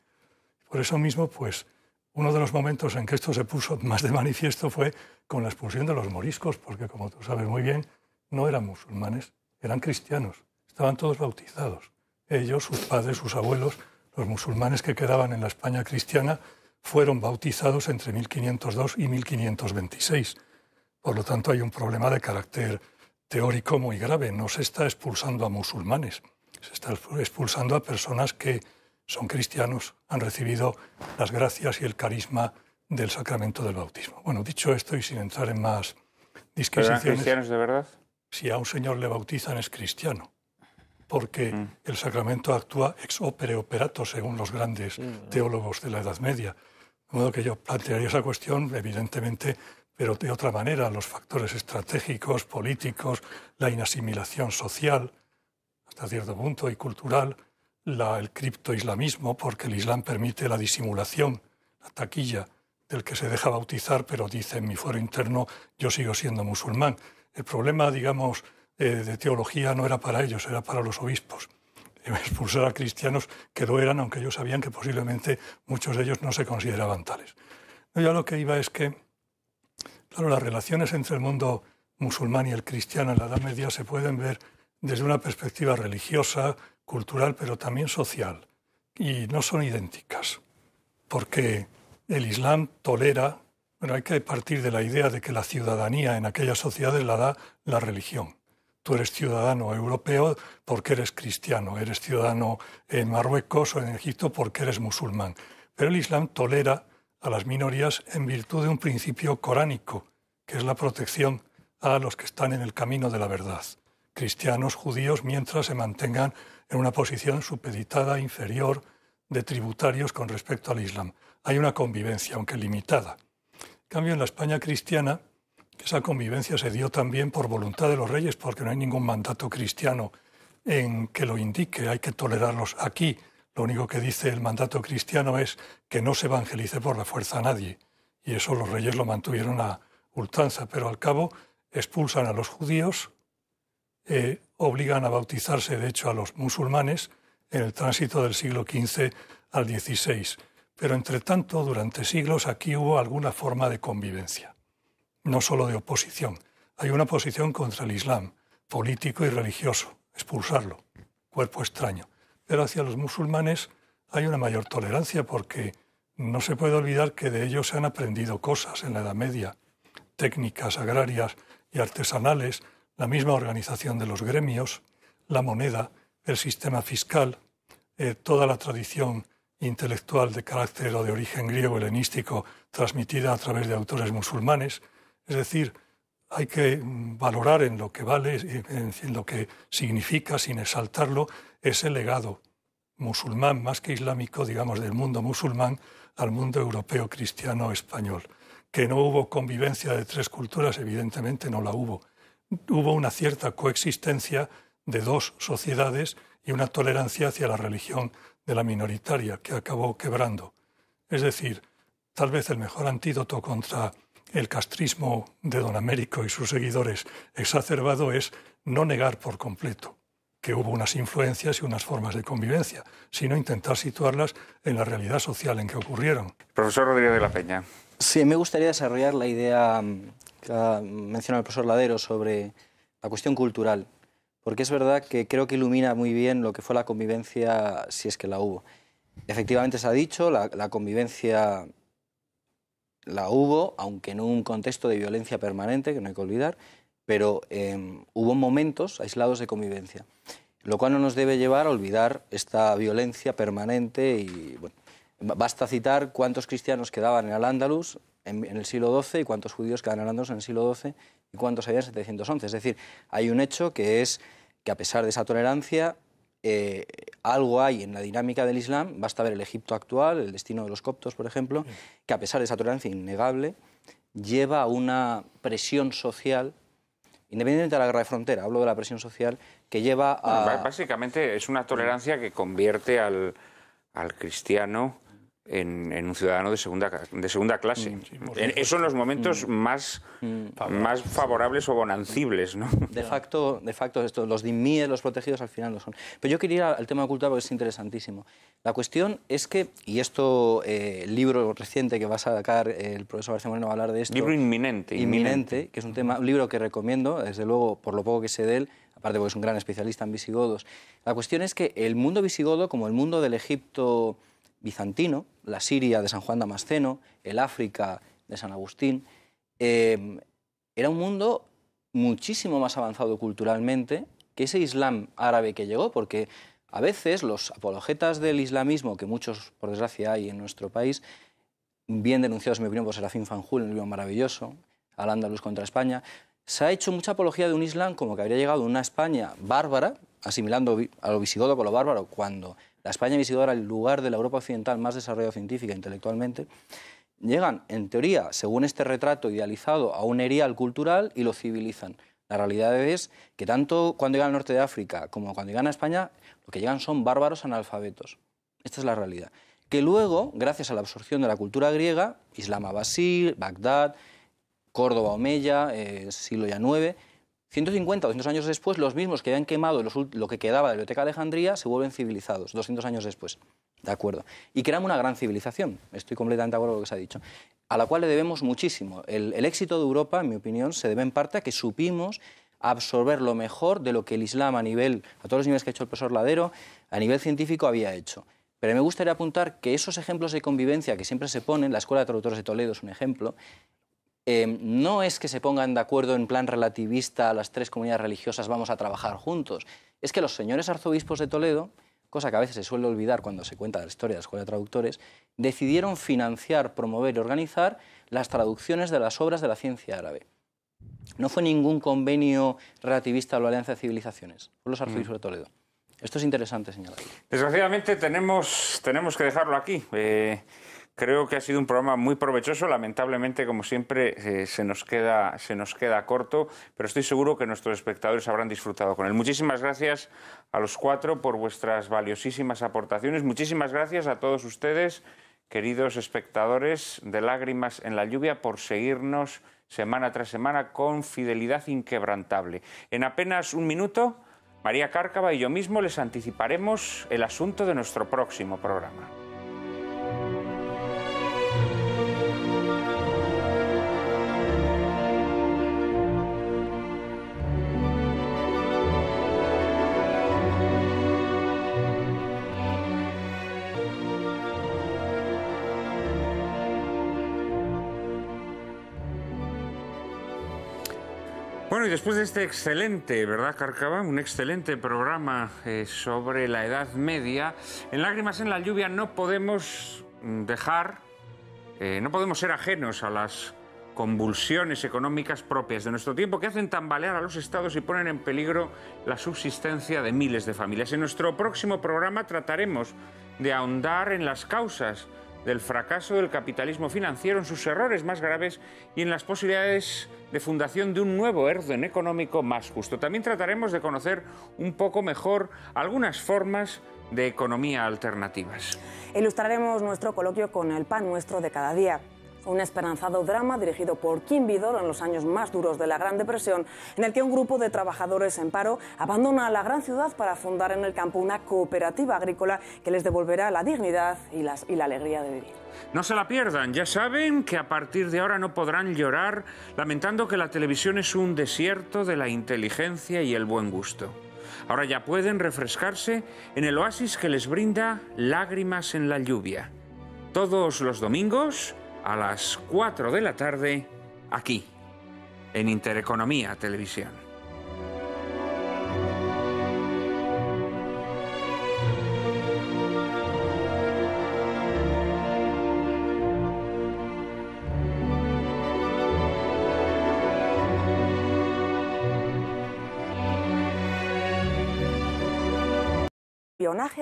Por eso mismo, pues, uno de los momentos en que esto se puso más de manifiesto fue con la expulsión de los moriscos, porque como tú sabes muy bien, no eran musulmanes, eran cristianos, estaban todos bautizados. Ellos, sus padres, sus abuelos, los musulmanes que quedaban en la España cristiana, fueron bautizados entre 1502 y 1526. Por lo tanto, hay un problema de carácter teórico muy grave. No se está expulsando a musulmanes, se está expulsando a personas que son cristianos, han recibido las gracias y el carisma del sacramento del bautismo. Bueno, dicho esto y sin entrar en más disquisiciones... cristianos de verdad? si a un señor le bautizan es cristiano, porque mm. el sacramento actúa ex opere operato, según los grandes teólogos de la Edad Media. De modo que yo plantearía esa cuestión, evidentemente, pero de otra manera, los factores estratégicos, políticos, la inasimilación social, hasta cierto punto, y cultural, la, el criptoislamismo, porque el Islam permite la disimulación, la taquilla del que se deja bautizar, pero dice en mi fuero interno, yo sigo siendo musulmán el problema, digamos, eh, de teología no era para ellos, era para los obispos. (laughs) Expulsar a cristianos que lo eran, aunque ellos sabían que posiblemente muchos de ellos no se consideraban tales. Yo lo que iba es que, claro, las relaciones entre el mundo musulmán y el cristiano en la Edad Media se pueden ver desde una perspectiva religiosa, cultural, pero también social. Y no son idénticas, porque el Islam tolera bueno, hay que partir de la idea de que la ciudadanía en aquellas sociedades la da la religión. Tú eres ciudadano europeo porque eres cristiano, eres ciudadano en Marruecos o en Egipto porque eres musulmán. Pero el Islam tolera a las minorías en virtud de un principio coránico, que es la protección a los que están en el camino de la verdad, cristianos, judíos, mientras se mantengan en una posición supeditada inferior de tributarios con respecto al Islam. Hay una convivencia, aunque limitada, en cambio, en la España cristiana, esa convivencia se dio también por voluntad de los reyes, porque no hay ningún mandato cristiano en que lo indique, hay que tolerarlos aquí. Lo único que dice el mandato cristiano es que no se evangelice por la fuerza a nadie. Y eso los reyes lo mantuvieron a ultranza, pero al cabo expulsan a los judíos, eh, obligan a bautizarse, de hecho, a los musulmanes en el tránsito del siglo XV al XVI pero entre tanto, durante siglos aquí hubo alguna forma de convivencia, no solo de oposición. Hay una oposición contra el Islam, político y religioso, expulsarlo, cuerpo extraño. Pero hacia los musulmanes hay una mayor tolerancia porque no se puede olvidar que de ellos se han aprendido cosas en la Edad Media, técnicas agrarias y artesanales, la misma organización de los gremios, la moneda, el sistema fiscal, eh, toda la tradición intelectual de carácter o de origen griego helenístico transmitida a través de autores musulmanes. Es decir, hay que mm, valorar en lo que vale, en lo que significa, sin exaltarlo, ese legado musulmán más que islámico, digamos, del mundo musulmán al mundo europeo cristiano español. Que no hubo convivencia de tres culturas, evidentemente no la hubo. Hubo una cierta coexistencia de dos sociedades y una tolerancia hacia la religión de la minoritaria que acabó quebrando. Es decir, tal vez el mejor antídoto contra el castrismo de don Américo y sus seguidores exacerbado es no negar por completo que hubo unas influencias y unas formas de convivencia, sino intentar situarlas en la realidad social en que ocurrieron. Profesor Rodríguez de la Peña. Sí, me gustaría desarrollar la idea mm, que ha mencionado el profesor Ladero sobre la cuestión cultural porque es verdad que creo que ilumina muy bien lo que fue la convivencia, si es que la hubo. Efectivamente se ha dicho, la, convivencia la hubo, aunque en un contexto de violencia permanente, que no hay que olvidar, pero em, hubo momentos aislados de convivencia, lo cual no nos debe llevar a olvidar esta violencia permanente y, basta citar cuántos cristianos quedaban en Al-Ándalus en, el siglo XII y cuántos judíos quedaban en Al-Ándalus en el siglo XII y cuántos había en 711. Es decir, hay un hecho que es que a pesar de esa tolerancia, eh, algo hay en la dinámica del Islam, basta ver el Egipto actual, el destino de los coptos, por ejemplo, que a pesar de esa tolerancia innegable, lleva a una presión social independientemente de la guerra de frontera, hablo de la presión social que lleva a... básicamente es una tolerancia que convierte al, al cristiano en, un ciudadano de segunda, de segunda clase. Mm, esos Eso en los momentos mm. más, mm. más favorables o bonancibles. ¿no? De, facto, de facto, esto, los DIMIE, los protegidos, al final lo son. Pero yo quería ir al tema ocultado porque es interesantísimo. La cuestión es que, y esto, eh, libro reciente que va a sacar el profesor García Moreno va a hablar de esto. Libro inminente, inminente. que es un, tema, un libro que recomiendo, desde luego, por lo poco que sé de él, aparte porque es un gran especialista en visigodos. La cuestión es que el mundo visigodo, como el mundo del Egipto bizantino, la Siria de San Juan Damasceno, el África de San Agustín, em, era un mundo muchísimo más avanzado culturalmente que ese Islam árabe que llegó, porque a veces los apologetas del islamismo, que muchos por desgracia hay en nuestro país, bien denunciados en mi opinión por Serafín Fanjul en el libro maravilloso, Al Andaluz contra España, se ha hecho mucha apología de un Islam como que habría llegado una España bárbara, asimilando a lo visigodo con lo bárbaro, cuando la España ahora el lugar de la Europa occidental más desarrollado científica e intelectualmente, llegan, en teoría, según este retrato idealizado, a un erial cultural y lo civilizan. La realidad es que tanto cuando llegan al norte de África como cuando llegan a España, lo que llegan son bárbaros analfabetos. Esta es la realidad. Que luego, gracias a la absorción de la cultura griega, basil Bagdad, Córdoba, Omeya, eh, siglo ya IX, 150 200 años después, los mismos que habían quemado lo que quedaba de la biblioteca de Alejandría se vuelven civilizados, 200 años después. De acuerdo. Y crean una gran civilización, estoy completamente de acuerdo con lo que se ha dicho, a la cual le debemos muchísimo. El, éxito de Europa, en mi opinión, se debe en parte a que supimos absorber lo mejor de lo que el Islam a nivel, a todos los niveles que ha hecho el profesor Ladero, a nivel científico había hecho. Pero me gustaría apuntar que esos ejemplos de convivencia que siempre se ponen, la Escuela de Traductores de Toledo es un ejemplo, Em, no es que se pongan de acuerdo en plan relativista las tres comunidades religiosas vamos a trabajar juntos. Es que los señores arzobispos de Toledo, cosa que a veces se suele olvidar cuando se cuenta la historia de la Escuela de Traductores, decidieron financiar, promover y organizar las traducciones de las obras de la ciencia árabe. No fue ningún convenio relativista o la Alianza de Civilizaciones, fue los arzobispos de mm. Toledo. Esto es interesante señalar. Desgraciadamente tenemos, tenemos que dejarlo aquí. Eh, Creo que ha sido un programa muy provechoso. Lamentablemente, como siempre, eh, se, nos queda, se nos queda corto, pero estoy seguro que nuestros espectadores habrán disfrutado con él. Muchísimas gracias a los cuatro por vuestras valiosísimas aportaciones. Muchísimas gracias a todos ustedes, queridos espectadores de Lágrimas en la Lluvia, por seguirnos semana tras semana con fidelidad inquebrantable. En apenas un minuto, María Cárcava y yo mismo les anticiparemos el asunto de nuestro próximo programa. y después de este excelente, ¿verdad, Carcaba? Un excelente programa eh, sobre la Edad Media. En Lágrimas en la Lluvia no podemos mm, dejar, eh, no podemos ser ajenos a las convulsiones económicas propias de nuestro tiempo que hacen tambalear a los estados y ponen en peligro la subsistencia de miles de familias. En nuestro próximo programa trataremos de ahondar en las causas del fracaso del capitalismo financiero en sus errores más graves y en las posibilidades de fundación de un nuevo orden económico más justo. También trataremos de conocer un poco mejor algunas formas de economía alternativas. Ilustraremos nuestro coloquio con el pan nuestro de cada día un esperanzado drama dirigido por Kim Vidor en los años más duros de la Gran Depresión, en el que un grupo de trabajadores en paro abandona la gran ciudad para fundar en el campo una cooperativa agrícola que les devolverá la dignidad y, y la alegría de vivir. No se la pierdan, ya saben que a partir de ahora no podrán llorar lamentando que la televisión es un desierto de la inteligencia y el buen gusto. Ahora ya pueden refrescarse en el oasis que les brinda lágrimas en la lluvia. Todos los domingos a las 4 de la tarde aquí, en Intereconomía Televisión.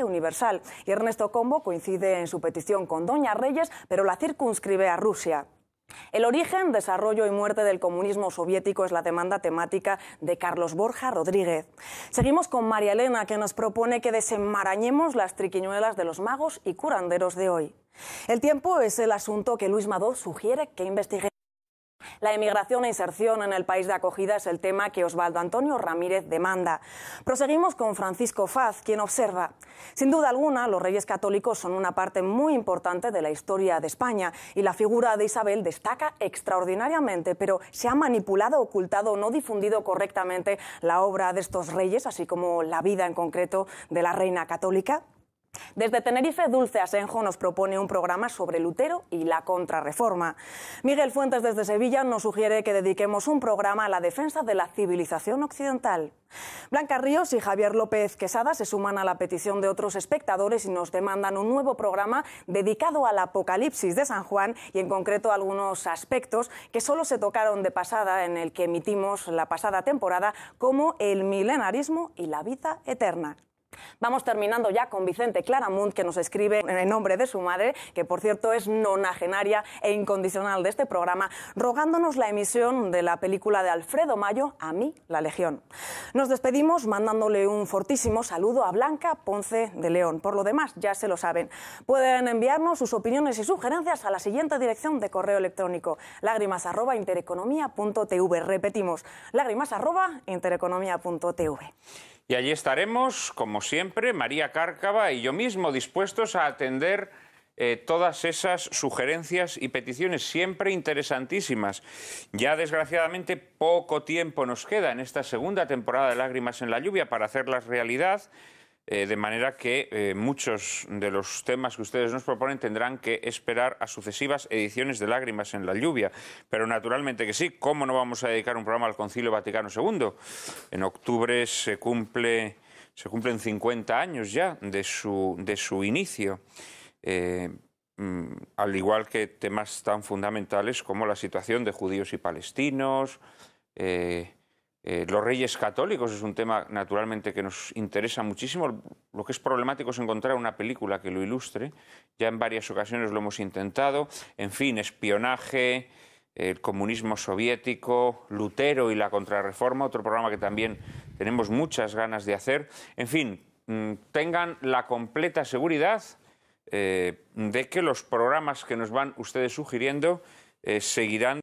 universal. Y Ernesto Combo coincide en su petición con Doña Reyes, pero la circunscribe a Rusia. El origen, desarrollo y muerte del comunismo soviético es la demanda temática de Carlos Borja Rodríguez. Seguimos con María Elena, que nos propone que desenmarañemos las triquiñuelas de los magos y curanderos de hoy. El tiempo es el asunto que Luis Madó sugiere que investigue. La emigración e inserción en el país de acogida es el tema que Osvaldo Antonio Ramírez demanda. Proseguimos con Francisco Faz, quien observa. Sin duda alguna, los reyes católicos son una parte muy importante de la historia de España y la figura de Isabel destaca extraordinariamente, pero se ha manipulado, ocultado o no difundido correctamente la obra de estos reyes, así como la vida en concreto de la reina católica. Desde Tenerife, Dulce Asenjo nos propone un programa sobre Lutero y la contrarreforma. Miguel Fuentes desde Sevilla nos sugiere que dediquemos un programa a la defensa de la civilización occidental. Blanca Ríos y Javier López Quesada se suman a la petición de otros espectadores y nos demandan un nuevo programa dedicado al apocalipsis de San Juan y en concreto a algunos aspectos que solo se tocaron de pasada en el que emitimos la pasada temporada como el milenarismo y la vida eterna. Vamos terminando ya con Vicente Claramunt, que nos escribe en nombre de su madre, que por cierto es nonagenaria e incondicional de este programa, rogándonos la emisión de la película de Alfredo Mayo, A mí, la Legión. Nos despedimos mandándole un fortísimo saludo a Blanca Ponce de León. Por lo demás, ya se lo saben. Pueden enviarnos sus opiniones y sugerencias a la siguiente dirección de correo electrónico, lágrimas.intereconomía.tv. Repetimos, lágrimas.intereconomía.tv. Y allí estaremos, como siempre, María Cárcava y yo mismo dispuestos a atender eh, todas esas sugerencias y peticiones, siempre interesantísimas. Ya desgraciadamente poco tiempo nos queda en esta segunda temporada de Lágrimas en la Lluvia para hacerlas realidad eh, de manera que eh, muchos de los temas que ustedes nos proponen tendrán que esperar a sucesivas ediciones de Lágrimas en la Lluvia. Pero naturalmente que sí, ¿cómo no vamos a dedicar un programa al Concilio Vaticano II? En octubre se, cumple, se cumplen 50 años ya de su, de su inicio. Eh, mm, al igual que temas tan fundamentales como la situación de judíos y palestinos, eh, los reyes católicos es un tema naturalmente que nos interesa muchísimo. Lo que es problemático es encontrar una película que lo ilustre. Ya en varias ocasiones lo hemos intentado. En fin, espionaje, el comunismo soviético, Lutero y la contrarreforma, otro programa que también tenemos muchas ganas de hacer. En fin, mm, tengan la completa seguridad eh, de que los programas que nos van ustedes sugiriendo eh, seguirán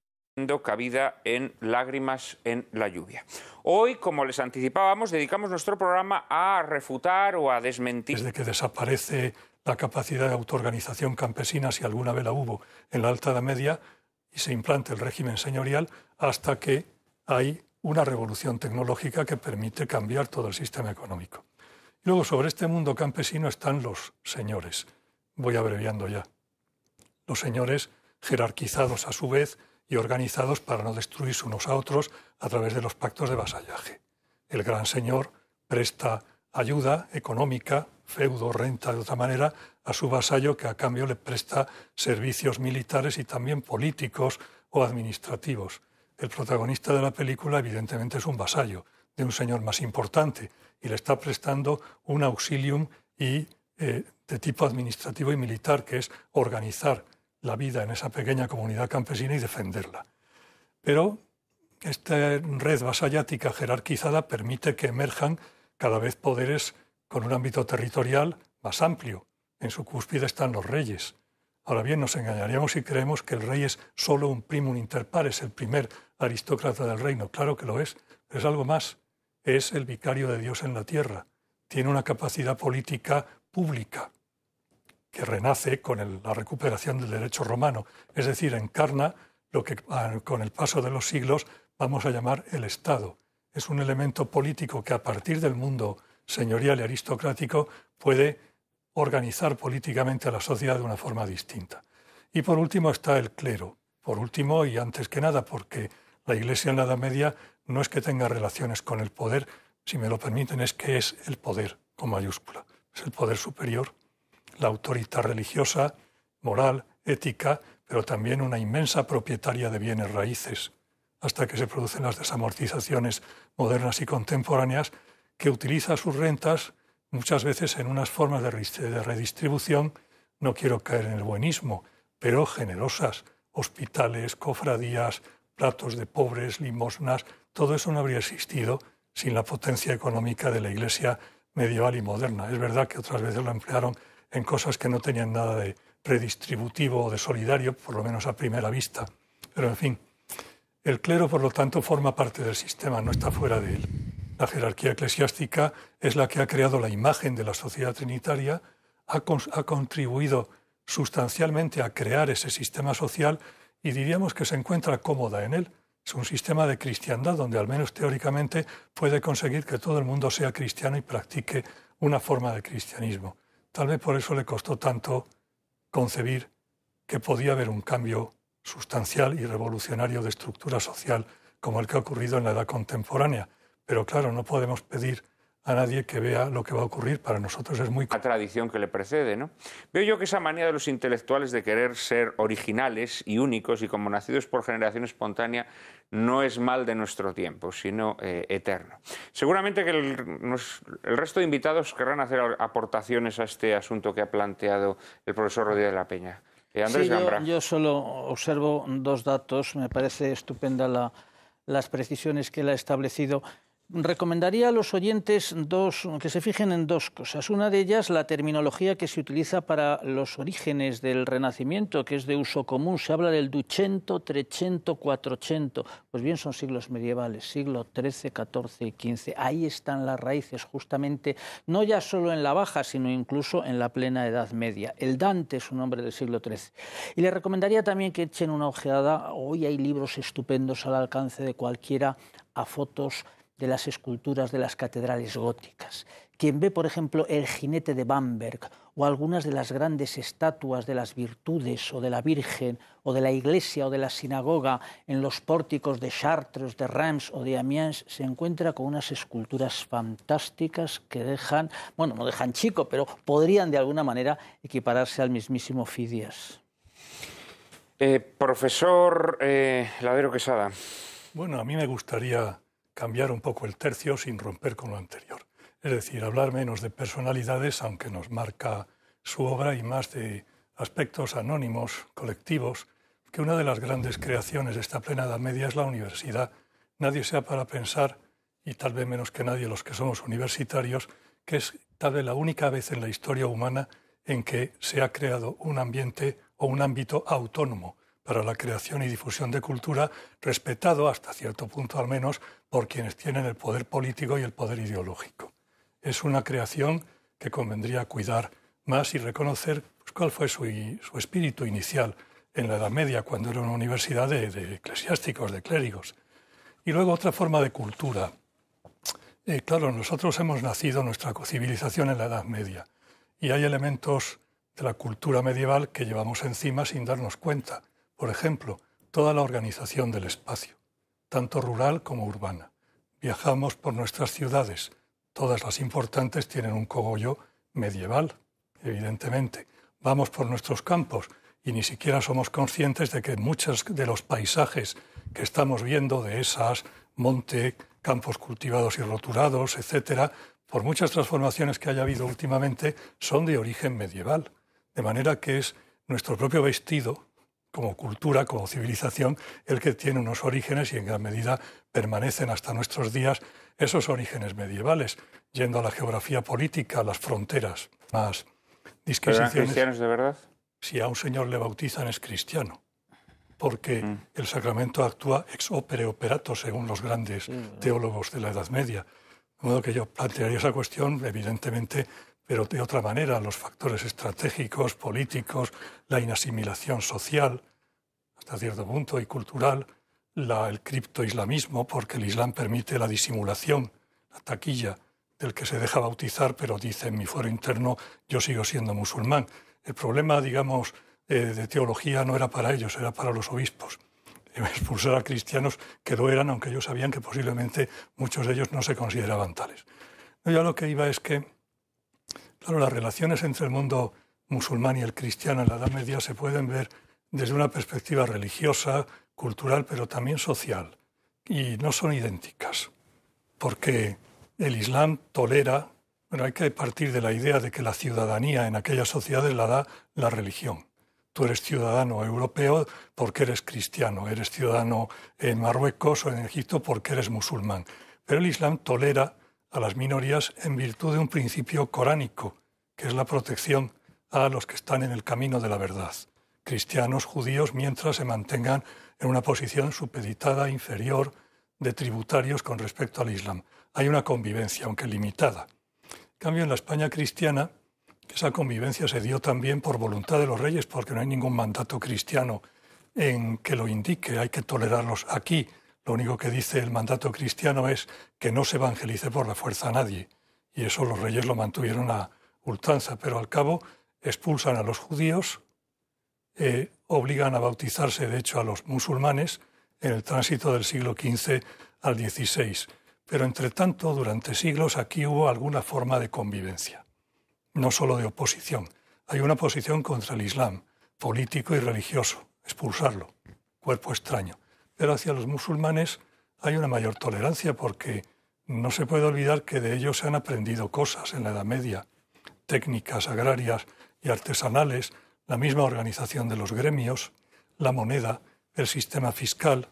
cabida en Lágrimas en la Lluvia. Hoy, como les anticipábamos, dedicamos nuestro programa a refutar o a desmentir. Desde que desaparece la capacidad de autoorganización campesina, si alguna vez la hubo, en la Alta Edad Media y se implante el régimen señorial, hasta que hay una revolución tecnológica que permite cambiar todo el sistema económico. luego, sobre este mundo campesino están los señores. Voy abreviando ya. Los señores jerarquizados a su vez y organizados para no destruirse unos a otros a través de los pactos de vasallaje. El gran señor presta ayuda económica, feudo, renta de otra manera, a su vasallo que a cambio le presta servicios militares y también políticos o administrativos. El protagonista de la película evidentemente es un vasallo de un señor más importante y le está prestando un auxilium y, eh, de tipo administrativo y militar, que es organizar la vida en esa pequeña comunidad campesina y defenderla. Pero esta red vasallática jerarquizada permite que emerjan cada vez poderes con un ámbito territorial más amplio. En su cúspide están los reyes. Ahora bien, nos engañaríamos si creemos que el rey es solo un primum inter pares, el primer aristócrata del reino. Claro que lo es, pero es algo más. Es el vicario de Dios en la tierra. Tiene una capacidad política pública que renace con la recuperación del derecho romano, es decir, encarna lo que ah, con el paso de los siglos vamos a llamar el Estado. Es un elemento político que a partir del mundo señorial y aristocrático puede organizar políticamente a la sociedad de una forma distinta. Y por último está el clero. Por último y antes que nada, porque la Iglesia en la Edad Media no es que tenga relaciones con el poder, si me lo permiten, es que es el poder con mayúscula, es el poder superior la autoridad religiosa, moral, ética, pero también una inmensa propietaria de bienes raíces, hasta que se producen las desamortizaciones modernas y contemporáneas, que utiliza sus rentas muchas veces en unas formas de redistribución, no quiero caer en el buenismo, pero generosas, hospitales, cofradías, platos de pobres, limosnas, todo eso no habría existido sin la potencia económica de la Iglesia medieval y moderna. Es verdad que otras veces lo emplearon en cosas que no tenían nada de redistributivo o de solidario, por lo menos a primera vista. Pero en fin, el clero, por lo tanto, forma parte del sistema, no está fuera de él. La jerarquía eclesiástica es la que ha creado la imagen de la sociedad trinitaria, ha, ha contribuido sustancialmente a crear ese sistema social y diríamos que se encuentra cómoda en él. Es un sistema de cristiandad donde al menos teóricamente puede conseguir que todo el mundo sea cristiano y practique una forma de cristianismo. Tal vez por eso le costó tanto concebir que podía haber un cambio sustancial y revolucionario de estructura social como el que ha ocurrido en la edad contemporánea. Pero claro, no podemos pedir a nadie que vea lo que va a ocurrir. Para nosotros es muy... La tradición que le precede, ¿no? Veo yo que esa manía de los intelectuales de querer ser originales y únicos y como nacidos por generación espontánea no es mal de nuestro tiempo, sino eh, eterno. Seguramente que el, resto de invitados querrán hacer aportaciones a este asunto que ha planteado el profesor Rodríguez de la Peña. Eh, Andrés sí, yo, solo observo dos datos. Me parece estupenda la, las precisiones que él ha establecido recomendaría a los oyentes dos, que se fijen en dos cosas. Una de ellas, la terminología que se utiliza para los orígenes del Renacimiento, que es de uso común. Se habla del duchento, Trecento, Cuatrocento. Pues bien, son siglos medievales, siglo XIII, XIV y XV. Ahí están las raíces, justamente, no ya solo en la Baja, sino incluso en la plena Edad Media. El Dante es un hombre del siglo XIII. Y le recomendaría también que echen una ojeada. Hoy hay libros estupendos al alcance de cualquiera a fotos de las esculturas de las catedrales góticas. Quien ve, por ejemplo, el jinete de Bamberg o algunas de las grandes estatuas de las virtudes o de la Virgen o de la iglesia o de la sinagoga en los pórticos de Chartres, de Reims o de Amiens, se encuentra con unas esculturas fantásticas que dejan, bueno, no dejan chico, pero podrían de alguna manera equipararse al mismísimo Fidias. Eh, profesor eh, Ladero Quesada. Bueno, a mí me gustaría cambiar un poco el tercio sin romper con lo anterior. Es decir, hablar menos de personalidades, aunque nos marca su obra, y más de aspectos anónimos, colectivos, que una de las grandes creaciones de esta plenada media es la universidad. Nadie sea para pensar, y tal vez menos que nadie los que somos universitarios, que es tal vez la única vez en la historia humana en que se ha creado un ambiente o un ámbito autónomo, para la creación y difusión de cultura, respetado hasta cierto punto al menos por quienes tienen el poder político y el poder ideológico. Es una creación que convendría cuidar más y reconocer pues, cuál fue su, su, espíritu inicial en la Edad Media, cuando era una universidad de, eclesiásticos, de clérigos. Y luego otra forma de cultura. Eh, claro, nosotros hemos nacido nuestra civilización en la Edad Media y hay elementos de la cultura medieval que llevamos encima sin darnos cuenta. Por ejemplo, toda la organización del espacio, tanto rural como urbana. Viajamos por nuestras ciudades. Todas las importantes tienen un cogollo medieval, evidentemente. Vamos por nuestros campos y ni siquiera somos conscientes de que muchos de los paisajes que estamos viendo, de esas, monte, campos cultivados y roturados, etcétera, por muchas transformaciones que haya habido últimamente, son de origen medieval. De manera que es nuestro propio vestido, como cultura, como civilización, el que tiene unos orígenes y en gran medida permanecen hasta nuestros días esos orígenes medievales, yendo a la geografía política, a las fronteras, más disquisiciones. cristianos de verdad? Si a un señor le bautizan es cristiano, porque mm. el sacramento actúa ex opere operato, según los grandes teólogos de la Edad Media. De modo que yo plantearía esa cuestión, evidentemente, pero de otra manera los factores estratégicos, políticos, la inasimilación social, hasta cierto punto, y cultural, la, el criptoislamismo, porque el Islam permite la disimulación, la taquilla del que se deja bautizar, pero dice en mi fuero interno yo sigo siendo musulmán. El problema, digamos, eh, de teología no era para ellos, era para los obispos. (laughs) Expulsar a cristianos que lo eran, aunque ellos sabían que posiblemente muchos de ellos no se consideraban tales. Yo ya lo que iba es que Claro, las relaciones entre el mundo musulmán y el cristiano en la Edad Media se pueden ver desde una perspectiva religiosa, cultural, pero también social. Y no son idénticas, porque el Islam tolera, bueno, hay que partir de la idea de que la ciudadanía en aquellas sociedades la da la religión. Tú eres ciudadano europeo porque eres cristiano, eres ciudadano en Marruecos o en Egipto porque eres musulmán. Pero el Islam tolera a las minorías en virtud de un principio coránico, que es la protección a los que están en el camino de la verdad, cristianos, judíos, mientras se mantengan en una posición supeditada, inferior, de tributarios con respecto al Islam. Hay una convivencia, aunque limitada. En cambio, en la España cristiana, esa convivencia se dio también por voluntad de los reyes, porque no hay ningún mandato cristiano en que lo indique, hay que tolerarlos aquí lo único que dice el mandato cristiano es que no se evangelice por la fuerza a nadie. Y eso los reyes lo mantuvieron a ultranza, pero al cabo expulsan a los judíos, eh, obligan a bautizarse, de hecho, a los musulmanes en el tránsito del siglo XV al XVI. Pero, entre tanto, durante siglos aquí hubo alguna forma de convivencia, no solo de oposición. Hay una oposición contra el Islam, político y religioso, expulsarlo, cuerpo extraño hacia los musulmanes hay una mayor tolerancia porque no se puede olvidar que de ellos se han aprendido cosas en la Edad Media, técnicas agrarias y artesanales, la misma organización de los gremios, la moneda, el sistema fiscal,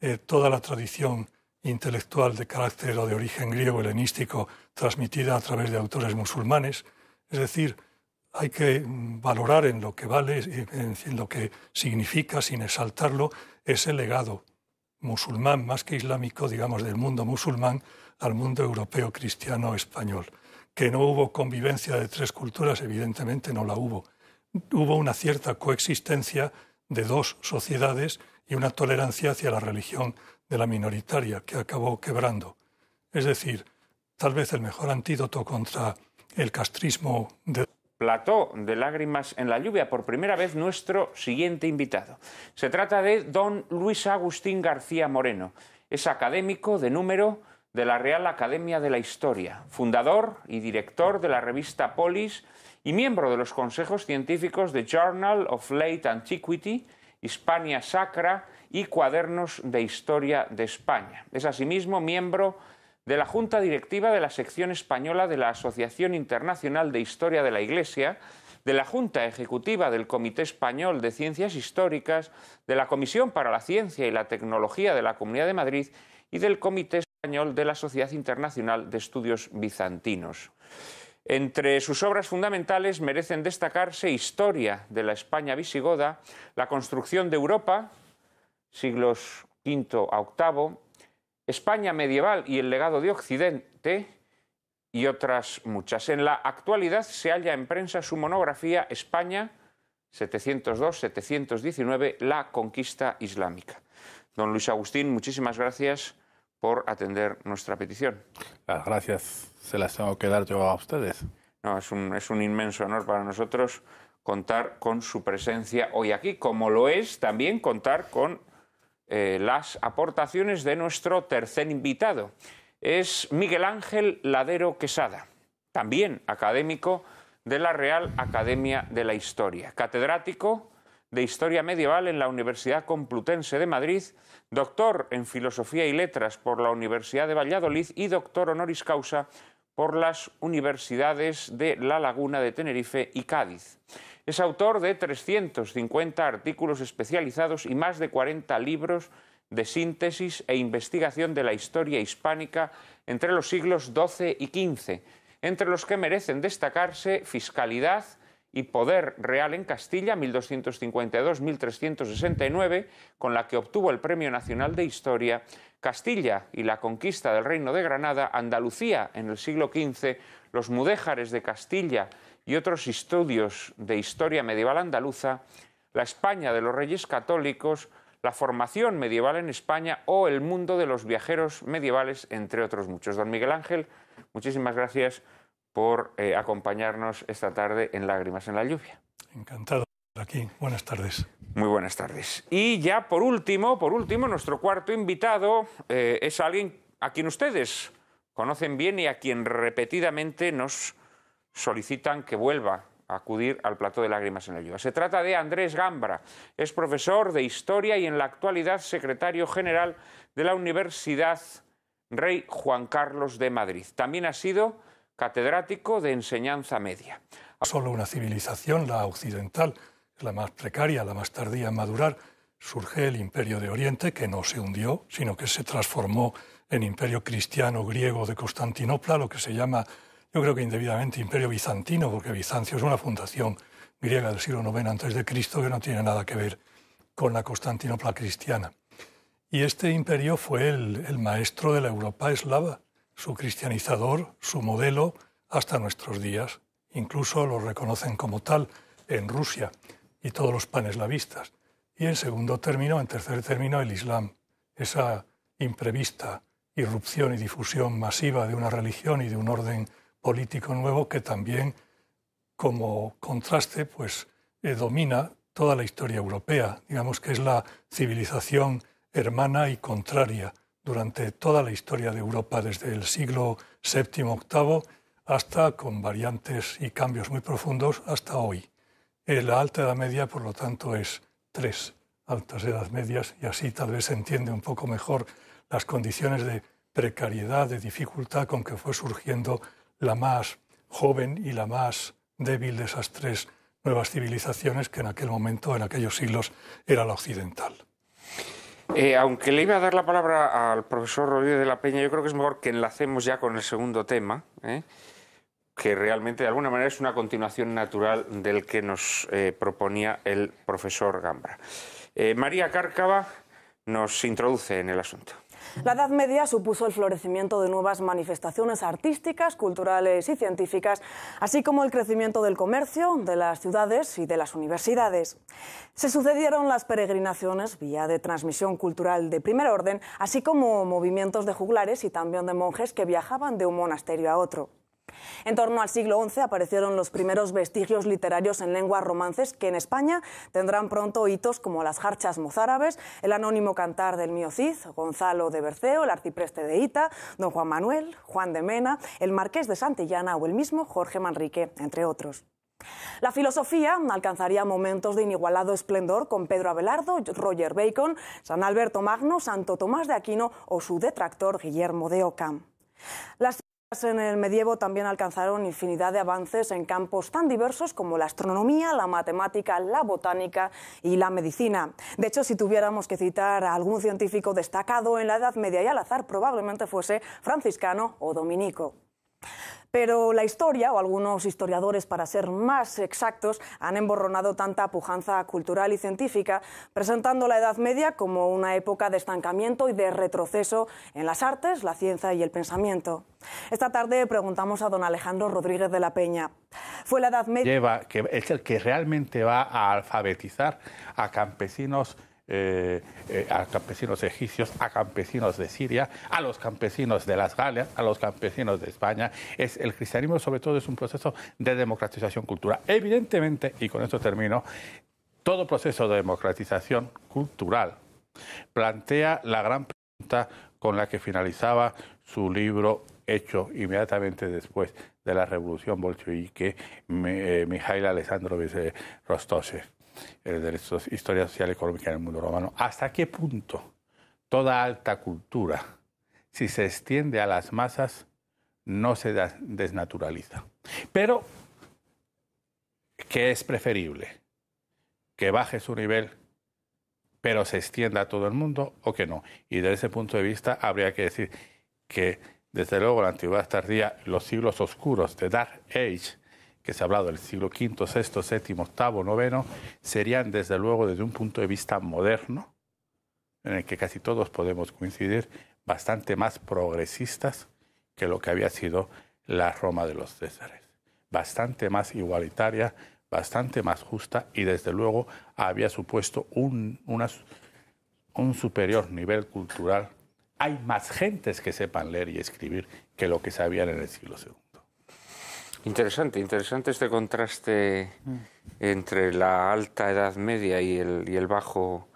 eh, toda la tradición intelectual de carácter o de origen griego helenístico transmitida a través de autores musulmanes. Es decir, hay que valorar en lo que vale, en lo que significa, sin exaltarlo, ese legado musulmán, más que islámico, digamos, del mundo musulmán al mundo europeo cristiano español. Que no hubo convivencia de tres culturas, evidentemente no la hubo. Hubo una cierta coexistencia de dos sociedades y una tolerancia hacia la religión de la minoritaria que acabó quebrando. Es decir, tal vez el mejor antídoto contra el castrismo de Plató de Lágrimas en la Lluvia, por primera vez nuestro siguiente invitado. Se trata de don Luis Agustín García Moreno. Es académico de número de la Real Academia de la Historia, fundador y director de la revista Polis y miembro de los consejos científicos de Journal of Late Antiquity, Hispania Sacra y Cuadernos de Historia de España. Es asimismo miembro de la Junta Directiva de la Sección Española de la Asociación Internacional de Historia de la Iglesia, de la Junta Ejecutiva del Comité Español de Ciencias Históricas, de la Comisión para la Ciencia y la Tecnología de la Comunidad de Madrid y del Comité Español de la Sociedad Internacional de Estudios Bizantinos. Entre sus obras fundamentales merecen destacarse Historia de la España visigoda, La construcción de Europa, siglos V a VIII, España medieval y el legado de Occidente y otras muchas. En la actualidad se halla en prensa su monografía España 702-719, la conquista islámica. Don Luis Agustín, muchísimas gracias por atender nuestra petición. Las gracias se las tengo que dar yo a ustedes. No, es un, es un inmenso honor para nosotros contar con su presencia hoy aquí, como lo es también contar con eh, las aportaciones de nuestro tercer invitado. Es Miguel Ángel Ladero Quesada, también académico de la Real Academia de la Historia, catedrático de Historia Medieval en la Universidad Complutense de Madrid, doctor en Filosofía y Letras por la Universidad de Valladolid y doctor honoris causa por las universidades de La Laguna de Tenerife y Cádiz. Es autor de 350 artículos especializados y más de 40 libros de síntesis e investigación de la historia hispánica entre los siglos XII y XV, entre los que merecen destacarse Fiscalidad y Poder Real en Castilla 1252-1369, con la que obtuvo el Premio Nacional de Historia, Castilla y la conquista del Reino de Granada, Andalucía en el siglo XV, los mudéjares de Castilla y otros estudios de historia medieval andaluza, la España de los Reyes Católicos, la formación medieval en España o el mundo de los viajeros medievales, entre otros muchos. Don Miguel Ángel, muchísimas gracias por eh, acompañarnos esta tarde en Lágrimas en la Lluvia. Encantado de aquí. Buenas tardes. Muy buenas tardes. Y ya por último, por último, nuestro cuarto invitado eh, es alguien a quien ustedes conocen bien y a quien repetidamente nos solicitan que vuelva a acudir al plato de lágrimas en el Se trata de Andrés Gambra, es profesor de historia y en la actualidad secretario general de la Universidad Rey Juan Carlos de Madrid. También ha sido catedrático de enseñanza media. Solo una civilización, la occidental, la más precaria, la más tardía en madurar, surge el imperio de Oriente, que no se hundió, sino que se transformó en imperio cristiano griego de Constantinopla, lo que se llama yo creo que indebidamente imperio bizantino, porque Bizancio es una fundación griega del siglo IX antes de Cristo que no tiene nada que ver con la Constantinopla cristiana. Y este imperio fue el, el maestro de la Europa eslava, su cristianizador, su modelo, hasta nuestros días. Incluso lo reconocen como tal en Rusia y todos los paneslavistas. Y en segundo término, en tercer término, el Islam, esa imprevista irrupción y difusión masiva de una religión y de un orden político nuevo que también, como contraste, pues eh, domina toda la historia europea. Digamos que es la civilización hermana y contraria durante toda la historia de Europa, desde el siglo VII-VIII hasta, con variantes y cambios muy profundos, hasta hoy. Eh, la alta edad media, por lo tanto, es tres altas edades medias y así tal vez se entiende un poco mejor las condiciones de precariedad, de dificultad con que fue surgiendo la más joven y la más débil de esas tres nuevas civilizaciones que en aquel momento, en aquellos siglos, era la occidental. Eh, aunque le iba a dar la palabra al profesor Rodríguez de la Peña, yo creo que es mejor que enlacemos ya con el segundo tema, ¿eh? que realmente de alguna manera es una continuación natural del que nos eh, proponía el profesor Gambra. María Cárcava nos introduce en el asunto. La Edad Media supuso el florecimiento de nuevas manifestaciones artísticas, culturales y científicas, así como el crecimiento del comercio, de las ciudades y de las universidades. Se sucedieron las peregrinaciones, vía de transmisión cultural de primer orden, así como movimientos de juglares y también de monjes que viajaban de un monasterio a otro. En torno al siglo XI aparecieron los primeros vestigios literarios en lenguas romances que en España tendrán pronto hitos como las jarchas mozárabes, el anónimo cantar del mío Cid, Gonzalo de Berceo, el arcipreste de Ita, don Juan Manuel, Juan de Mena, el marqués de Santillana o el mismo Jorge Manrique, entre otros. La filosofía alcanzaría momentos de inigualado esplendor con Pedro Abelardo, Roger Bacon, San Alberto Magno, Santo Tomás de Aquino o su detractor Guillermo de Ockham. En el medievo también alcanzaron infinidad de avances en campos tan diversos como la astronomía, la matemática, la botánica y la medicina. De hecho, si tuviéramos que citar a algún científico destacado en la Edad Media y al azar, probablemente fuese franciscano o dominico. Pero la historia, o algunos historiadores para ser más exactos, han emborronado tanta pujanza cultural y científica, presentando la Edad Media como una época de estancamiento y de retroceso en las artes, la ciencia y el pensamiento. Esta tarde preguntamos a don Alejandro Rodríguez de la Peña. Fue la Edad Media. que es el que realmente va a alfabetizar a campesinos eh, eh, a campesinos egipcios, a campesinos de Siria, a los campesinos de las Galias, a los campesinos de España. Es, el cristianismo sobre todo es un proceso de democratización cultural. Evidentemente, y con esto termino, todo proceso de democratización cultural plantea la gran pregunta con la que finalizaba su libro hecho inmediatamente después de la revolución bolchevique, eh, Mijail Alessandrovich Rostoshev de la historia social y económica en el mundo romano. ¿Hasta qué punto toda alta cultura, si se extiende a las masas, no se desnaturaliza? Pero, ¿qué es preferible? ¿Que baje su nivel pero se extienda a todo el mundo o que no. Y desde ese punto de vista habría que decir que desde luego la antigüedad tardía, los siglos oscuros de Dark Age, que se ha hablado del siglo V, VI, VII, VIII, IX, serían desde luego desde un punto de vista moderno, en el que casi todos podemos coincidir, bastante más progresistas que lo que había sido la Roma de los Césares. Bastante más igualitaria, bastante más justa y desde luego había supuesto un, un superior nivel cultural. Hay más gentes que sepan leer y escribir que lo que sabían en el siglo II. Interesante, interesante este contraste mm. entre la alta Edad Media y el, y el bajo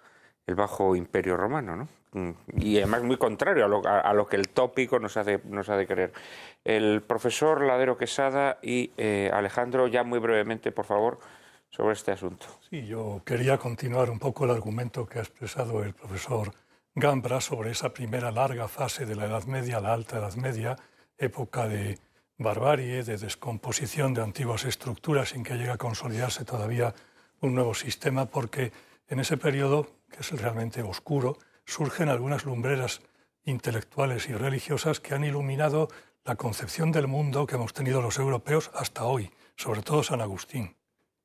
el bajo Imperio Romano, ¿no? Mm, y además muy contrario a lo, a, lo que el tópico nos hace, nos hace creer. El profesor Ladero Quesada y eh, Alejandro, ya muy brevemente, por favor, sobre este asunto. Sí, yo quería continuar un poco el argumento que ha expresado el profesor Gambra sobre esa primera larga fase de la Edad Media, la Alta Edad Media, época de barbarie, de descomposición de antiguas estructuras sin que llegue a consolidarse todavía un nuevo sistema, porque en ese periodo, que es realmente oscuro, surgen algunas lumbreras intelectuales y religiosas que han iluminado la concepción del mundo que hemos tenido los europeos hasta hoy, sobre todo San Agustín.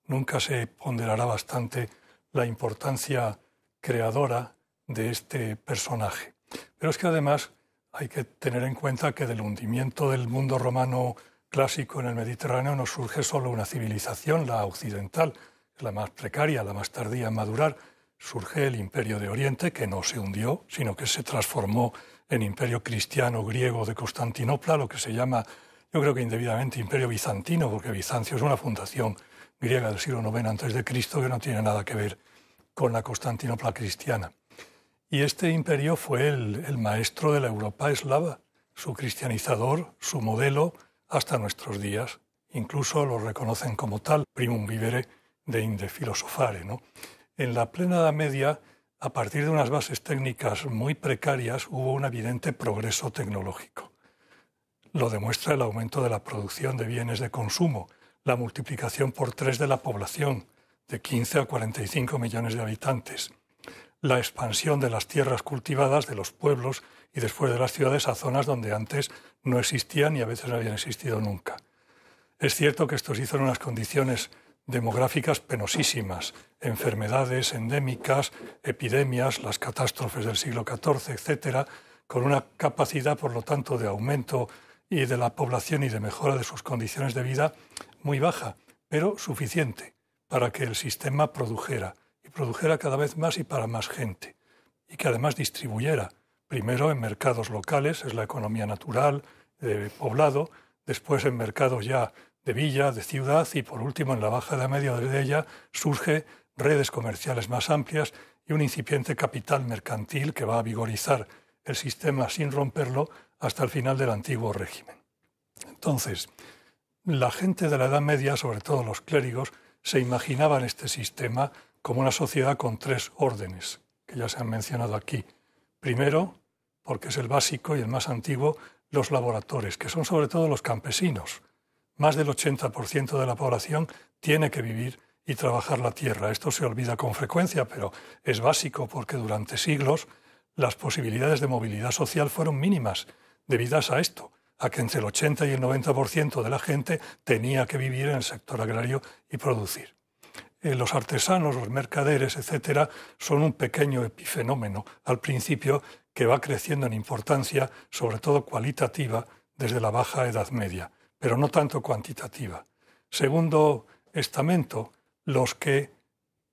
Nunca se ponderará bastante la importancia creadora de este personaje. Pero es que además hay que tener en cuenta que del hundimiento del mundo romano clásico en el Mediterráneo no surge solo una civilización, la occidental, la más precaria, la más tardía en madurar, surge el imperio de Oriente, que no se hundió, sino que se transformó en imperio cristiano griego de Constantinopla, lo que se llama, yo creo que indebidamente, imperio bizantino, porque Bizancio es una fundación griega del siglo IX a.C. que no tiene nada que ver con la Constantinopla cristiana. Y este imperio fue el, maestro de la Europa eslava, su cristianizador, su modelo, hasta nuestros días. Incluso lo reconocen como tal, primum vivere de inde Philosophare. En la plena Edad Media, a partir de unas bases técnicas muy precarias, hubo un evidente progreso tecnológico. Lo demuestra el aumento de la producción de bienes de consumo, la multiplicación por tres de la población, de 15 a 45 millones de habitantes, la expansión de las tierras cultivadas, de los pueblos y después de las ciudades a zonas donde antes no existían y a veces no habían existido nunca. Es cierto que esto se hizo en unas condiciones demográficas penosísimas, enfermedades endémicas, epidemias, las catástrofes del siglo XIV, etcétera, con una capacidad, por lo tanto, de aumento y de la población y de mejora de sus condiciones de vida muy baja, pero suficiente para que el sistema produjera produjera cada vez más y para más gente, y que además distribuyera, primero en mercados locales, es la economía natural, de poblado, después en mercados ya de villa, de ciudad, y por último en la baja de media de ella surge redes comerciales más amplias y un incipiente capital mercantil que va a vigorizar el sistema sin romperlo hasta el final del antiguo régimen. Entonces, la gente de la Edad Media, sobre todo los clérigos, se imaginaban este sistema como una sociedad con tres órdenes, que ya se han mencionado aquí. Primero, porque es el básico y el más antiguo, los laboratorios, que son sobre todo los campesinos. Más del 80% de la población tiene que vivir y trabajar la tierra. Esto se olvida con frecuencia, pero es básico porque durante siglos las posibilidades de movilidad social fueron mínimas debidas a esto, a que entre el 80 y el 90% de la gente tenía que vivir en el sector agrario y producir. Eh, los artesanos, los mercaderes, etcétera, son un pequeño epifenómeno al principio que va creciendo en importancia, sobre todo cualitativa, desde la baja Edad Media, pero no tanto cuantitativa. Segundo estamento, los que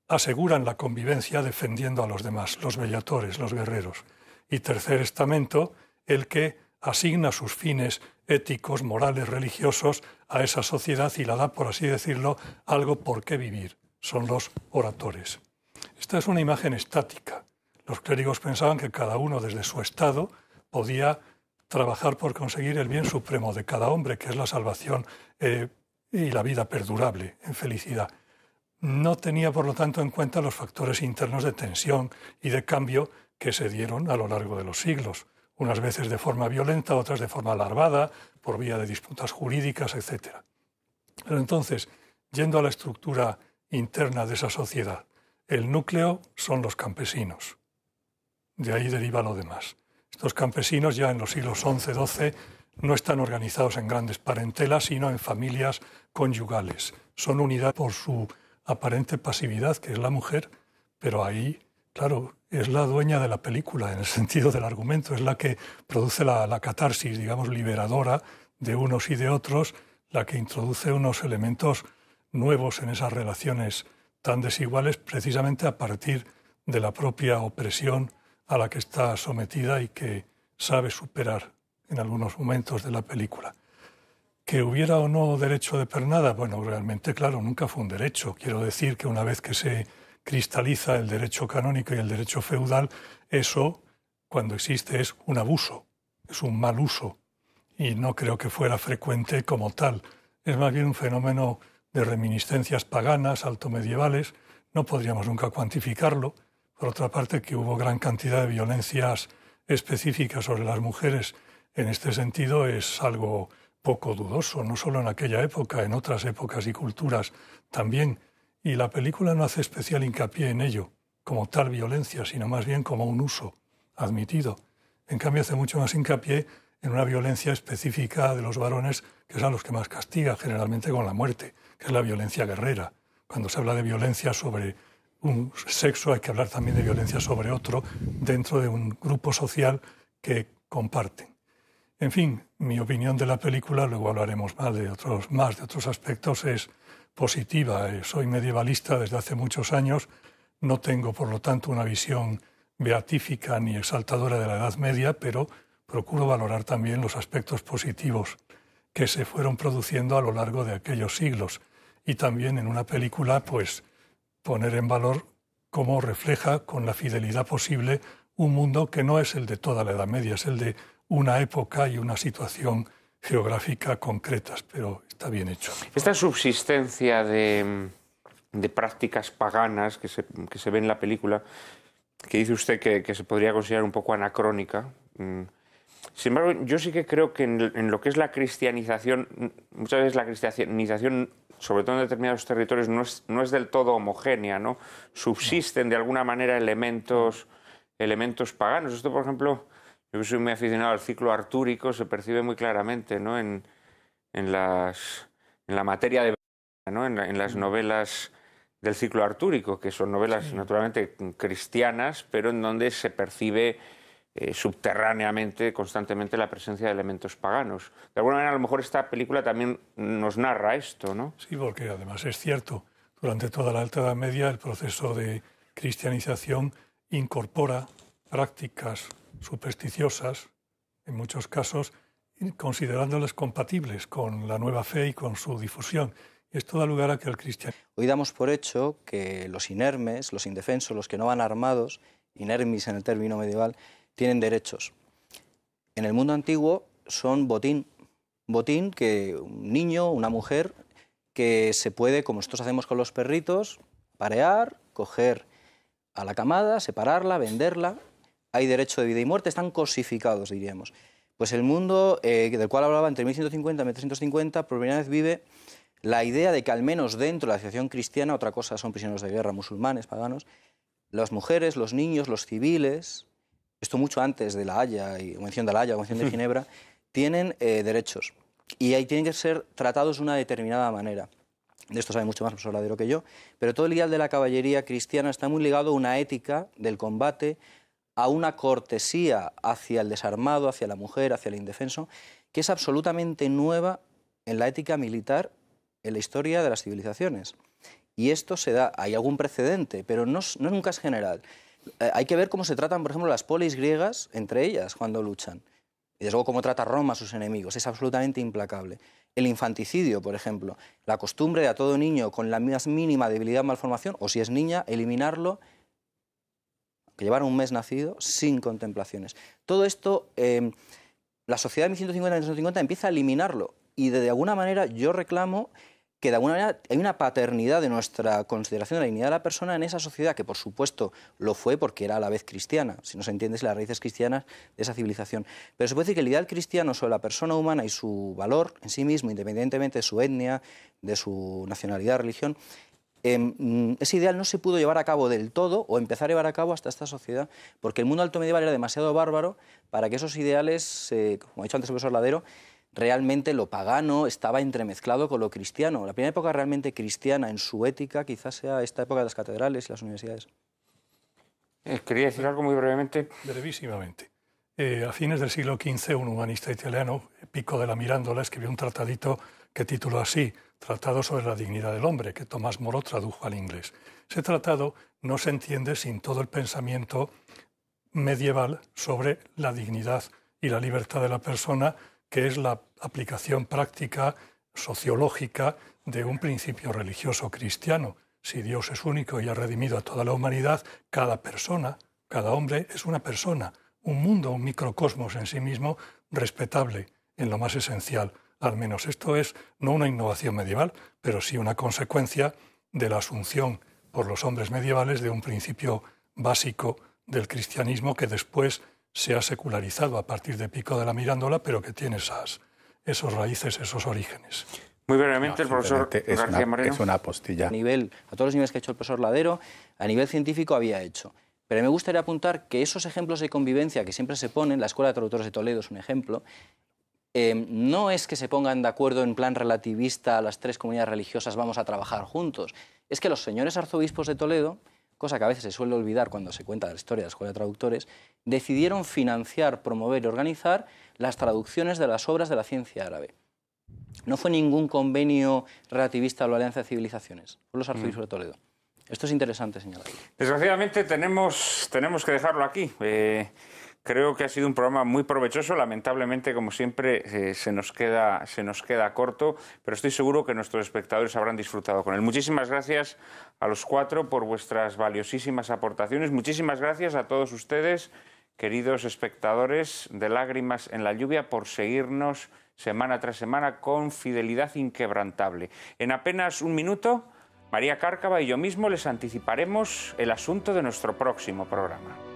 aseguran la convivencia defendiendo a los demás, los bellatores, los guerreros. Y tercer estamento, el que asigna sus fines éticos, morales, religiosos a esa sociedad y la da, por así decirlo, algo por qué vivir son los oradores. Esta es una imagen estática. Los clérigos pensaban que cada uno desde su estado podía trabajar por conseguir el bien supremo de cada hombre, que es la salvación eh, y la vida perdurable en felicidad. No tenía, por lo tanto, en cuenta los factores internos de tensión y de cambio que se dieron a lo largo de los siglos, unas veces de forma violenta, otras de forma larvada, por vía de disputas jurídicas, etc. Pero entonces, yendo a la estructura interna de esa sociedad. El núcleo son los campesinos. De ahí deriva lo demás. Estos campesinos ya en los siglos XI-XII no están organizados en grandes parentelas, sino en familias conyugales. Son unidad por su aparente pasividad, que es la mujer, pero ahí, claro, es la dueña de la película, en el sentido del argumento, es la que produce la, la catarsis, digamos, liberadora de unos y de otros, la que introduce unos elementos nuevos en esas relaciones tan desiguales precisamente a partir de la propia opresión a la que está sometida y que sabe superar en algunos momentos de la película. Que hubiera o no derecho de pernada, bueno, realmente claro, nunca fue un derecho. Quiero decir que una vez que se cristaliza el derecho canónico y el derecho feudal, eso, cuando existe, es un abuso, es un mal uso, y no creo que fuera frecuente como tal. Es más bien un fenómeno de reminiscencias paganas, altomedievales, no podríamos nunca cuantificarlo. Por otra parte, que hubo gran cantidad de violencias específicas sobre las mujeres en este sentido es algo poco dudoso, no solo en aquella época, en otras épocas y culturas también. Y la película no hace especial hincapié en ello, como tal violencia, sino más bien como un uso admitido. En cambio, hace mucho más hincapié en una violencia específica de los varones, que son los que más castiga, generalmente con la muerte que es la violencia guerrera. Cuando se habla de violencia sobre un sexo, hay que hablar también de violencia sobre otro dentro de un grupo social que comparten. En fin, mi opinión de la película, luego hablaremos más de otros, más de otros aspectos, es positiva. Eh, soy medievalista desde hace muchos años, no tengo por lo tanto una visión beatífica ni exaltadora de la Edad Media, pero procuro valorar también los aspectos positivos que se fueron produciendo a lo largo de aquellos siglos y también en una película, pues poner en valor cómo refleja con la fidelidad posible un mundo que no es el de toda la Edad Media, es el de una época y una situación geográfica concretas, pero está bien hecho. Esta subsistencia de, prácticas paganas que se, que se, ve en la película, que dice usted que, se podría considerar un poco anacrónica, mm, sin embargo, yo sí que creo que en, lo que es la cristianización, muchas veces la cristianización sobre todo en determinados territorios, no es, no es del todo homogénea, ¿no? Subsisten de alguna manera elementos, elementos paganos. Esto, por ejemplo, yo soy muy aficionado al ciclo artúrico, se percibe muy claramente, ¿no? En, en, las, en la materia de... ¿no? En, las novelas del ciclo artúrico, que son novelas naturalmente cristianas, pero en donde se percibe eh, subterráneamente, constantemente, la presencia de elementos paganos. De alguna manera, a lo mejor esta película también nos narra esto, ¿no? Sí, porque además es cierto, durante toda la Alta Edad Media el proceso de cristianización incorpora prácticas supersticiosas, en muchos casos, considerándolas compatibles con la nueva fe y con su difusión. Esto da lugar a que el cristiano... Hoy damos por hecho que los inermes, los indefensos, los que no van armados, inermis en el término medieval, tienen derechos. En el mundo antiguo son botín, botín que un niño, una mujer, que se puede, como nosotros hacemos con los perritos, parear, coger a la camada, separarla, venderla. Hay derecho de vida y muerte, están cosificados, diríamos. Pues el mundo eh, del cual hablaba entre 1150 y 1350, por primera vez vive la idea de que al menos dentro de la asociación cristiana, otra cosa son prisioneros de guerra, musulmanes, paganos, las mujeres, los niños, los civiles, esto mucho antes de la Haya, y mención de la Haya, Convención de hmm. Ginebra, tienen eh, derechos y ahí tienen que ser tratados de una determinada manera. De esto sabe mucho más profesor Ladero que yo, pero todo el ideal de la caballería cristiana está muy ligado a una ética del combate, a una cortesía hacia el desarmado, hacia la mujer, hacia el indefenso, que es absolutamente nueva en la ética militar en la historia de las civilizaciones. Y esto se da, hay algún precedente, pero no, no nunca es general. Eh, hay que ver cómo se tratan, por ejemplo, las polis griegas entre ellas cuando luchan. Y desde luego cómo trata Roma a sus enemigos. Es absolutamente implacable. El infanticidio, por ejemplo, la costumbre de a todo niño con la más mínima debilidad o malformación, o si es niña, eliminarlo, que llevar un mes nacido, sin contemplaciones. Todo esto, em, la sociedad de 1150 1950 empieza a eliminarlo. Y de alguna manera yo reclamo que de alguna manera hay una paternidad de nuestra consideración de la dignidad de la persona en esa sociedad, que por supuesto lo fue porque era a la vez cristiana, si no se entiendes las raíces cristianas de esa civilización. Pero se puede decir que el ideal cristiano sobre la persona humana y su valor en sí mismo, independientemente de su etnia, de su nacionalidad, religión, em, mm, ese ideal no se pudo llevar a cabo del todo o empezar a llevar a cabo hasta esta sociedad, porque el mundo alto medieval era demasiado bárbaro para que esos ideales, eh, como ha dicho antes el profesor Ladero, realmente lo pagano estaba entremezclado con lo cristiano. La primera época realmente cristiana en su ética quizás sea esta época de las catedrales y las universidades. Eh, quería decir algo muy brevemente. Brevísimamente. Eh, a fines del siglo XV, un humanista italiano, Pico de la Mirandola, escribió un tratadito que tituló así, Tratado sobre la dignidad del hombre, que Tomás Moro tradujo al inglés. Ese tratado no se entiende sin todo el pensamiento medieval sobre la dignidad y la libertad de la persona que es la aplicación práctica sociológica de un principio religioso cristiano. Si Dios es único y ha redimido a toda la humanidad, cada persona, cada hombre es una persona, un mundo, un microcosmos en sí mismo, respetable en lo más esencial. Al menos esto es no una innovación medieval, pero sí una consecuencia de la asunción por los hombres medievales de un principio básico del cristianismo que después se ha secularizado a partir de Pico de la Mirándola, pero que tiene esas, esos raíces, esos orígenes. Muy brevemente, el profesor es García una, Es una apostilla. A, nivel, a todos los niveles que ha hecho el profesor Ladero, a nivel científico había hecho. Pero me gustaría apuntar que esos ejemplos de convivencia que siempre se ponen, la Escuela de Traductores de Toledo es un ejemplo, eh, no es que se pongan de acuerdo en plan relativista a las tres comunidades religiosas vamos a trabajar juntos. Es que los señores arzobispos de Toledo cosa que a veces se suele olvidar cuando se cuenta la historia de la Escuela de Traductores, decidieron financiar, promover y organizar las traducciones de las obras de la ciencia árabe. No fue ningún convenio relativista a la Alianza de Civilizaciones, fue los arzobispos de mm. Toledo. Esto es interesante señalar. Desgraciadamente tenemos, tenemos que dejarlo aquí. Eh, Creo que ha sido un programa muy provechoso. Lamentablemente, como siempre, eh, se, nos queda, se nos queda corto, pero estoy seguro que nuestros espectadores habrán disfrutado con él. Muchísimas gracias a los cuatro por vuestras valiosísimas aportaciones. Muchísimas gracias a todos ustedes, queridos espectadores de Lágrimas en la Lluvia, por seguirnos semana tras semana con fidelidad inquebrantable. En apenas un minuto, María Cárcava y yo mismo les anticiparemos el asunto de nuestro próximo programa.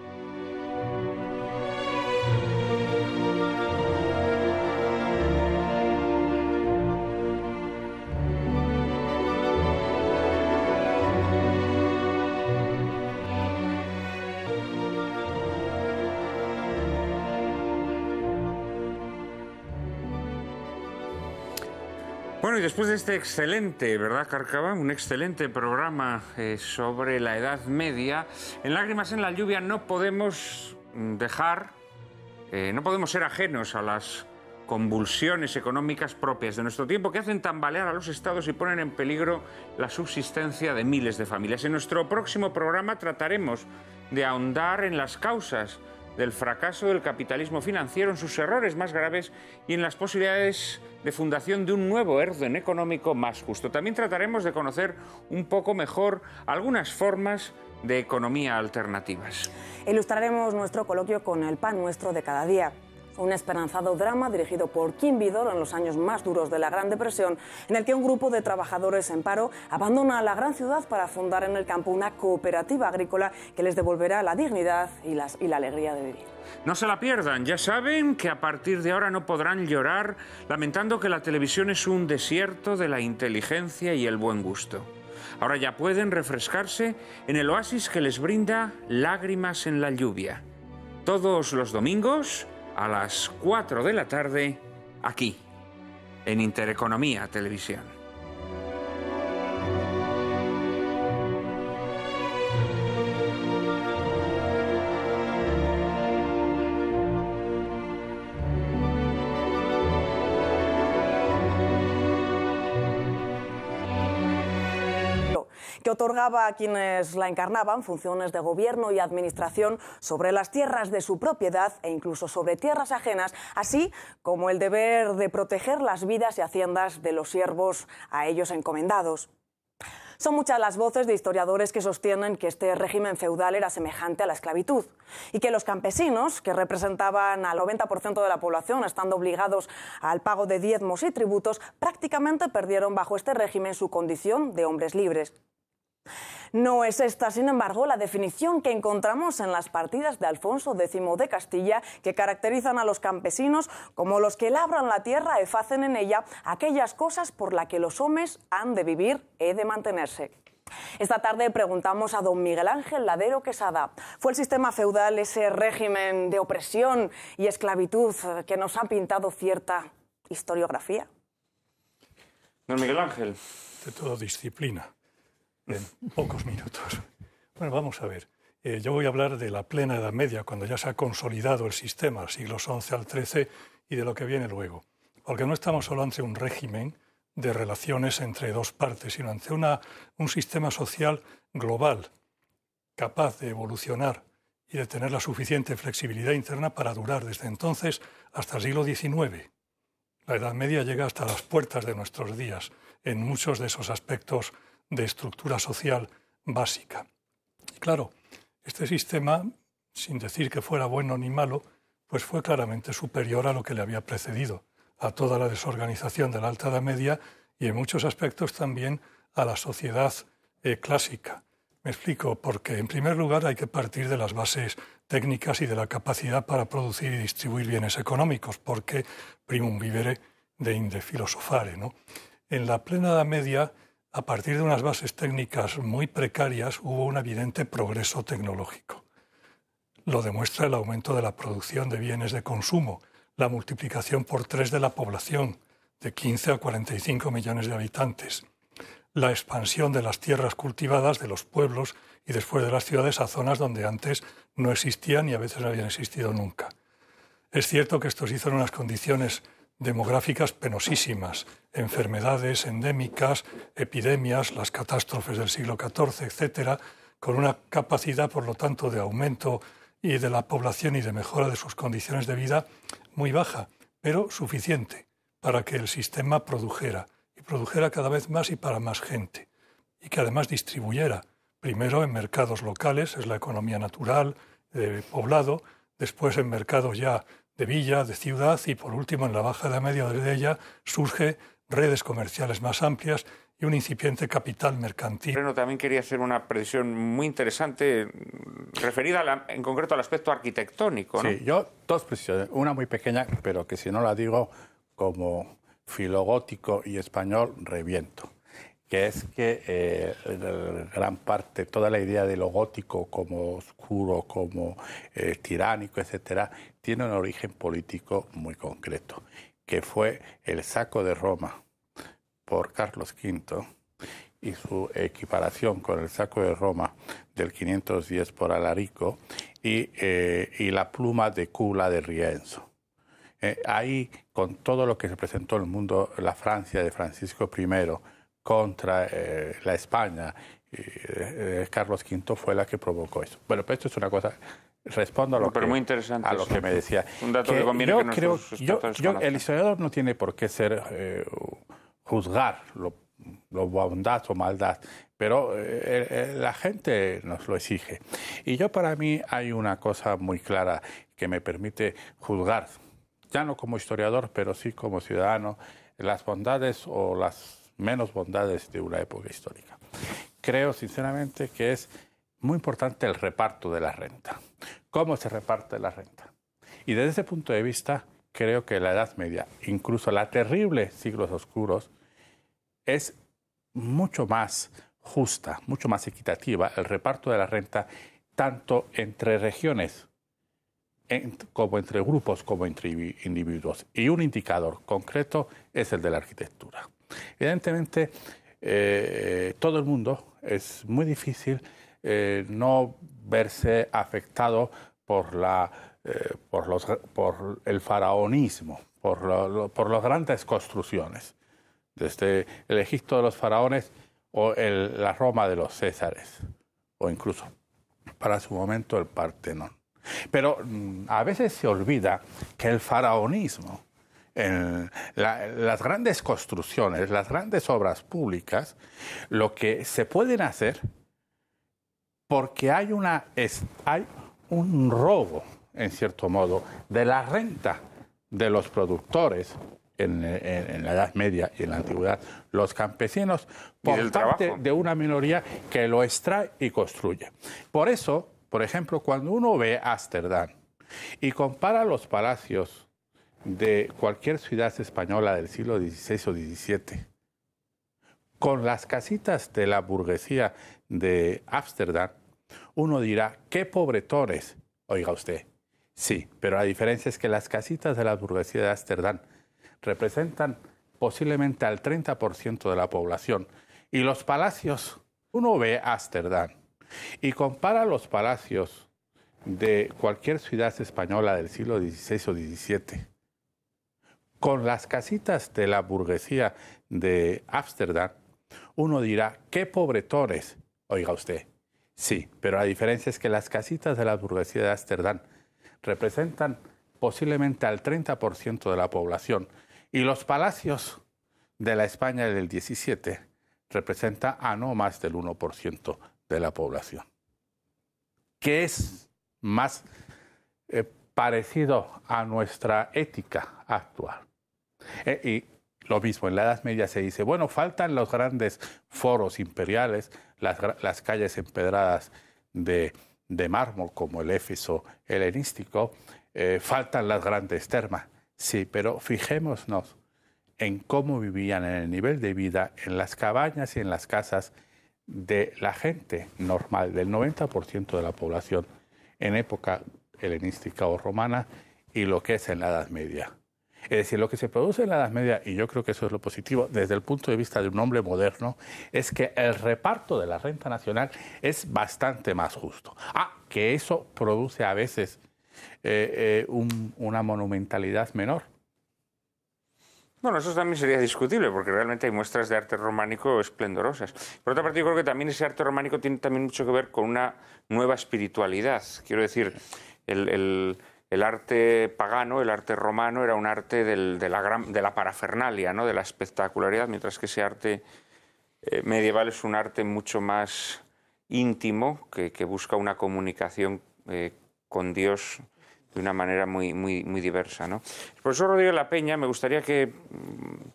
Bueno, y después de este excelente, ¿verdad, Carcaba? Un excelente programa eh, sobre la Edad Media. En Lágrimas en la Lluvia no podemos mm, dejar, eh, no podemos ser ajenos a las convulsiones económicas propias de nuestro tiempo que hacen tambalear a los estados y ponen en peligro la subsistencia de miles de familias. En nuestro próximo programa trataremos de ahondar en las causas del fracaso del capitalismo financiero en sus errores más graves y en las posibilidades de fundación de un nuevo orden económico más justo. También trataremos de conocer un poco mejor algunas formas de economía alternativas. Ilustraremos nuestro coloquio con el pan nuestro de cada día un esperanzado drama dirigido por Kim Vidor en los años más duros de la Gran Depresión, en el que un grupo de trabajadores en paro abandona la gran ciudad para fundar en el campo una cooperativa agrícola que les devolverá la dignidad y la alegría de vivir. No se la pierdan, ya saben que a partir de ahora no podrán llorar lamentando que la televisión es un desierto de la inteligencia y el buen gusto. Ahora ya pueden refrescarse en el oasis que les brinda lágrimas en la lluvia. Todos los domingos a las 4 de la tarde aquí, en Intereconomía Televisión. otorgaba a quienes la encarnaban funciones de gobierno y administración sobre las tierras de su propiedad e incluso sobre tierras ajenas, así como el deber de proteger las vidas y haciendas de los siervos a ellos encomendados. Son muchas las voces de historiadores que sostienen que este régimen feudal era semejante a la esclavitud y que los campesinos, que representaban al 90% de la población, estando obligados al pago de diezmos y tributos, prácticamente perdieron bajo este régimen su condición de hombres libres. No es esta, sin embargo, la definición que encontramos en las partidas de Alfonso X de Castilla, que caracterizan a los campesinos como los que labran la tierra y hacen en ella aquellas cosas por las que los hombres han de vivir y de mantenerse. Esta tarde preguntamos a don Miguel Ángel Ladero Quesada. ¿Fue el sistema feudal ese régimen de opresión y esclavitud que nos ha pintado cierta historiografía? Don Miguel Ángel. De toda disciplina en pocos minutos. (laughs) Bueno, vamos a ver. Eh, yo voy a hablar de la plena Edad Media, cuando ya se ha consolidado el sistema, siglos XI al XIII, y de lo que viene luego. Porque no estamos solo ante un régimen de relaciones entre dos partes, sino ante una, un sistema social global, capaz de evolucionar y de tener la suficiente flexibilidad interna para durar desde entonces hasta el siglo XIX. La Edad Media llega hasta las puertas de nuestros días en muchos de esos aspectos de estructura social básica. claro, este sistema, sin decir que fuera bueno ni malo, pues fue claramente superior a lo que le había precedido, a toda la desorganización de la Alta Edad Media y en muchos aspectos también a la sociedad eh, clásica. Me explico, porque en primer lugar hay que partir de las bases técnicas y de la capacidad para producir y distribuir bienes económicos, porque primum vivere de inde filosofare. ¿no? En la plena Edad Media a partir de unas bases técnicas muy precarias hubo un evidente progreso tecnológico. Lo demuestra el aumento de la producción de bienes de consumo, la multiplicación por tres de la población, de 15 a 45 millones de habitantes, la expansión de las tierras cultivadas, de los pueblos y después de las ciudades a zonas donde antes no existían y a veces no habían existido nunca. Es cierto que estos hicieron hizo unas condiciones demográficas penosísimas, enfermedades endémicas, epidemias, las catástrofes del siglo XIV, etcétera, con una capacidad, por lo tanto, de aumento y de la población y de mejora de sus condiciones de vida muy baja, pero suficiente para que el sistema produjera y produjera cada vez más y para más gente, y que además distribuyera, primero en mercados locales, es la economía natural, de eh, poblado, después en mercados ya de villa, de ciudad y por último en la baja la media de ella surge redes comerciales más amplias y un incipiente capital mercantil. Bueno, también quería hacer una precisión muy interesante referida en concreto al aspecto arquitectónico. Sí, yo dos precisiones, una muy pequeña, pero que si no la digo como filogótico y español, reviento que es que eh, gran parte, toda la idea de lo gótico como oscuro, como eh, tiránico, etcétera, tiene un origen político muy concreto, que fue el saco de Roma por Carlos V y su equiparación con el saco de Roma del 510 por Alarico y, eh, y la pluma de Cula de Rienzo. ahí, con todo lo que se presentó en el mundo, la Francia de Francisco I, contra eh, la España, eh, Carlos V fue la que provocó eso. Bueno, pues esto es una cosa respondo a lo, que, a lo que me decía. Un dato yo creo, yo, El historiador no tiene por qué ser eh, juzgar lo, bondad o maldad, pero la gente nos lo exige. Y yo para mí hay una cosa muy clara que me permite juzgar, ya no como historiador, pero sí como ciudadano, las bondades o las menos bondades de una época histórica. Creo sinceramente que es muy importante el reparto de la renta, cómo se reparte la renta. Y desde ese punto de vista, creo que la Edad Media, incluso la terrible siglos oscuros, es mucho más justa, mucho más equitativa el reparto de la renta, tanto entre regiones como entre grupos, como entre individuos. Y un indicador concreto es el de la arquitectura. Evidentemente, eh, todo el mundo es muy difícil eh, no verse afectado por, la, eh, el faraonismo, por, por las grandes construcciones, desde el Egipto de los faraones o la Roma de los Césares, o incluso para su momento el Partenón. Pero mm, a veces se olvida que el faraonismo en las grandes construcciones, las grandes obras públicas, lo que se pueden hacer porque hay, una, hay un robo, en cierto modo, de la renta de los productores en, la Edad Media y en la Antigüedad, los campesinos, por parte de una minoría que lo extrae y construye. Por eso, por ejemplo, cuando uno ve Ámsterdam y compara los palacios de cualquier ciudad española del siglo XVI o XVII, con las casitas de la burguesía de Ámsterdam, uno dirá, qué pobretones, oiga usted. Sí, pero la diferencia es que las casitas de la burguesía de Ámsterdam representan posiblemente al 30% de la población. Y los palacios, uno ve Ámsterdam y compara los palacios de cualquier ciudad española del siglo XVI o XVII con las casitas de la burguesía de Ámsterdam, uno dirá, qué pobretones. Oiga usted, sí, pero la diferencia es que las casitas de la burguesía de Ámsterdam representan posiblemente al 30% de la población y los palacios de la España del 17 representa a no más del 1% de la población. ¿Qué es más eh, parecido a nuestra ética actual. Eh, y lo mismo, en la Edad Media se dice, bueno, faltan los grandes foros imperiales, las, calles empedradas de, mármol como el Éfeso helenístico, eh, faltan las grandes termas. Sí, pero fijémonos en cómo vivían, en el nivel de vida, en las cabañas y en las casas de la gente normal, del 90% de la población, en época helenística o romana y lo que es en la Edad Media. Es decir, lo que se produce en la Edad Media, y yo creo que eso es lo positivo desde el punto de vista de un hombre moderno, es que el reparto de la renta nacional es bastante más justo. Ah, que eso produce a veces eh, eh, una monumentalidad menor. Bueno, eso también sería discutible, porque realmente hay muestras de arte románico esplendorosas. Por otra parte, yo creo que también ese arte románico tiene también mucho que ver con una nueva espiritualidad. Quiero decir, el, arte pagano, el arte romano, era un arte de, la de la parafernalia, ¿no? de la espectacularidad, mientras que ese arte eh, medieval es un arte mucho más íntimo, que, busca una comunicación eh, con Dios de una manera muy, muy, muy diversa. ¿no? profesor Rodríguez La Peña, me gustaría que mm,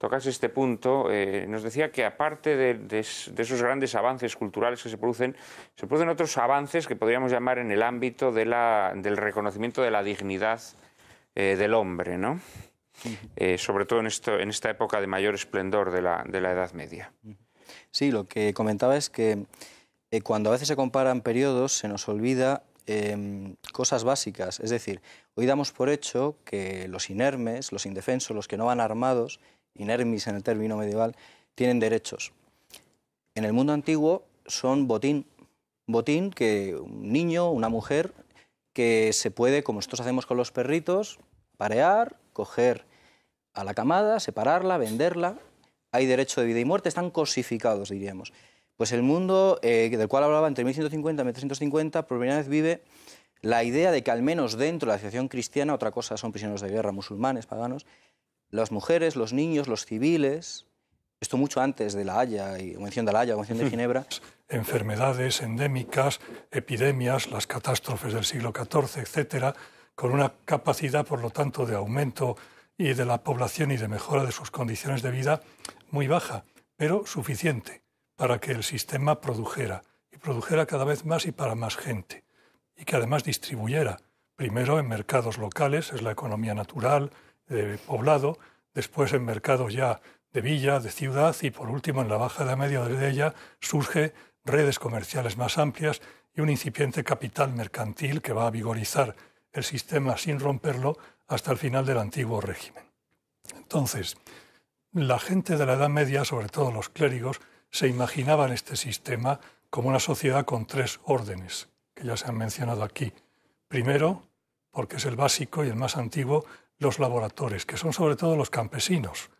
tocas este punto, eh, nos decía que aparte de, esos grandes avances culturales que se producen, se producen otros avances que podríamos llamar en el ámbito de del reconocimiento de la dignidad eh, del hombre, ¿no? Eh, sobre todo en, esto, en esta época de mayor esplendor de la, Edad Media. Sí, lo que comentaba es que cuando a veces se comparan periodos se nos olvida em, cosas básicas. Es decir, hoy damos por hecho que los inermes, los indefensos, los que no van armados, inermis en el término medieval, tienen derechos. En el mundo antiguo son botín, botín que un niño, una mujer, que se puede, como nosotros hacemos con los perritos, parear, coger a la camada, separarla, venderla. Hay derecho de vida y muerte, están cosificados, diríamos. Pues el mundo eh, del cual hablaba entre 1150 y 1350, por primera vez vive la idea de que al menos dentro de la asociación cristiana, otra cosa son prisioneros de guerra, musulmanes, paganos, las mujeres, los niños, los civiles, esto mucho antes de La Haya, y mención de La Haya, mención de hmm. Ginebra. Enfermedades endémicas, epidemias, las catástrofes del siglo XIV, etcétera, con una capacidad, por lo tanto, de aumento y de la población y de mejora de sus condiciones de vida muy baja, pero suficiente para que el sistema produjera, y produjera cada vez más y para más gente, y que además distribuyera, primero en mercados locales, es la economía natural, de eh, poblado, después en mercados ya de villa, de ciudad y por último en la baja de media de ella surge redes comerciales más amplias y un incipiente capital mercantil que va a vigorizar el sistema sin romperlo hasta el final del antiguo régimen. Entonces, la gente de la Edad Media, sobre todo los clérigos, se imaginaban este sistema como una sociedad con tres órdenes, que ya se han mencionado aquí. Primero, porque es el básico y el más antiguo, los laboratorios, que son sobre todo los campesinos.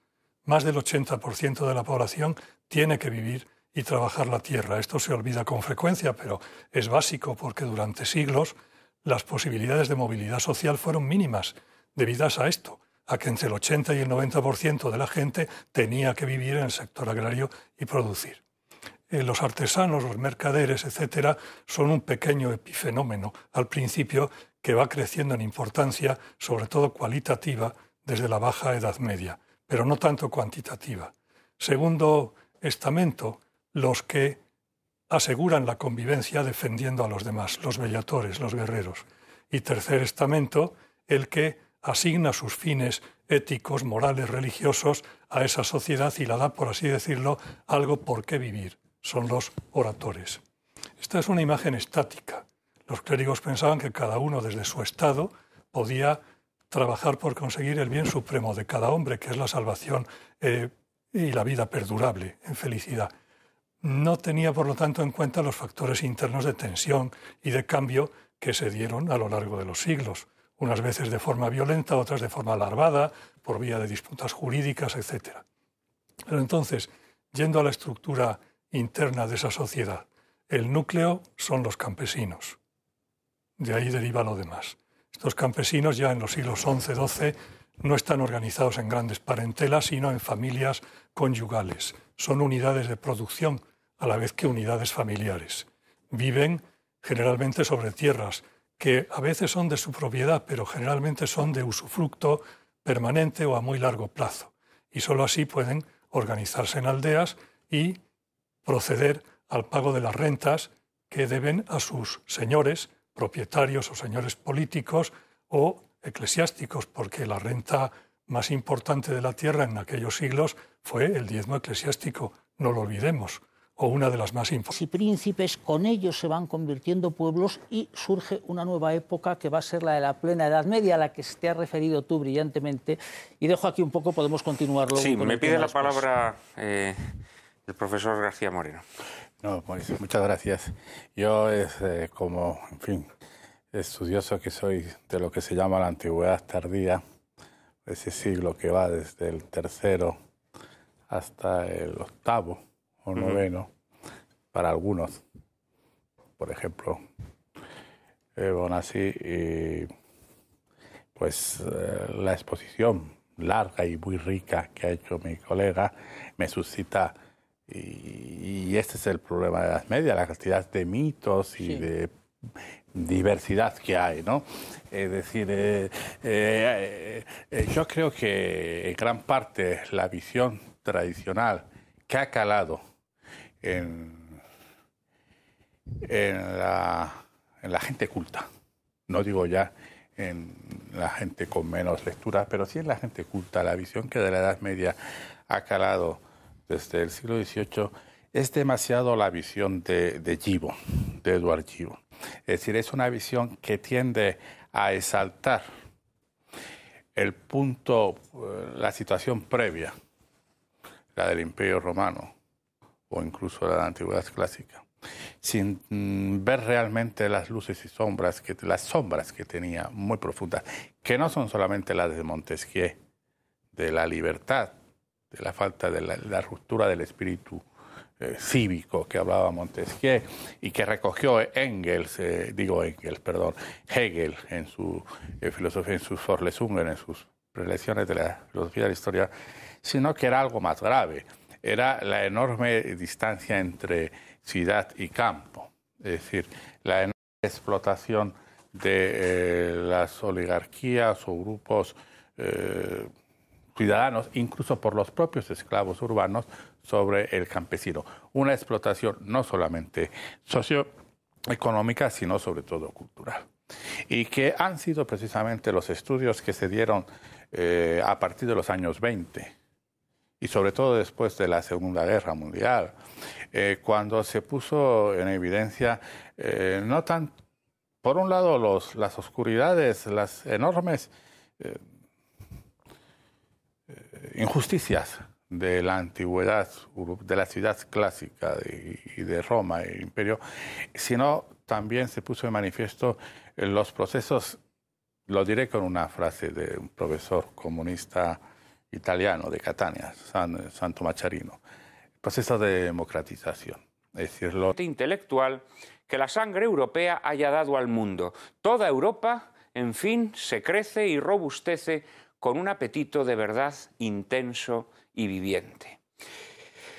Más del 80% de la población tiene que vivir y trabajar la tierra. Esto se olvida con frecuencia, pero es básico porque durante siglos las posibilidades de movilidad social fueron mínimas debidas a esto, a que entre el 80 y el 90% de la gente tenía que vivir en el sector agrario y producir. Eh, los artesanos, los mercaderes, etcétera, son un pequeño epifenómeno al principio que va creciendo en importancia, sobre todo cualitativa, desde la baja Edad Media, pero no tanto cuantitativa. Segundo estamento, los que aseguran la convivencia defendiendo a los demás, los bellatores, los guerreros. Y tercer estamento, el que asigna sus fines éticos, morales, religiosos a esa sociedad y la da, por así decirlo, algo por qué vivir. Son los oratores. Esta es una imagen estática los clérigos pensaban que cada uno desde su estado podía trabajar por conseguir el bien supremo de cada hombre, que es la salvación eh, y la vida perdurable en felicidad. No tenía, por lo tanto, en cuenta los factores internos de tensión y de cambio que se dieron a lo largo de los siglos, unas veces de forma violenta, otras de forma larvada, por vía de disputas jurídicas, etc. Pero entonces, yendo a la estructura interna de esa sociedad, el núcleo son los campesinos de ahí deriva lo demás. Estos campesinos ya en los siglos XI-XII no están organizados en grandes parentelas, sino en familias conyugales. Son unidades de producción, a la vez que unidades familiares. Viven generalmente sobre tierras que a veces son de su propiedad, pero generalmente son de usufructo permanente o a muy largo plazo. Y sólo así pueden organizarse en aldeas y proceder al pago de las rentas que deben a sus señores propietarios o señores políticos o eclesiásticos, porque la renta más importante de la tierra en aquellos siglos fue el diezmo eclesiástico, no lo olvidemos, o una de las más importantes. Y príncipes, con ellos se van convirtiendo pueblos y surge una nueva época que va a ser la de la plena Edad Media, a la que te has referido tú brillantemente. Y dejo aquí un poco, podemos continuarlo. Sí, me pide la palabra eh, el profesor García Moreno. No, pues, muchas gracias. Yo, es, eh, como, en fin, estudioso que soy de lo que se llama la antigüedad tardía, ese siglo que va desde el tercero hasta el octavo o noveno, para algunos, por ejemplo, eh, Bonassi, y pues eh, la exposición larga y muy rica que ha hecho mi colega me suscita y, este es el problema de la Edad Media... la cantidad de mitos y de diversidad que hay, ¿no? Es decir, eh, eh, eh, yo creo que en gran parte la visión tradicional que ha calado en, la, en la gente culta, no digo ya en la gente con menos lectura, pero sí en la gente culta, la visión que de la Edad Media ha calado desde el siglo XVIII, es demasiado la visión de, de de Eduard Givo. Es decir, es una visión que tiende a exaltar el punto, eh, la situación previa, la del Imperio Romano o incluso la de la Antigüedad Clásica, sin mm, ver realmente las luces y sombras, que, las sombras que tenía muy profundas, que no son solamente las de Montesquieu, de la libertad, de la falta de la, ruptura del espíritu eh, cívico que hablaba Montesquieu y que recogió Engels, eh, digo Engels, perdón, Hegel en su eh, filosofía, en sus Forlesungen, en sus prelecciones de la filosofía de la historia, sino que era algo más grave, era la enorme distancia entre ciudad y campo, es decir, la enorme explotación de las oligarquías o grupos ciudadanos, incluso por los propios esclavos urbanos, sobre el campesino. Una explotación no solamente socioeconómica, sino sobre todo cultural. Y que han sido precisamente los estudios que se dieron eh, a partir de los años 20 y sobre todo después de la Segunda Guerra Mundial, eh, cuando se puso en evidencia eh, no tan, por un lado, los, las oscuridades, las enormes injusticias de la antigüedad, de la ciudad clásica y de Roma, el imperio, sino también se puso de manifiesto los procesos, lo diré con una frase de un profesor comunista italiano de Catania, Santo Macharino, proceso de democratización. Es decir, lo... intelectual que la sangre europea haya dado al mundo. Toda Europa, en fin, se crece y robustece con un apetito de verdad intenso y viviente.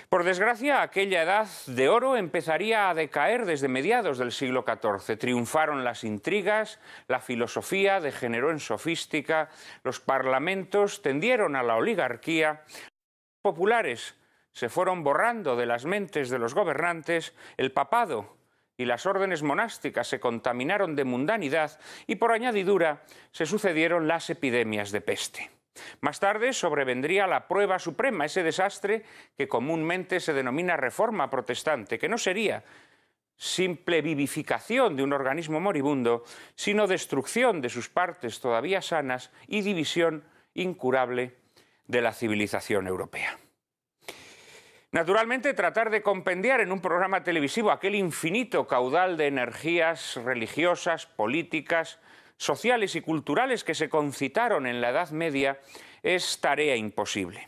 Por desgracia, aquella edad de oro empezaría a decaer desde mediados del siglo XIV. Triunfaron las intrigas, la filosofía degeneró en sofística, los parlamentos tendieron a la oligarquía, los populares se fueron borrando de las mentes de los gobernantes, el papado y las órdenes monásticas se contaminaron de mundanidad y por añadidura se sucedieron las epidemias de peste. Más tarde sobrevendría la prueba suprema, ese desastre que comúnmente se denomina reforma protestante, que no sería simple vivificación de un organismo moribundo, sino destrucción de sus partes todavía sanas y división incurable de la civilización europea. Naturalmente, tratar de compendiar en un programa televisivo aquel infinito caudal de energías religiosas, políticas, sociales y culturales que se concitaron en la Edad Media es tarea imposible.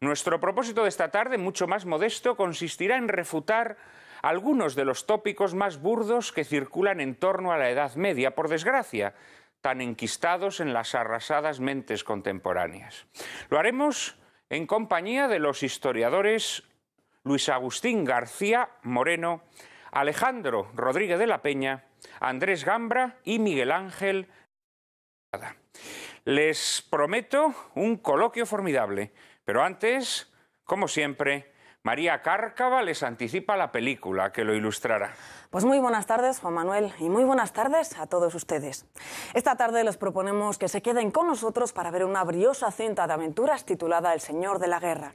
Nuestro propósito de esta tarde, mucho más modesto, consistirá en refutar algunos de los tópicos más burdos que circulan en torno a la Edad Media, por desgracia, tan enquistados en las arrasadas mentes contemporáneas. Lo haremos en compañía de los historiadores Luis Agustín García Moreno, Alejandro Rodríguez de la Peña, Andrés Gambra y Miguel Ángel. Les prometo un coloquio formidable, pero antes, como siempre, María Cárcava les anticipa la película que lo ilustrará. Pues muy buenas tardes, Juan Manuel, y muy buenas tardes a todos ustedes. Esta tarde les proponemos que se queden con nosotros para ver una briosa cinta de aventuras titulada El Señor de la Guerra.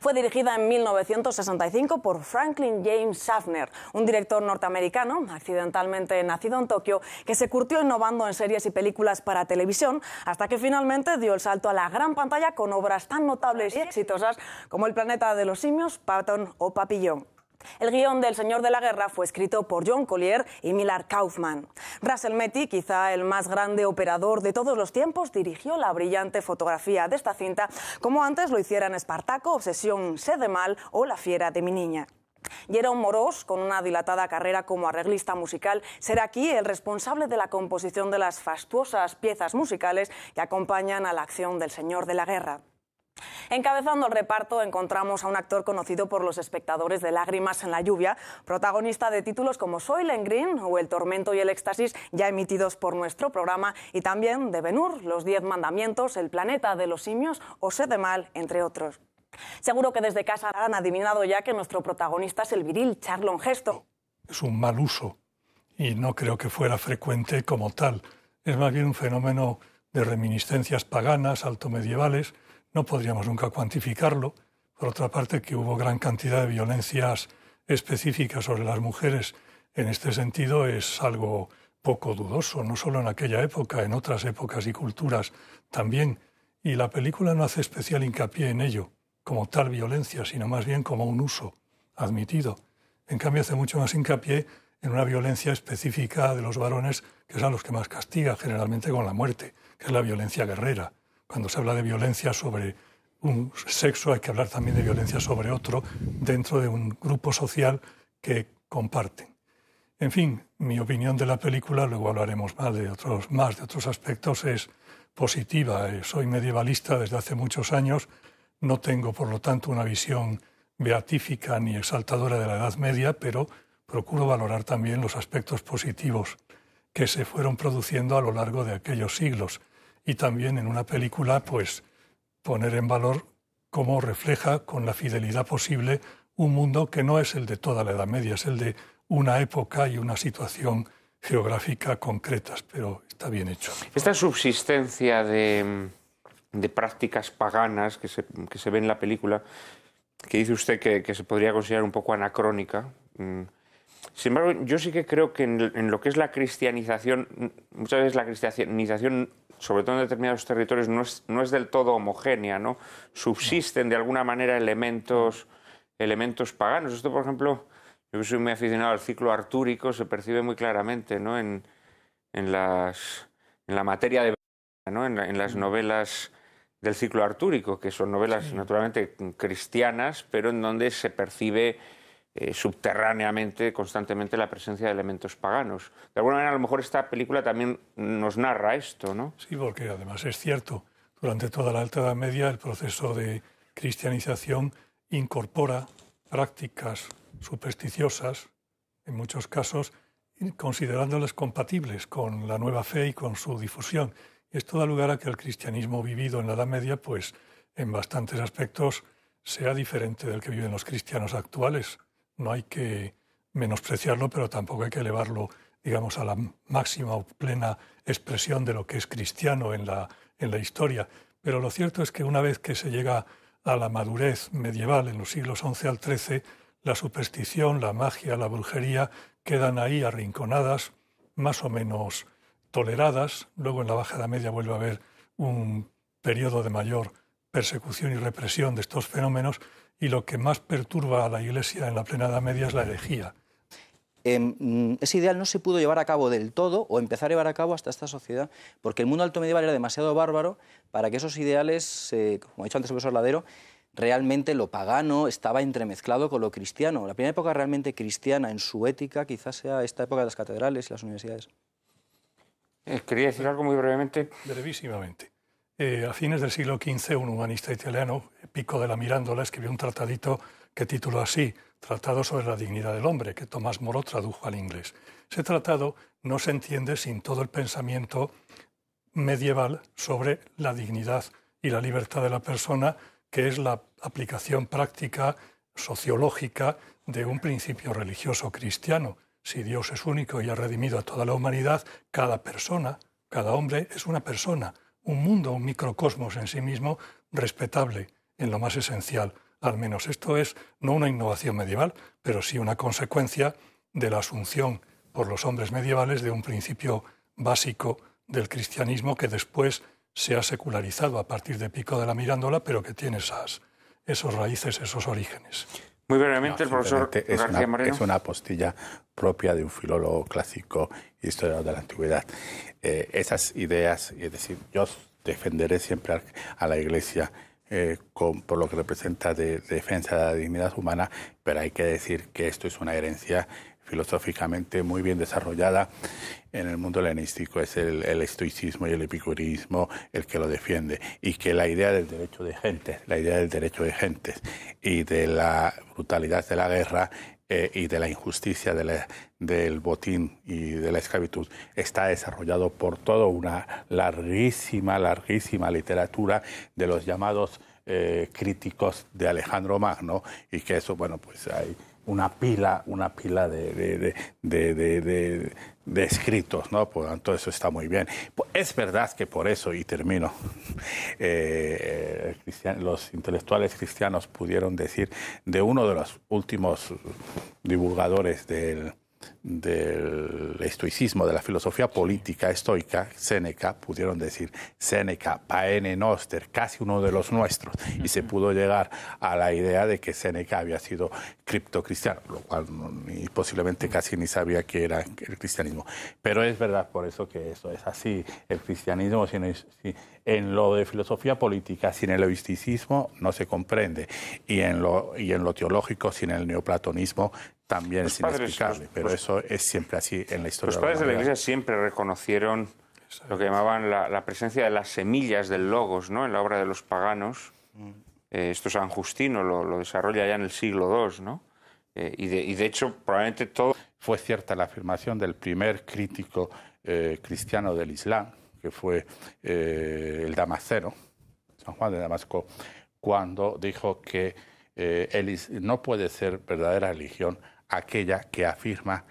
Fue dirigida en 1965 por Franklin James Schaffner, un director norteamericano, accidentalmente nacido en Tokio, que se curtió innovando en series y películas para televisión, hasta que finalmente dio el salto a la gran pantalla con obras tan notables y exitosas como El planeta de los simios, Patton o Papillón. El guión del Señor de la Guerra fue escrito por John Collier y Millard Kaufman. Russell Metty, quizá el más grande operador de todos los tiempos, dirigió la brillante fotografía de esta cinta, como antes lo hiciera en Espartaco, Obsesión, Sede de Mal o La Fiera de mi Niña. Jerome Moros, con una dilatada carrera como arreglista musical, será aquí el responsable de la composición de las fastuosas piezas musicales que acompañan a la acción del Señor de la Guerra. Encabezando el reparto encontramos a un actor conocido por los espectadores de Lágrimas en la lluvia, protagonista de títulos como Soylent Green o El tormento y el éxtasis, ya emitidos por nuestro programa, y también de Benur, Los diez mandamientos, El planeta de los simios o Sed de mal, entre otros. Seguro que desde casa han adivinado ya que nuestro protagonista es el viril Charlon Gesto. Es un mal uso y no creo que fuera frecuente como tal. Es más bien un fenómeno de reminiscencias paganas, altomedievales, no podríamos nunca cuantificarlo. Por otra parte, que hubo gran cantidad de violencias específicas sobre las mujeres en este sentido es algo poco dudoso, no solo en aquella época, en otras épocas y culturas también. Y la película no hace especial hincapié en ello, como tal violencia, sino más bien como un uso admitido. En cambio, hace mucho más hincapié en una violencia específica de los varones, que son los que más castiga, generalmente con la muerte, que es la violencia guerrera, cuando se habla de violencia sobre un sexo, hay que hablar también de violencia sobre otro dentro de un grupo social que comparten. En fin, mi opinión de la película, luego hablaremos más de otros, más de otros aspectos, es positiva. Eh, soy medievalista desde hace muchos años, no tengo por lo tanto una visión beatífica ni exaltadora de la Edad Media, pero procuro valorar también los aspectos positivos que se fueron produciendo a lo largo de aquellos siglos y también en una película, pues poner en valor cómo refleja con la fidelidad posible un mundo que no es el de toda la Edad Media, es el de una época y una situación geográfica concretas, pero está bien hecho. Esta subsistencia de, prácticas paganas que se, que se, ve en la película, que dice usted que, se podría considerar un poco anacrónica, mm, sin embargo, yo sí que creo que en, lo que es la cristianización, muchas veces la cristianización sobre todo en determinados territorios, no es, no es del todo homogénea, ¿no? Subsisten de alguna manera elementos, elementos paganos. Esto, por ejemplo, yo soy muy aficionado al ciclo artúrico, se percibe muy claramente, ¿no? En, en, las, en la materia de... ¿no? En, las novelas del ciclo artúrico, que son novelas naturalmente cristianas, pero en donde se percibe eh, subterráneamente, constantemente, la presencia de elementos paganos. De alguna manera, a lo mejor esta película también nos narra esto, ¿no? Sí, porque además es cierto, durante toda la Alta Edad Media el proceso de cristianización incorpora prácticas supersticiosas, en muchos casos, considerándolas compatibles con la nueva fe y con su difusión. Esto da lugar a que el cristianismo vivido en la Edad Media, pues en bastantes aspectos, sea diferente del que viven los cristianos actuales no hay que menospreciarlo, pero tampoco hay que elevarlo, digamos, a la máxima o plena expresión de lo que es cristiano en la, historia. Pero lo cierto es que una vez que se llega a la madurez medieval en los siglos XI al XIII, la superstición, la magia, la brujería quedan ahí arrinconadas, más o menos toleradas. Luego en la Baja Edad Media vuelve a haber un periodo de mayor persecución y represión de estos fenómenos, y lo que más perturba a la Iglesia en la plena Edad Media es la herejía. Em, mm, ese ideal no se pudo llevar a cabo del todo o empezar a llevar a cabo hasta esta sociedad, porque el mundo alto medieval era demasiado bárbaro para que esos ideales, eh, como ha dicho antes el profesor Ladero, realmente lo pagano estaba entremezclado con lo cristiano. La primera época realmente cristiana en su ética quizás sea esta época de las catedrales y las universidades. Eh, quería decir algo muy brevemente. Brevísimamente. Eh, a fines del siglo XV, un humanista italiano, Pico de la Mirándola, escribió un tratadito que tituló así, Tratado sobre la dignidad del hombre, que Tomás Moro tradujo al inglés. Ese tratado no se entiende sin todo el pensamiento medieval sobre la dignidad y la libertad de la persona, que es la aplicación práctica, sociológica, de un principio religioso cristiano. Si Dios es único y ha redimido a toda la humanidad, cada persona, cada hombre es una persona, un mundo, un microcosmos en sí mismo, respetable en lo más esencial. Al menos esto es no una innovación medieval, pero sí una consecuencia de la asunción por los hombres medievales de un principio básico del cristianismo que después se ha secularizado a partir de Pico de la Mirándola, pero que tiene esas, esos raíces, esos orígenes. Muy brevemente, el profesor es una, Es postilla propia de un filólogo clásico y historiador de la antigüedad. Eh, esas ideas, es decir, yo defenderé siempre a la Iglesia eh, con, por lo que representa de, de defensa de la dignidad humana, pero hay que decir que esto es una herencia filosóficamente muy bien desarrollada en el mundo helenístico. Es el, estoicismo y el epicurismo el que lo defiende. Y que la idea del derecho de gentes, la idea del derecho de gentes y de la brutalidad de la guerra eh, y de la injusticia del botín y de la esclavitud está desarrollado por toda una larguísima, larguísima literatura de los llamados eh, críticos de Alejandro Magno y que eso, bueno, pues hay una pila, una pila de, de, escritos, ¿no? Por lo tanto, eso está muy bien. Es verdad que por eso, y termino, eh, eh, los intelectuales cristianos pudieron decir de uno de los últimos divulgadores del del estoicismo, de la filosofía política estoica, Séneca, pudieron decir Séneca, paene noster, casi uno de los nuestros, y se pudo llegar a la idea de que Séneca había sido criptocristiano, lo cual posiblemente casi ni sabía que era el cristianismo. Pero es verdad, por eso que eso es así, el cristianismo sin, en lo de filosofía política, sin el estoicismo no se comprende, y en lo, y en lo teológico, sin el neoplatonismo, también es inexplicable, pero eso es siempre así en la historia. Los padres de la, Iglesia siempre reconocieron lo que llamaban la, presencia de las semillas del logos ¿no? en la obra de los paganos. Mm. Eh, esto San Justino lo, desarrolla ya en el siglo II, ¿no? Eh, y, de, hecho probablemente todo... Fue cierta la afirmación del primer crítico eh, cristiano del Islam, que fue el Damasceno, San Juan de Damasco, cuando dijo que el, no puede ser verdadera religión aquella que afirma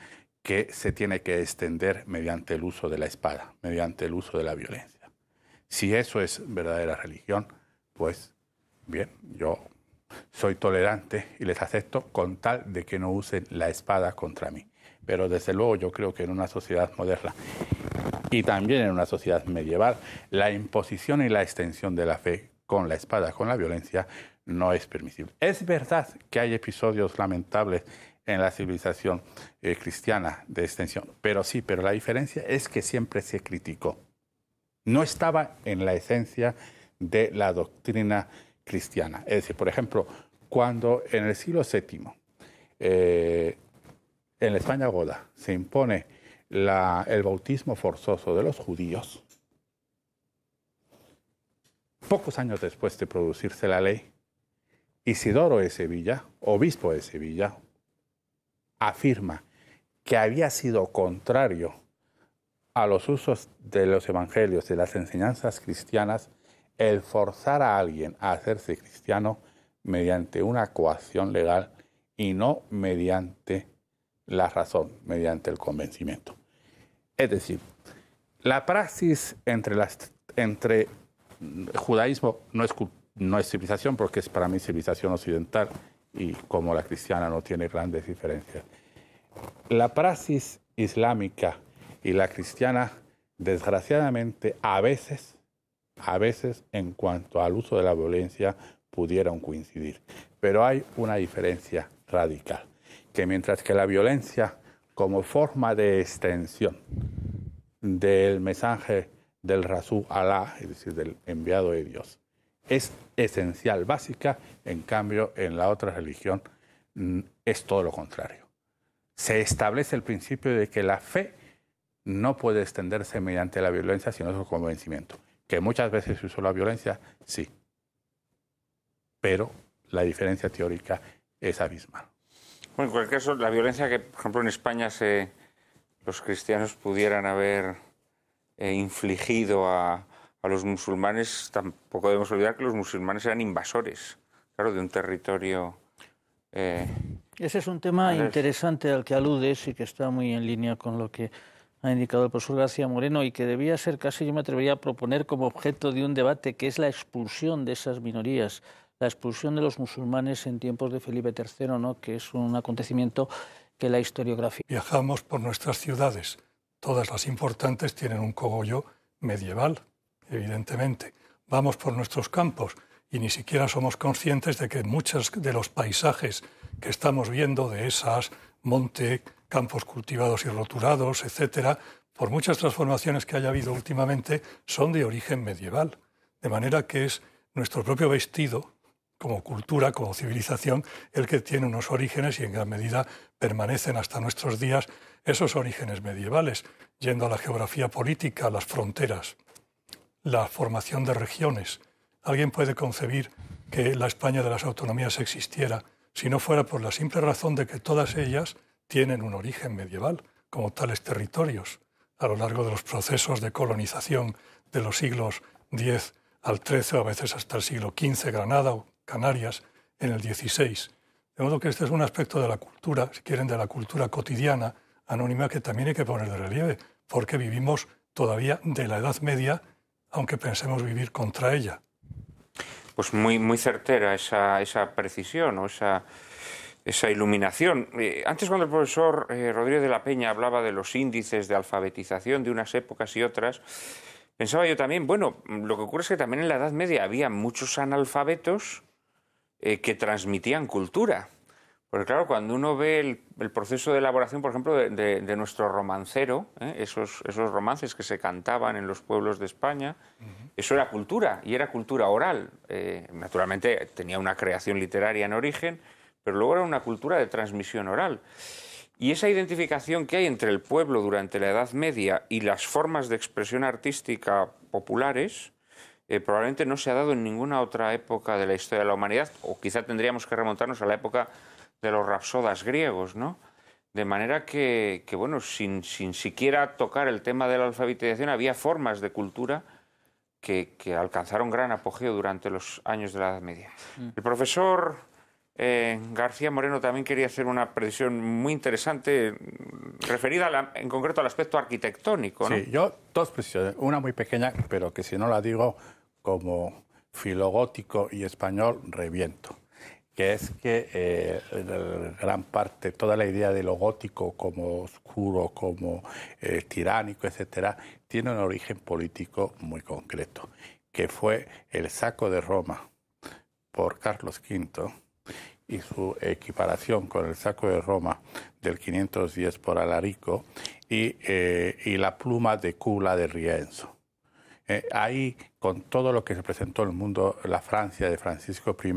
que se tiene que extender mediante el uso de la espada, mediante el uso de la violencia. Si eso es verdadera religión, pues bien, yo soy tolerante y les acepto con tal de que no usen la espada contra mí. Pero desde luego yo creo que en una sociedad moderna y también en una sociedad medieval, la imposición y la extensión de la fe con la espada, con la violencia, no es permisible. Es verdad que hay episodios lamentables en la civilización eh, cristiana de extensión. Pero sí, pero la diferencia es que siempre se criticó. No estaba en la esencia de la doctrina cristiana. Es decir, por ejemplo, cuando en el siglo VII, eh, en la España Goda, se impone el bautismo forzoso de los judíos, pocos años después de producirse la ley, Isidoro de Sevilla, obispo de Sevilla, afirma que había sido contrario a los usos de los evangelios, de las enseñanzas cristianas, el forzar a alguien a hacerse cristiano mediante una coacción legal y no mediante la razón, mediante el convencimiento. Es decir, la praxis entre, las, entre judaísmo no es, no es civilización, porque es para mí civilización occidental, y como la cristiana no tiene grandes diferencias. La praxis islámica y la cristiana, desgraciadamente, a veces, a veces en cuanto al uso de la violencia, pudieron coincidir. Pero hay una diferencia radical, que mientras que la violencia como forma de extensión del mensaje del rasul Alá, es decir, del enviado de Dios, es esencial, básica, en cambio en la otra religión mm, es todo lo contrario. Se establece el principio de que la fe no puede extenderse mediante la violencia, sino su convencimiento. Que muchas veces se usó la violencia, sí, pero la diferencia teórica es abismal. Bueno, en cualquier caso, la violencia que, por ejemplo, en España se, los cristianos pudieran haber eh, infligido a, a los musulmanes, tampoco debemos olvidar que los musulmanes eran invasores, claro, de un territorio... Eh, Ese es un tema interesante al que aludes y que está muy en línea con lo que ha indicado el profesor García Moreno y que debía ser casi, yo me atrevería a proponer como objeto de un debate, que es la expulsión de esas minorías, la expulsión de los musulmanes en tiempos de Felipe III, ¿no? que es un acontecimiento que la historiografía. Viajamos por nuestras ciudades, todas las importantes tienen un cogollo medieval, evidentemente, vamos por nuestros campos y ni siquiera somos conscientes de que muchos de los paisajes que estamos viendo, de esas, monte, campos cultivados y roturados, etcétera, por muchas transformaciones que haya habido últimamente, son de origen medieval. De manera que es nuestro propio vestido, como cultura, como civilización, el que tiene unos orígenes y en gran medida permanecen hasta nuestros días esos orígenes medievales, yendo a la geografía política, a las fronteras la formación de regiones. ¿Alguien puede concebir que la España de las autonomías existiera si no fuera por la simple razón de que todas ellas tienen un origen medieval como tales territorios a lo largo de los procesos de colonización de los siglos X al XIII, a veces hasta el siglo XV, Granada o Canarias en el XVI. De modo que este es un aspecto de la cultura, si quieren, de la cultura cotidiana, anónima, que también hay que poner de relieve, porque vivimos todavía de la Edad Media aunque pensemos vivir contra ella. Pues muy, muy certera esa, esa precisión o esa, esa iluminación. Eh, antes cuando el profesor eh, Rodríguez de la Peña hablaba de los índices de alfabetización de unas épocas y otras, pensaba yo también, bueno, lo que ocurre es que también en la Edad Media había muchos analfabetos eh, que transmitían cultura. Porque claro, cuando uno ve el, proceso de elaboración, por ejemplo, de, nuestro romancero, ¿eh? esos, romances que se cantaban en los pueblos de España, eso era cultura, y era cultura oral. Eh, naturalmente tenía una creación literaria en origen, pero luego era una cultura de transmisión oral. Y esa identificación que hay entre el pueblo durante la Edad Media y las formas de expresión artística populares, eh, probablemente no se ha dado en ninguna otra época de la historia de la humanidad, o quizá tendríamos que remontarnos a la época de los rapsodas griegos, ¿no? De manera que, bueno, sin, siquiera tocar el tema de la alfabetización, había formas de cultura que, alcanzaron gran apogeo durante los años de la Edad Media. Mm. El profesor eh, García Moreno también quería hacer una precisión muy interesante referida en concreto al aspecto arquitectónico. Sí, yo dos precisiones. Una muy pequeña, pero que si no la digo como filogótico y español, reviento que es que eh, gran parte, toda la idea de lo gótico como oscuro, como eh, tiránico, etcétera, tiene un origen político muy concreto, que fue el saco de Roma por Carlos V y su equiparación con el saco de Roma del 510 por Alarico y, eh, y la pluma de Cula de Rienzo. ahí, con todo lo que se presentó el mundo, la Francia de Francisco I,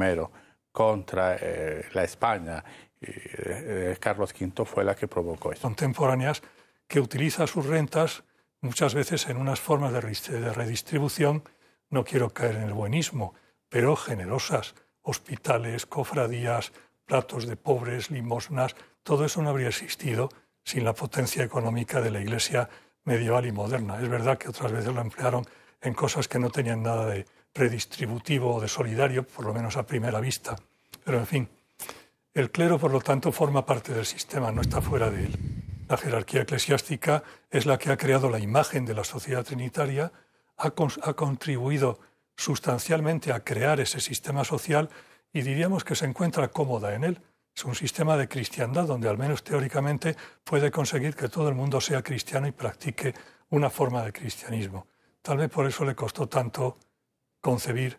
contra eh, la España. Eh, Carlos V fue la que provocó esto. Contemporáneas que utiliza sus rentas muchas veces en unas formas de, de redistribución, no quiero caer en el buenismo, pero generosas, hospitales, cofradías, platos de pobres, limosnas, todo eso no habría existido sin la potencia económica de la Iglesia medieval y moderna. Es verdad que otras veces lo emplearon en cosas que no tenían nada de, predistributivo o de solidario, por lo menos a primera vista. Pero en fin, el clero, por lo tanto, forma parte del sistema, no está fuera de él. La jerarquía eclesiástica es la que ha creado la imagen de la sociedad trinitaria, ha, ha contribuido sustancialmente a crear ese sistema social y diríamos que se encuentra cómoda en él. Es un sistema de cristiandad donde al menos teóricamente puede conseguir que todo el mundo sea cristiano y practique una forma de cristianismo. Tal vez por eso le costó tanto concebir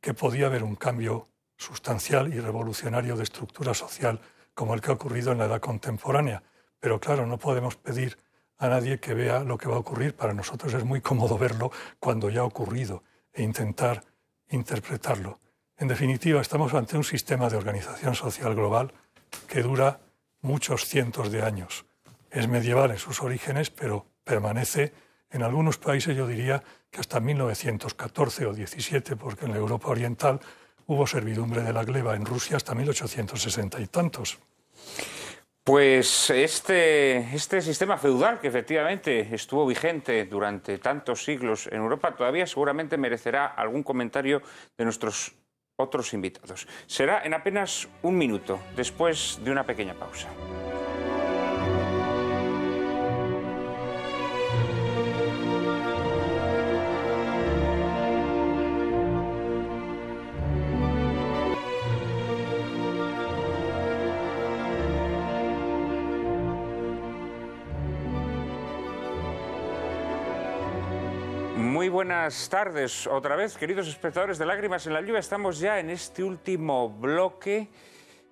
que podía haber un cambio sustancial y revolucionario de estructura social como el que ha ocurrido en la edad contemporánea. Pero claro, no podemos pedir a nadie que vea lo que va a ocurrir. Para nosotros es muy cómodo (laughs) verlo cuando ya ha ocurrido e intentar interpretarlo. En definitiva, estamos ante un sistema de organización social global que dura muchos cientos de años. Es medieval en sus orígenes, pero permanece en algunos países yo diría que hasta 1914 o 17, porque en la Europa Oriental hubo servidumbre de la gleba, en Rusia hasta 1860 y tantos. Pues este, este sistema feudal que efectivamente estuvo vigente durante tantos siglos en Europa todavía seguramente merecerá algún comentario de nuestros otros invitados. Será en apenas un minuto, después de una pequeña pausa. buenas tardes otra vez, queridos espectadores de Lágrimas en la Lluvia. Estamos ya en este último bloque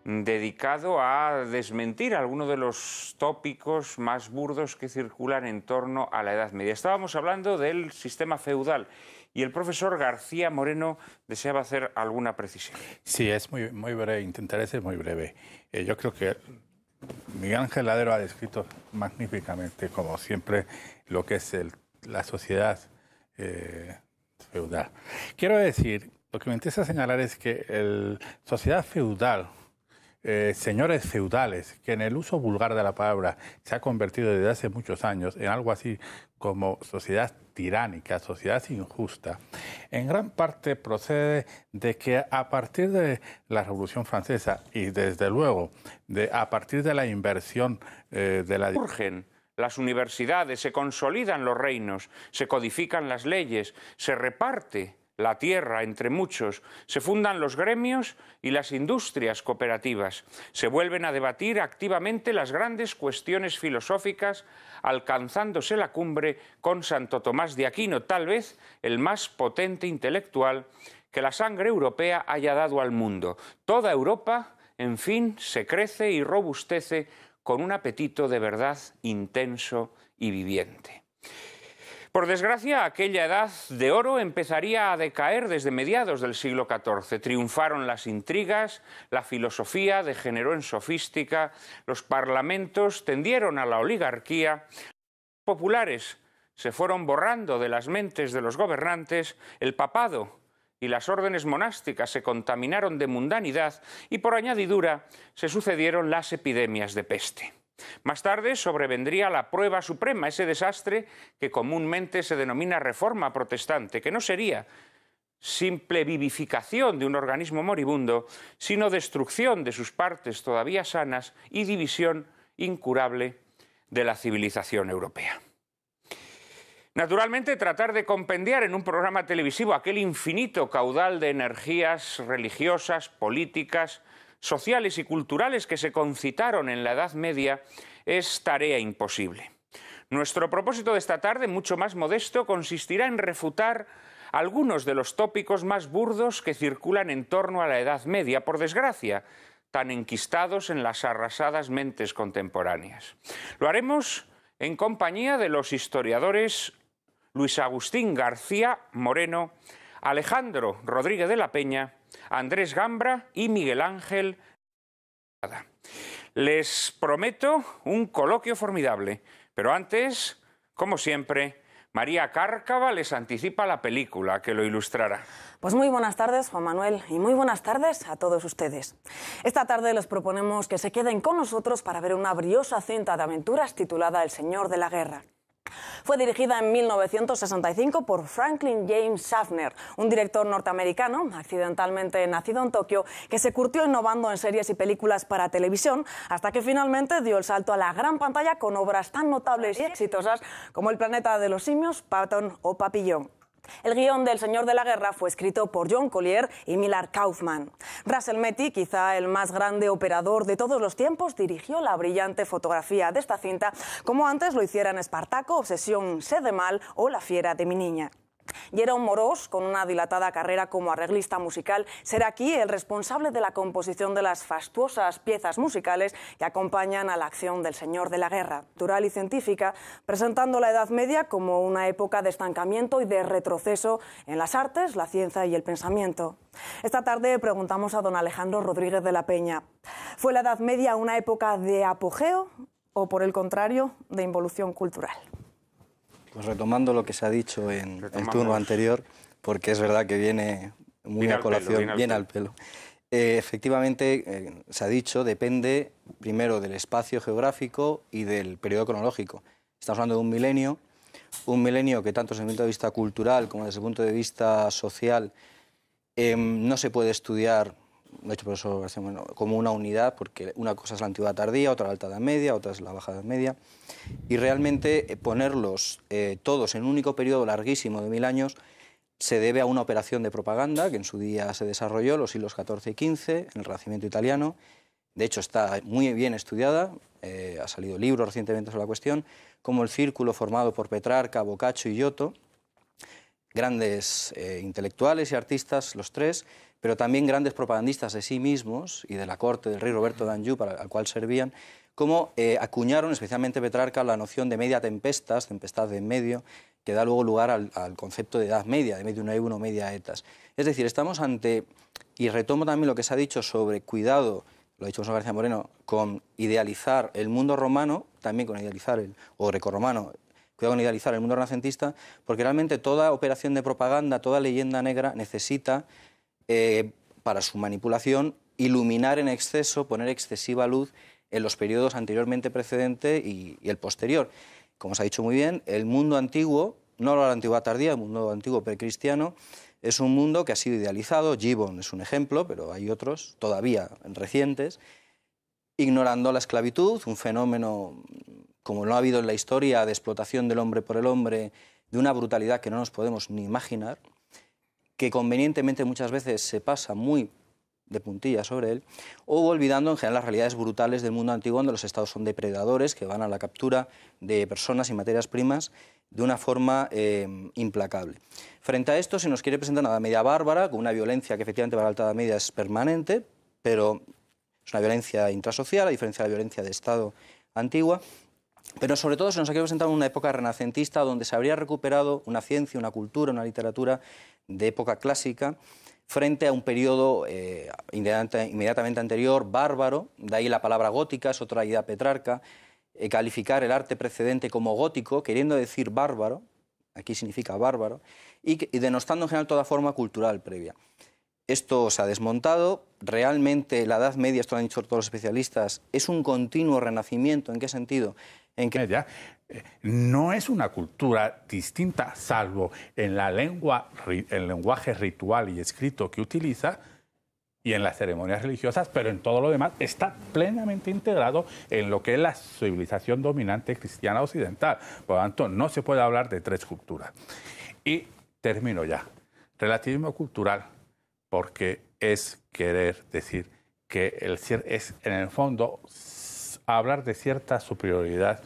dedicado a desmentir algunos de los tópicos más burdos que circulan en torno a la Edad Media. Estábamos hablando del sistema feudal y el profesor García Moreno deseaba hacer alguna precisión. Sí, es muy, breve, intentaré ser muy breve. Eh, yo creo que Miguel Ángel Ladero ha descrito magníficamente, como siempre, lo que es la sociedad eh, feudal. Quiero decir, lo que me interesa señalar es que la sociedad feudal, eh, señores feudales, que en el uso vulgar de la palabra se ha convertido desde hace muchos años en algo así como sociedad tiránica, sociedad injusta, en gran parte procede de que a partir de la Revolución Francesa y desde luego de, a partir de la inversión eh, de la las universidades, se consolidan los reinos, se codifican las leyes, se reparte la tierra entre muchos, se fundan los gremios y las industrias cooperativas, se vuelven a debatir activamente las grandes cuestiones filosóficas, alcanzándose la cumbre con Santo Tomás de Aquino, tal vez el más potente intelectual que la sangre europea haya dado al mundo. Toda Europa, en fin, se crece y robustece con un apetito de verdad intenso y viviente. Por desgracia, aquella edad de oro empezaría a decaer desde mediados del siglo XIV. Triunfaron las intrigas, la filosofía degeneró en sofística, los parlamentos tendieron a la oligarquía, los populares se fueron borrando de las mentes de los gobernantes, el papado y las órdenes monásticas se contaminaron de mundanidad y por añadidura se sucedieron las epidemias de peste. Más tarde sobrevendría la prueba suprema, ese desastre que comúnmente se denomina reforma protestante, que no sería simple vivificación de un organismo moribundo, sino destrucción de sus partes todavía sanas y división incurable de la civilización europea. Naturalmente, tratar de compendiar en un programa televisivo aquel infinito caudal de energías religiosas, políticas, sociales y culturales que se concitaron en la Edad Media es tarea imposible. Nuestro propósito de esta tarde, mucho más modesto, consistirá en refutar algunos de los tópicos más burdos que circulan en torno a la Edad Media, por desgracia, tan enquistados en las arrasadas mentes contemporáneas. Lo haremos en compañía de los historiadores Luis Agustín García Moreno, Alejandro Rodríguez de la Peña, Andrés Gambra y Miguel Ángel. Les prometo un coloquio formidable, pero antes, como siempre, María Cárcava les anticipa la película que lo ilustrará. Pues muy buenas tardes, Juan Manuel, y muy buenas tardes a todos ustedes. Esta tarde les proponemos que se queden con nosotros para ver una briosa cinta de aventuras titulada El Señor de la Guerra. Fue dirigida en 1965 por Franklin James Schaffner, un director norteamericano, accidentalmente nacido en Tokio, que se curtió innovando en series y películas para televisión, hasta que finalmente dio el salto a la gran pantalla con obras tan notables y exitosas como El planeta de los simios, Patton o Papillon. El guión del Señor de la Guerra fue escrito por John Collier y Millard Kaufman. Russell Metty, quizá el más grande operador de todos los tiempos, dirigió la brillante fotografía de esta cinta, como antes lo hicieran Espartaco, Obsesión, Sé de Mal o La Fiera de mi Niña. Jerome Moros, con una dilatada carrera como arreglista musical, será aquí el responsable de la composición de las fastuosas piezas musicales que acompañan a la acción del Señor de la Guerra, natural y científica, presentando la Edad Media como una época de estancamiento y de retroceso en las artes, la ciencia y el pensamiento. Esta tarde preguntamos a don Alejandro Rodríguez de la Peña, ¿fue la Edad Media una época de apogeo o, por el contrario, de involución cultural? Pues retomando lo que se ha dicho en el turno anterior, porque es verdad que viene muy a colación, bien, al pelo. Eh, efectivamente, eh, se ha dicho, depende primero del espacio geográfico y del periodo cronológico. Estamos hablando de un milenio, un milenio que tanto desde el punto de vista cultural como desde el punto de vista social em, no se puede estudiar hecho por eso hacemos como una unidad, porque una cosa es la antigüedad tardía, otra la alta edad media, otra es la baja edad media, y realmente eh, ponerlos eh, todos en un único periodo larguísimo de mil años se debe a una operación de propaganda que en su día se desarrolló los siglos XIV y XV, en el Renacimiento italiano. De hecho, está muy bien estudiada, eh, ha salido libro recientemente sobre la cuestión, como el círculo formado por Petrarca, Boccaccio y Giotto, grandes intelectuales y artistas, los tres, pero también grandes propagandistas de sí mismos y de la corte del rey Roberto d'Anjou, para, al cual servían, ...como eh, acuñaron, especialmente Petrarca, la noción de media tempestas, tempestad de medio, que da luego lugar al, concepto de edad media, de medio una uno, media etas. Es decir, estamos ante, y retomo también lo que se ha dicho sobre cuidado, lo ha dicho José García Moreno, con idealizar el mundo romano, también con idealizar el, o grecorromano, cuidado con idealizar el mundo renacentista, porque realmente toda operación de propaganda, toda leyenda negra necesita eh, para su manipulación, iluminar en exceso, poner excesiva luz en los periodos anteriormente precedente y, el posterior. Como se ha dicho muy bien, el mundo antiguo, no la antigua tardía, el mundo antiguo precristiano, es un mundo que ha sido idealizado, Gibbon es un ejemplo, pero hay otros todavía recientes, ignorando la esclavitud, un fenómeno como no ha habido en la historia de explotación del hombre por el hombre, de una brutalidad que no nos podemos ni imaginar, que convenientemente muchas veces se pasa muy de puntilla sobre él, o olvidando en general las realidades brutales del mundo antiguo donde los estados son depredadores que van a la captura de personas y materias primas de una forma eh, implacable. Frente a esto se nos quiere presentar una Media bárbara, con una violencia que efectivamente para la Alta Media es permanente, pero es una violencia intrasocial, a diferencia de la violencia de Estado antigua, pero sobre todo se nos ha querido presentar una época renacentista donde se habría recuperado una ciencia, una cultura, una literatura de época clásica frente a un periodo eh, inmediatamente anterior, bárbaro, de ahí la palabra gótica, es otra idea petrarca, eh, calificar el arte precedente como gótico, queriendo decir bárbaro, aquí significa bárbaro, y, y denostando en general toda forma cultural previa. Esto se ha desmontado, realmente la Edad Media, esto lo han dicho todos los especialistas, es un continuo renacimiento, ¿en qué sentido? en que ella eh, no es una cultura distinta, salvo en la lengua, el lenguaje ritual y escrito que utiliza y en las ceremonias religiosas, pero en todo lo demás está plenamente integrado en lo que es la civilización dominante cristiana occidental. Por lo tanto, no se puede hablar de tres culturas. Y termino ya. Relativismo cultural, porque es querer decir que el es en el fondo hablar de cierta superioridad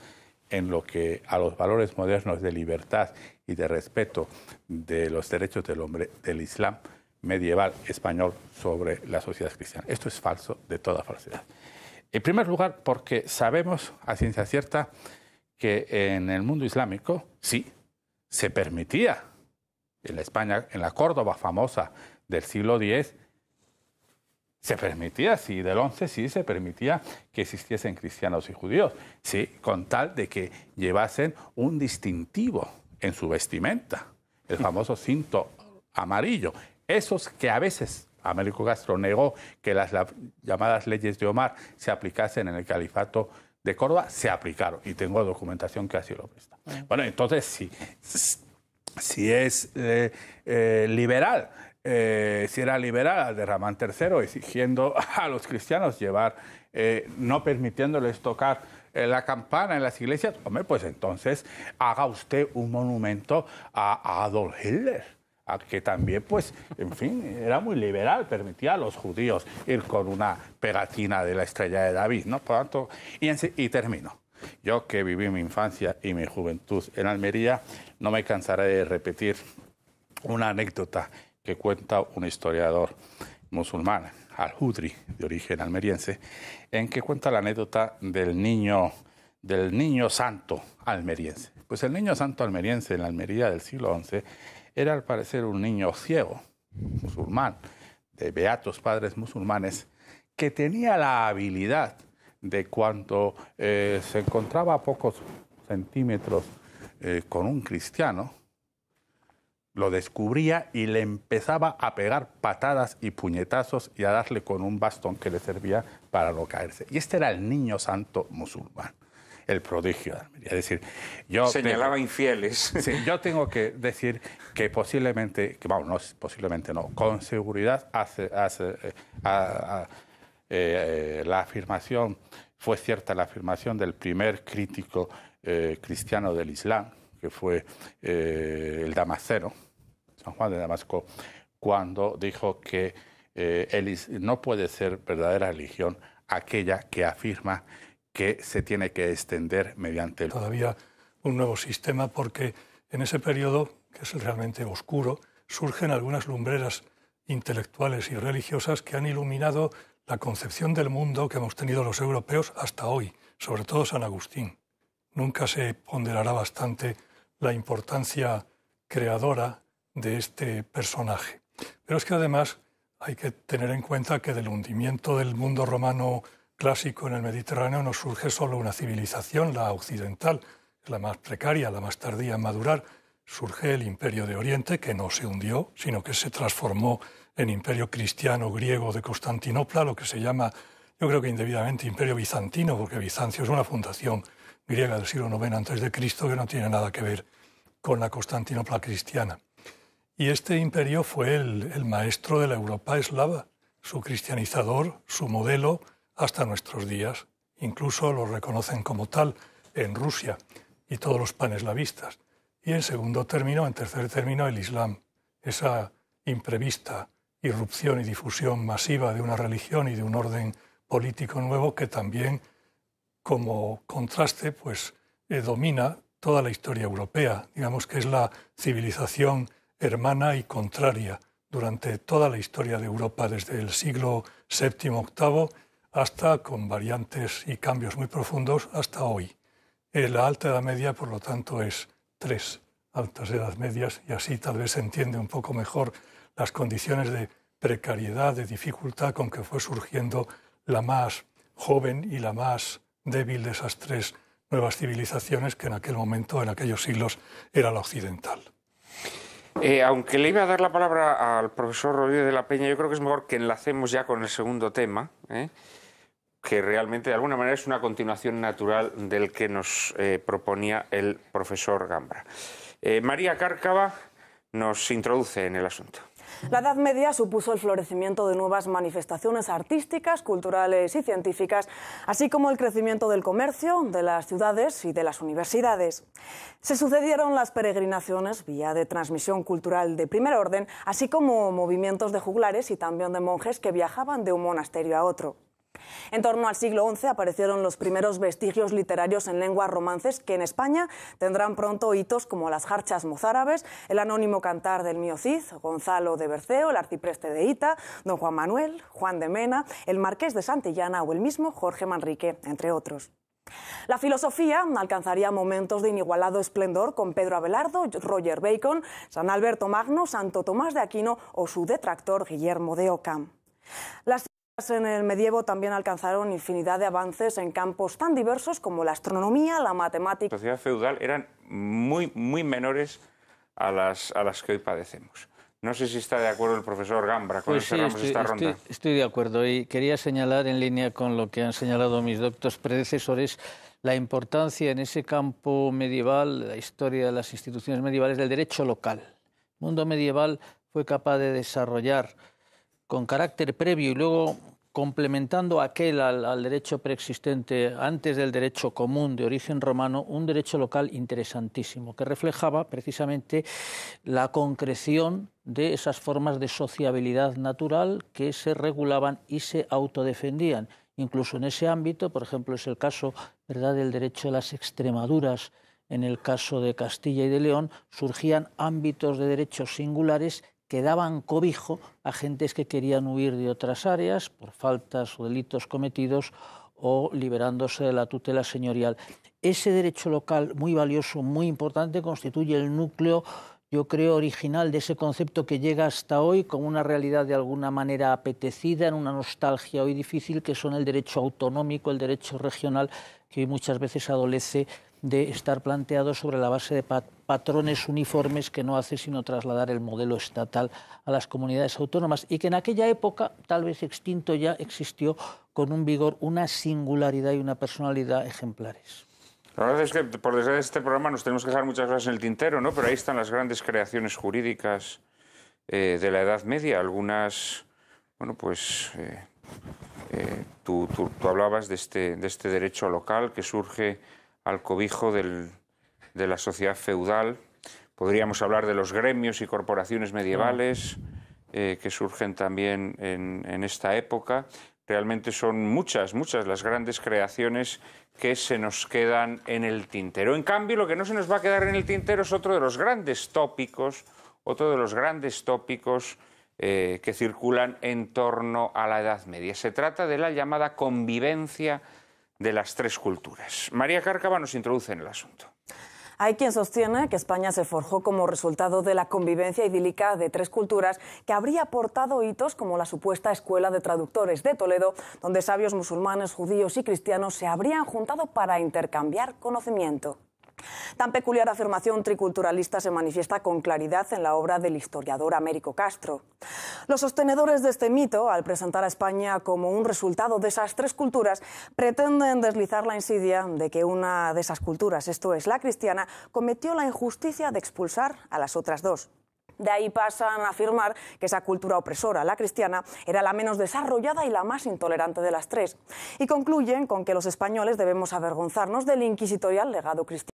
en lo que a los valores modernos de libertad y de respeto de los derechos del hombre del Islam medieval español sobre la sociedad cristiana. Esto es falso de toda falsedad. En primer lugar, porque sabemos a ciencia cierta que en el mundo islámico sí se permitía, en la España, en la Córdoba famosa del siglo X, se permitía, sí, del 11 sí se permitía que existiesen cristianos y judíos, sí, con tal de que llevasen un distintivo en su vestimenta, el famoso cinto amarillo. Esos que a veces Américo Castro negó que las llamadas leyes de Omar se aplicasen en el califato de Córdoba, se aplicaron. Y tengo documentación que así lo presta. Ah. Bueno, entonces, si, es eh, eh, liberal eh, si era liberal de Ramán III, exigiendo a los cristianos llevar, eh, no permitiéndoles tocar eh, la campana en las iglesias, hombre, pues entonces haga usted un monumento a Adolf Hitler que también, pues, en fin, era muy liberal, permitía a los judíos ir con una pegatina de la estrella de David, ¿no? Por tanto, y, y termino. Yo que viví mi infancia y mi juventud en Almería, no me cansaré de repetir una anécdota que cuenta un historiador musulmán, Al-Hudri, de origen almeriense, en que cuenta la anécdota del niño, del niño santo almeriense. Pues el niño santo almeriense en la Almería del siglo XI era al parecer un niño ciego, musulmán, de beatos padres musulmanes, que tenía la habilidad de cuando eh, se encontraba a pocos centímetros eh, con un cristiano, lo descubría y le empezaba a pegar patadas y puñetazos y a darle con un bastón que le servía para no caerse. Y este era el niño santo musulmán, el prodigio de decir, yo señalaba infieles. yo tengo que decir que posiblemente, que vamos, posiblemente no, con seguridad hace, eh, eh, eh, la afirmación fue cierta la afirmación del primer crítico cristiano del Islam que fue el Damasceno, San Juan de Damasco, cuando dijo que eh, no puede ser verdadera religión aquella que afirma que se tiene que extender mediante Todavía un nuevo sistema porque en ese periodo, que es realmente oscuro, surgen algunas lumbreras intelectuales y religiosas que han iluminado la concepción del mundo que hemos tenido los europeos hasta hoy, sobre todo San Agustín. Nunca se ponderará bastante la importancia creadora de este personaje. Pero es que además hay que tener en cuenta que del hundimiento del mundo romano clásico en el Mediterráneo no surge solo una civilización, la occidental, la más precaria, la más tardía en madurar. Surge el imperio de Oriente, que no se hundió, sino que se transformó en imperio cristiano griego de Constantinopla, lo que se llama, yo creo que indebidamente, imperio bizantino, porque Bizancio es una fundación griega del siglo IX Cristo que no tiene nada que ver con la Constantinopla cristiana. Y este imperio fue el, maestro de la Europa eslava, su cristianizador, su modelo, hasta nuestros días. Incluso lo reconocen como tal en Rusia y todos los paneslavistas. Y en segundo término, en tercer término, el Islam, esa imprevista irrupción y difusión masiva de una religión y de un orden político nuevo que también, como contraste, pues eh, domina toda la historia europea. Digamos que es la civilización hermana y contraria durante toda la historia de Europa, desde el siglo VII-VIII hasta, con variantes y cambios muy profundos, hasta hoy. Eh, la alta edad media, por lo tanto, es tres altas edades medias y así tal vez se entiende un poco mejor las condiciones de precariedad, de dificultad con que fue surgiendo la más joven y la más débil de esas tres nuevas civilizaciones que en aquel momento, en aquellos siglos, era la occidental. Eh, aunque le iba a dar la palabra al profesor Rodríguez de la Peña, yo creo que es mejor que enlacemos ya con el segundo tema, ¿eh? que realmente de alguna manera es una continuación natural del que nos eh, proponía el profesor Gambra. María Cárcava nos introduce en el asunto. La Edad Media supuso el florecimiento de nuevas manifestaciones artísticas, culturales y científicas, así como el crecimiento del comercio, de las ciudades y de las universidades. Se sucedieron las peregrinaciones, vía de transmisión cultural de primer orden, así como movimientos de juglares y también de monjes que viajaban de un monasterio a otro. En torno al siglo XI aparecieron los primeros vestigios literarios en lenguas romances que en España tendrán pronto hitos como las jarchas mozárabes, el anónimo cantar del mío Cid, Gonzalo de Berceo, el arcipreste de Ita, don Juan Manuel, Juan de Mena, el marqués de Santillana o el mismo Jorge Manrique, entre otros. La filosofía alcanzaría momentos de inigualado esplendor con Pedro Abelardo, Roger Bacon, San Alberto Magno, Santo Tomás de Aquino o su detractor Guillermo de Ockham. En el medievo también alcanzaron infinidad de avances en campos tan diversos como la astronomía, la matemática. La sociedad feudal eran muy, muy menores a las, a las que hoy padecemos. No sé si está de acuerdo el profesor Gambra con cerramos pues esta ronda. Estoy, estoy, de acuerdo y quería señalar en línea con lo que han señalado mis doctos predecesores la importancia en ese campo medieval, la historia de las instituciones medievales, del derecho local. El mundo medieval fue capaz de desarrollar con carácter previo y luego complementando aquel al, derecho preexistente antes del derecho común de origen romano, un derecho local interesantísimo, que reflejaba precisamente la concreción de esas formas de sociabilidad natural que se regulaban y se autodefendían. Incluso en ese ámbito, por ejemplo, es el caso ¿verdad? del derecho de las extremaduras, en el caso de Castilla y de León, surgían ámbitos de derechos singulares que daban cobijo a gentes que querían huir de otras áreas por faltas o delitos cometidos o liberándose de la tutela señorial. Ese derecho local muy valioso, muy importante, constituye el núcleo, yo creo, original de ese concepto que llega hasta hoy con una realidad de alguna manera apetecida, en una nostalgia hoy difícil, que son el derecho autonómico, el derecho regional, que hoy muchas veces adolece de estar planteado sobre la base de patrones uniformes que no hace sino trasladar el modelo estatal a las comunidades autónomas y que en aquella época, tal vez extinto ya, existió con un vigor una singularidad y una personalidad ejemplares. La verdad es que, por desgracia, este programa nos tenemos que dejar muchas cosas en el tintero, ¿no? Pero ahí están las grandes creaciones jurídicas eh, de la Edad Media. Algunas, bueno, pues eh, eh, tú, hablabas de este, de este derecho local que surge al cobijo de la sociedad feudal. Podríamos hablar de los gremios y corporaciones medievales eh, que surgen también en, esta época. Realmente son muchas, muchas las grandes creaciones que se nos quedan en el tintero. En cambio, lo que no se nos va a quedar en el tintero es otro de los grandes tópicos, otro de los grandes tópicos eh, que circulan en torno a la Edad Media. Se trata de la llamada convivencia de las tres culturas. María Cárcava nos introduce en el asunto. Hay quien sostiene que España se forjó como resultado de la convivencia idílica de tres culturas que habría aportado hitos como la supuesta Escuela de Traductores de Toledo, donde sabios musulmanes, judíos y cristianos se habrían juntado para intercambiar conocimiento. Tan peculiar afirmación triculturalista se manifiesta con claridad en la obra del historiador Américo Castro. Los sostenedores de este mito, al presentar a España como un resultado de esas tres culturas, pretenden deslizar la insidia de que una de esas culturas, esto es la cristiana, cometió la injusticia de expulsar a las otras dos. De ahí pasan a afirmar que esa cultura opresora, la cristiana, era la menos desarrollada y la más intolerante de las tres. Y concluyen con que los españoles debemos avergonzarnos del inquisitorial legado cristiano.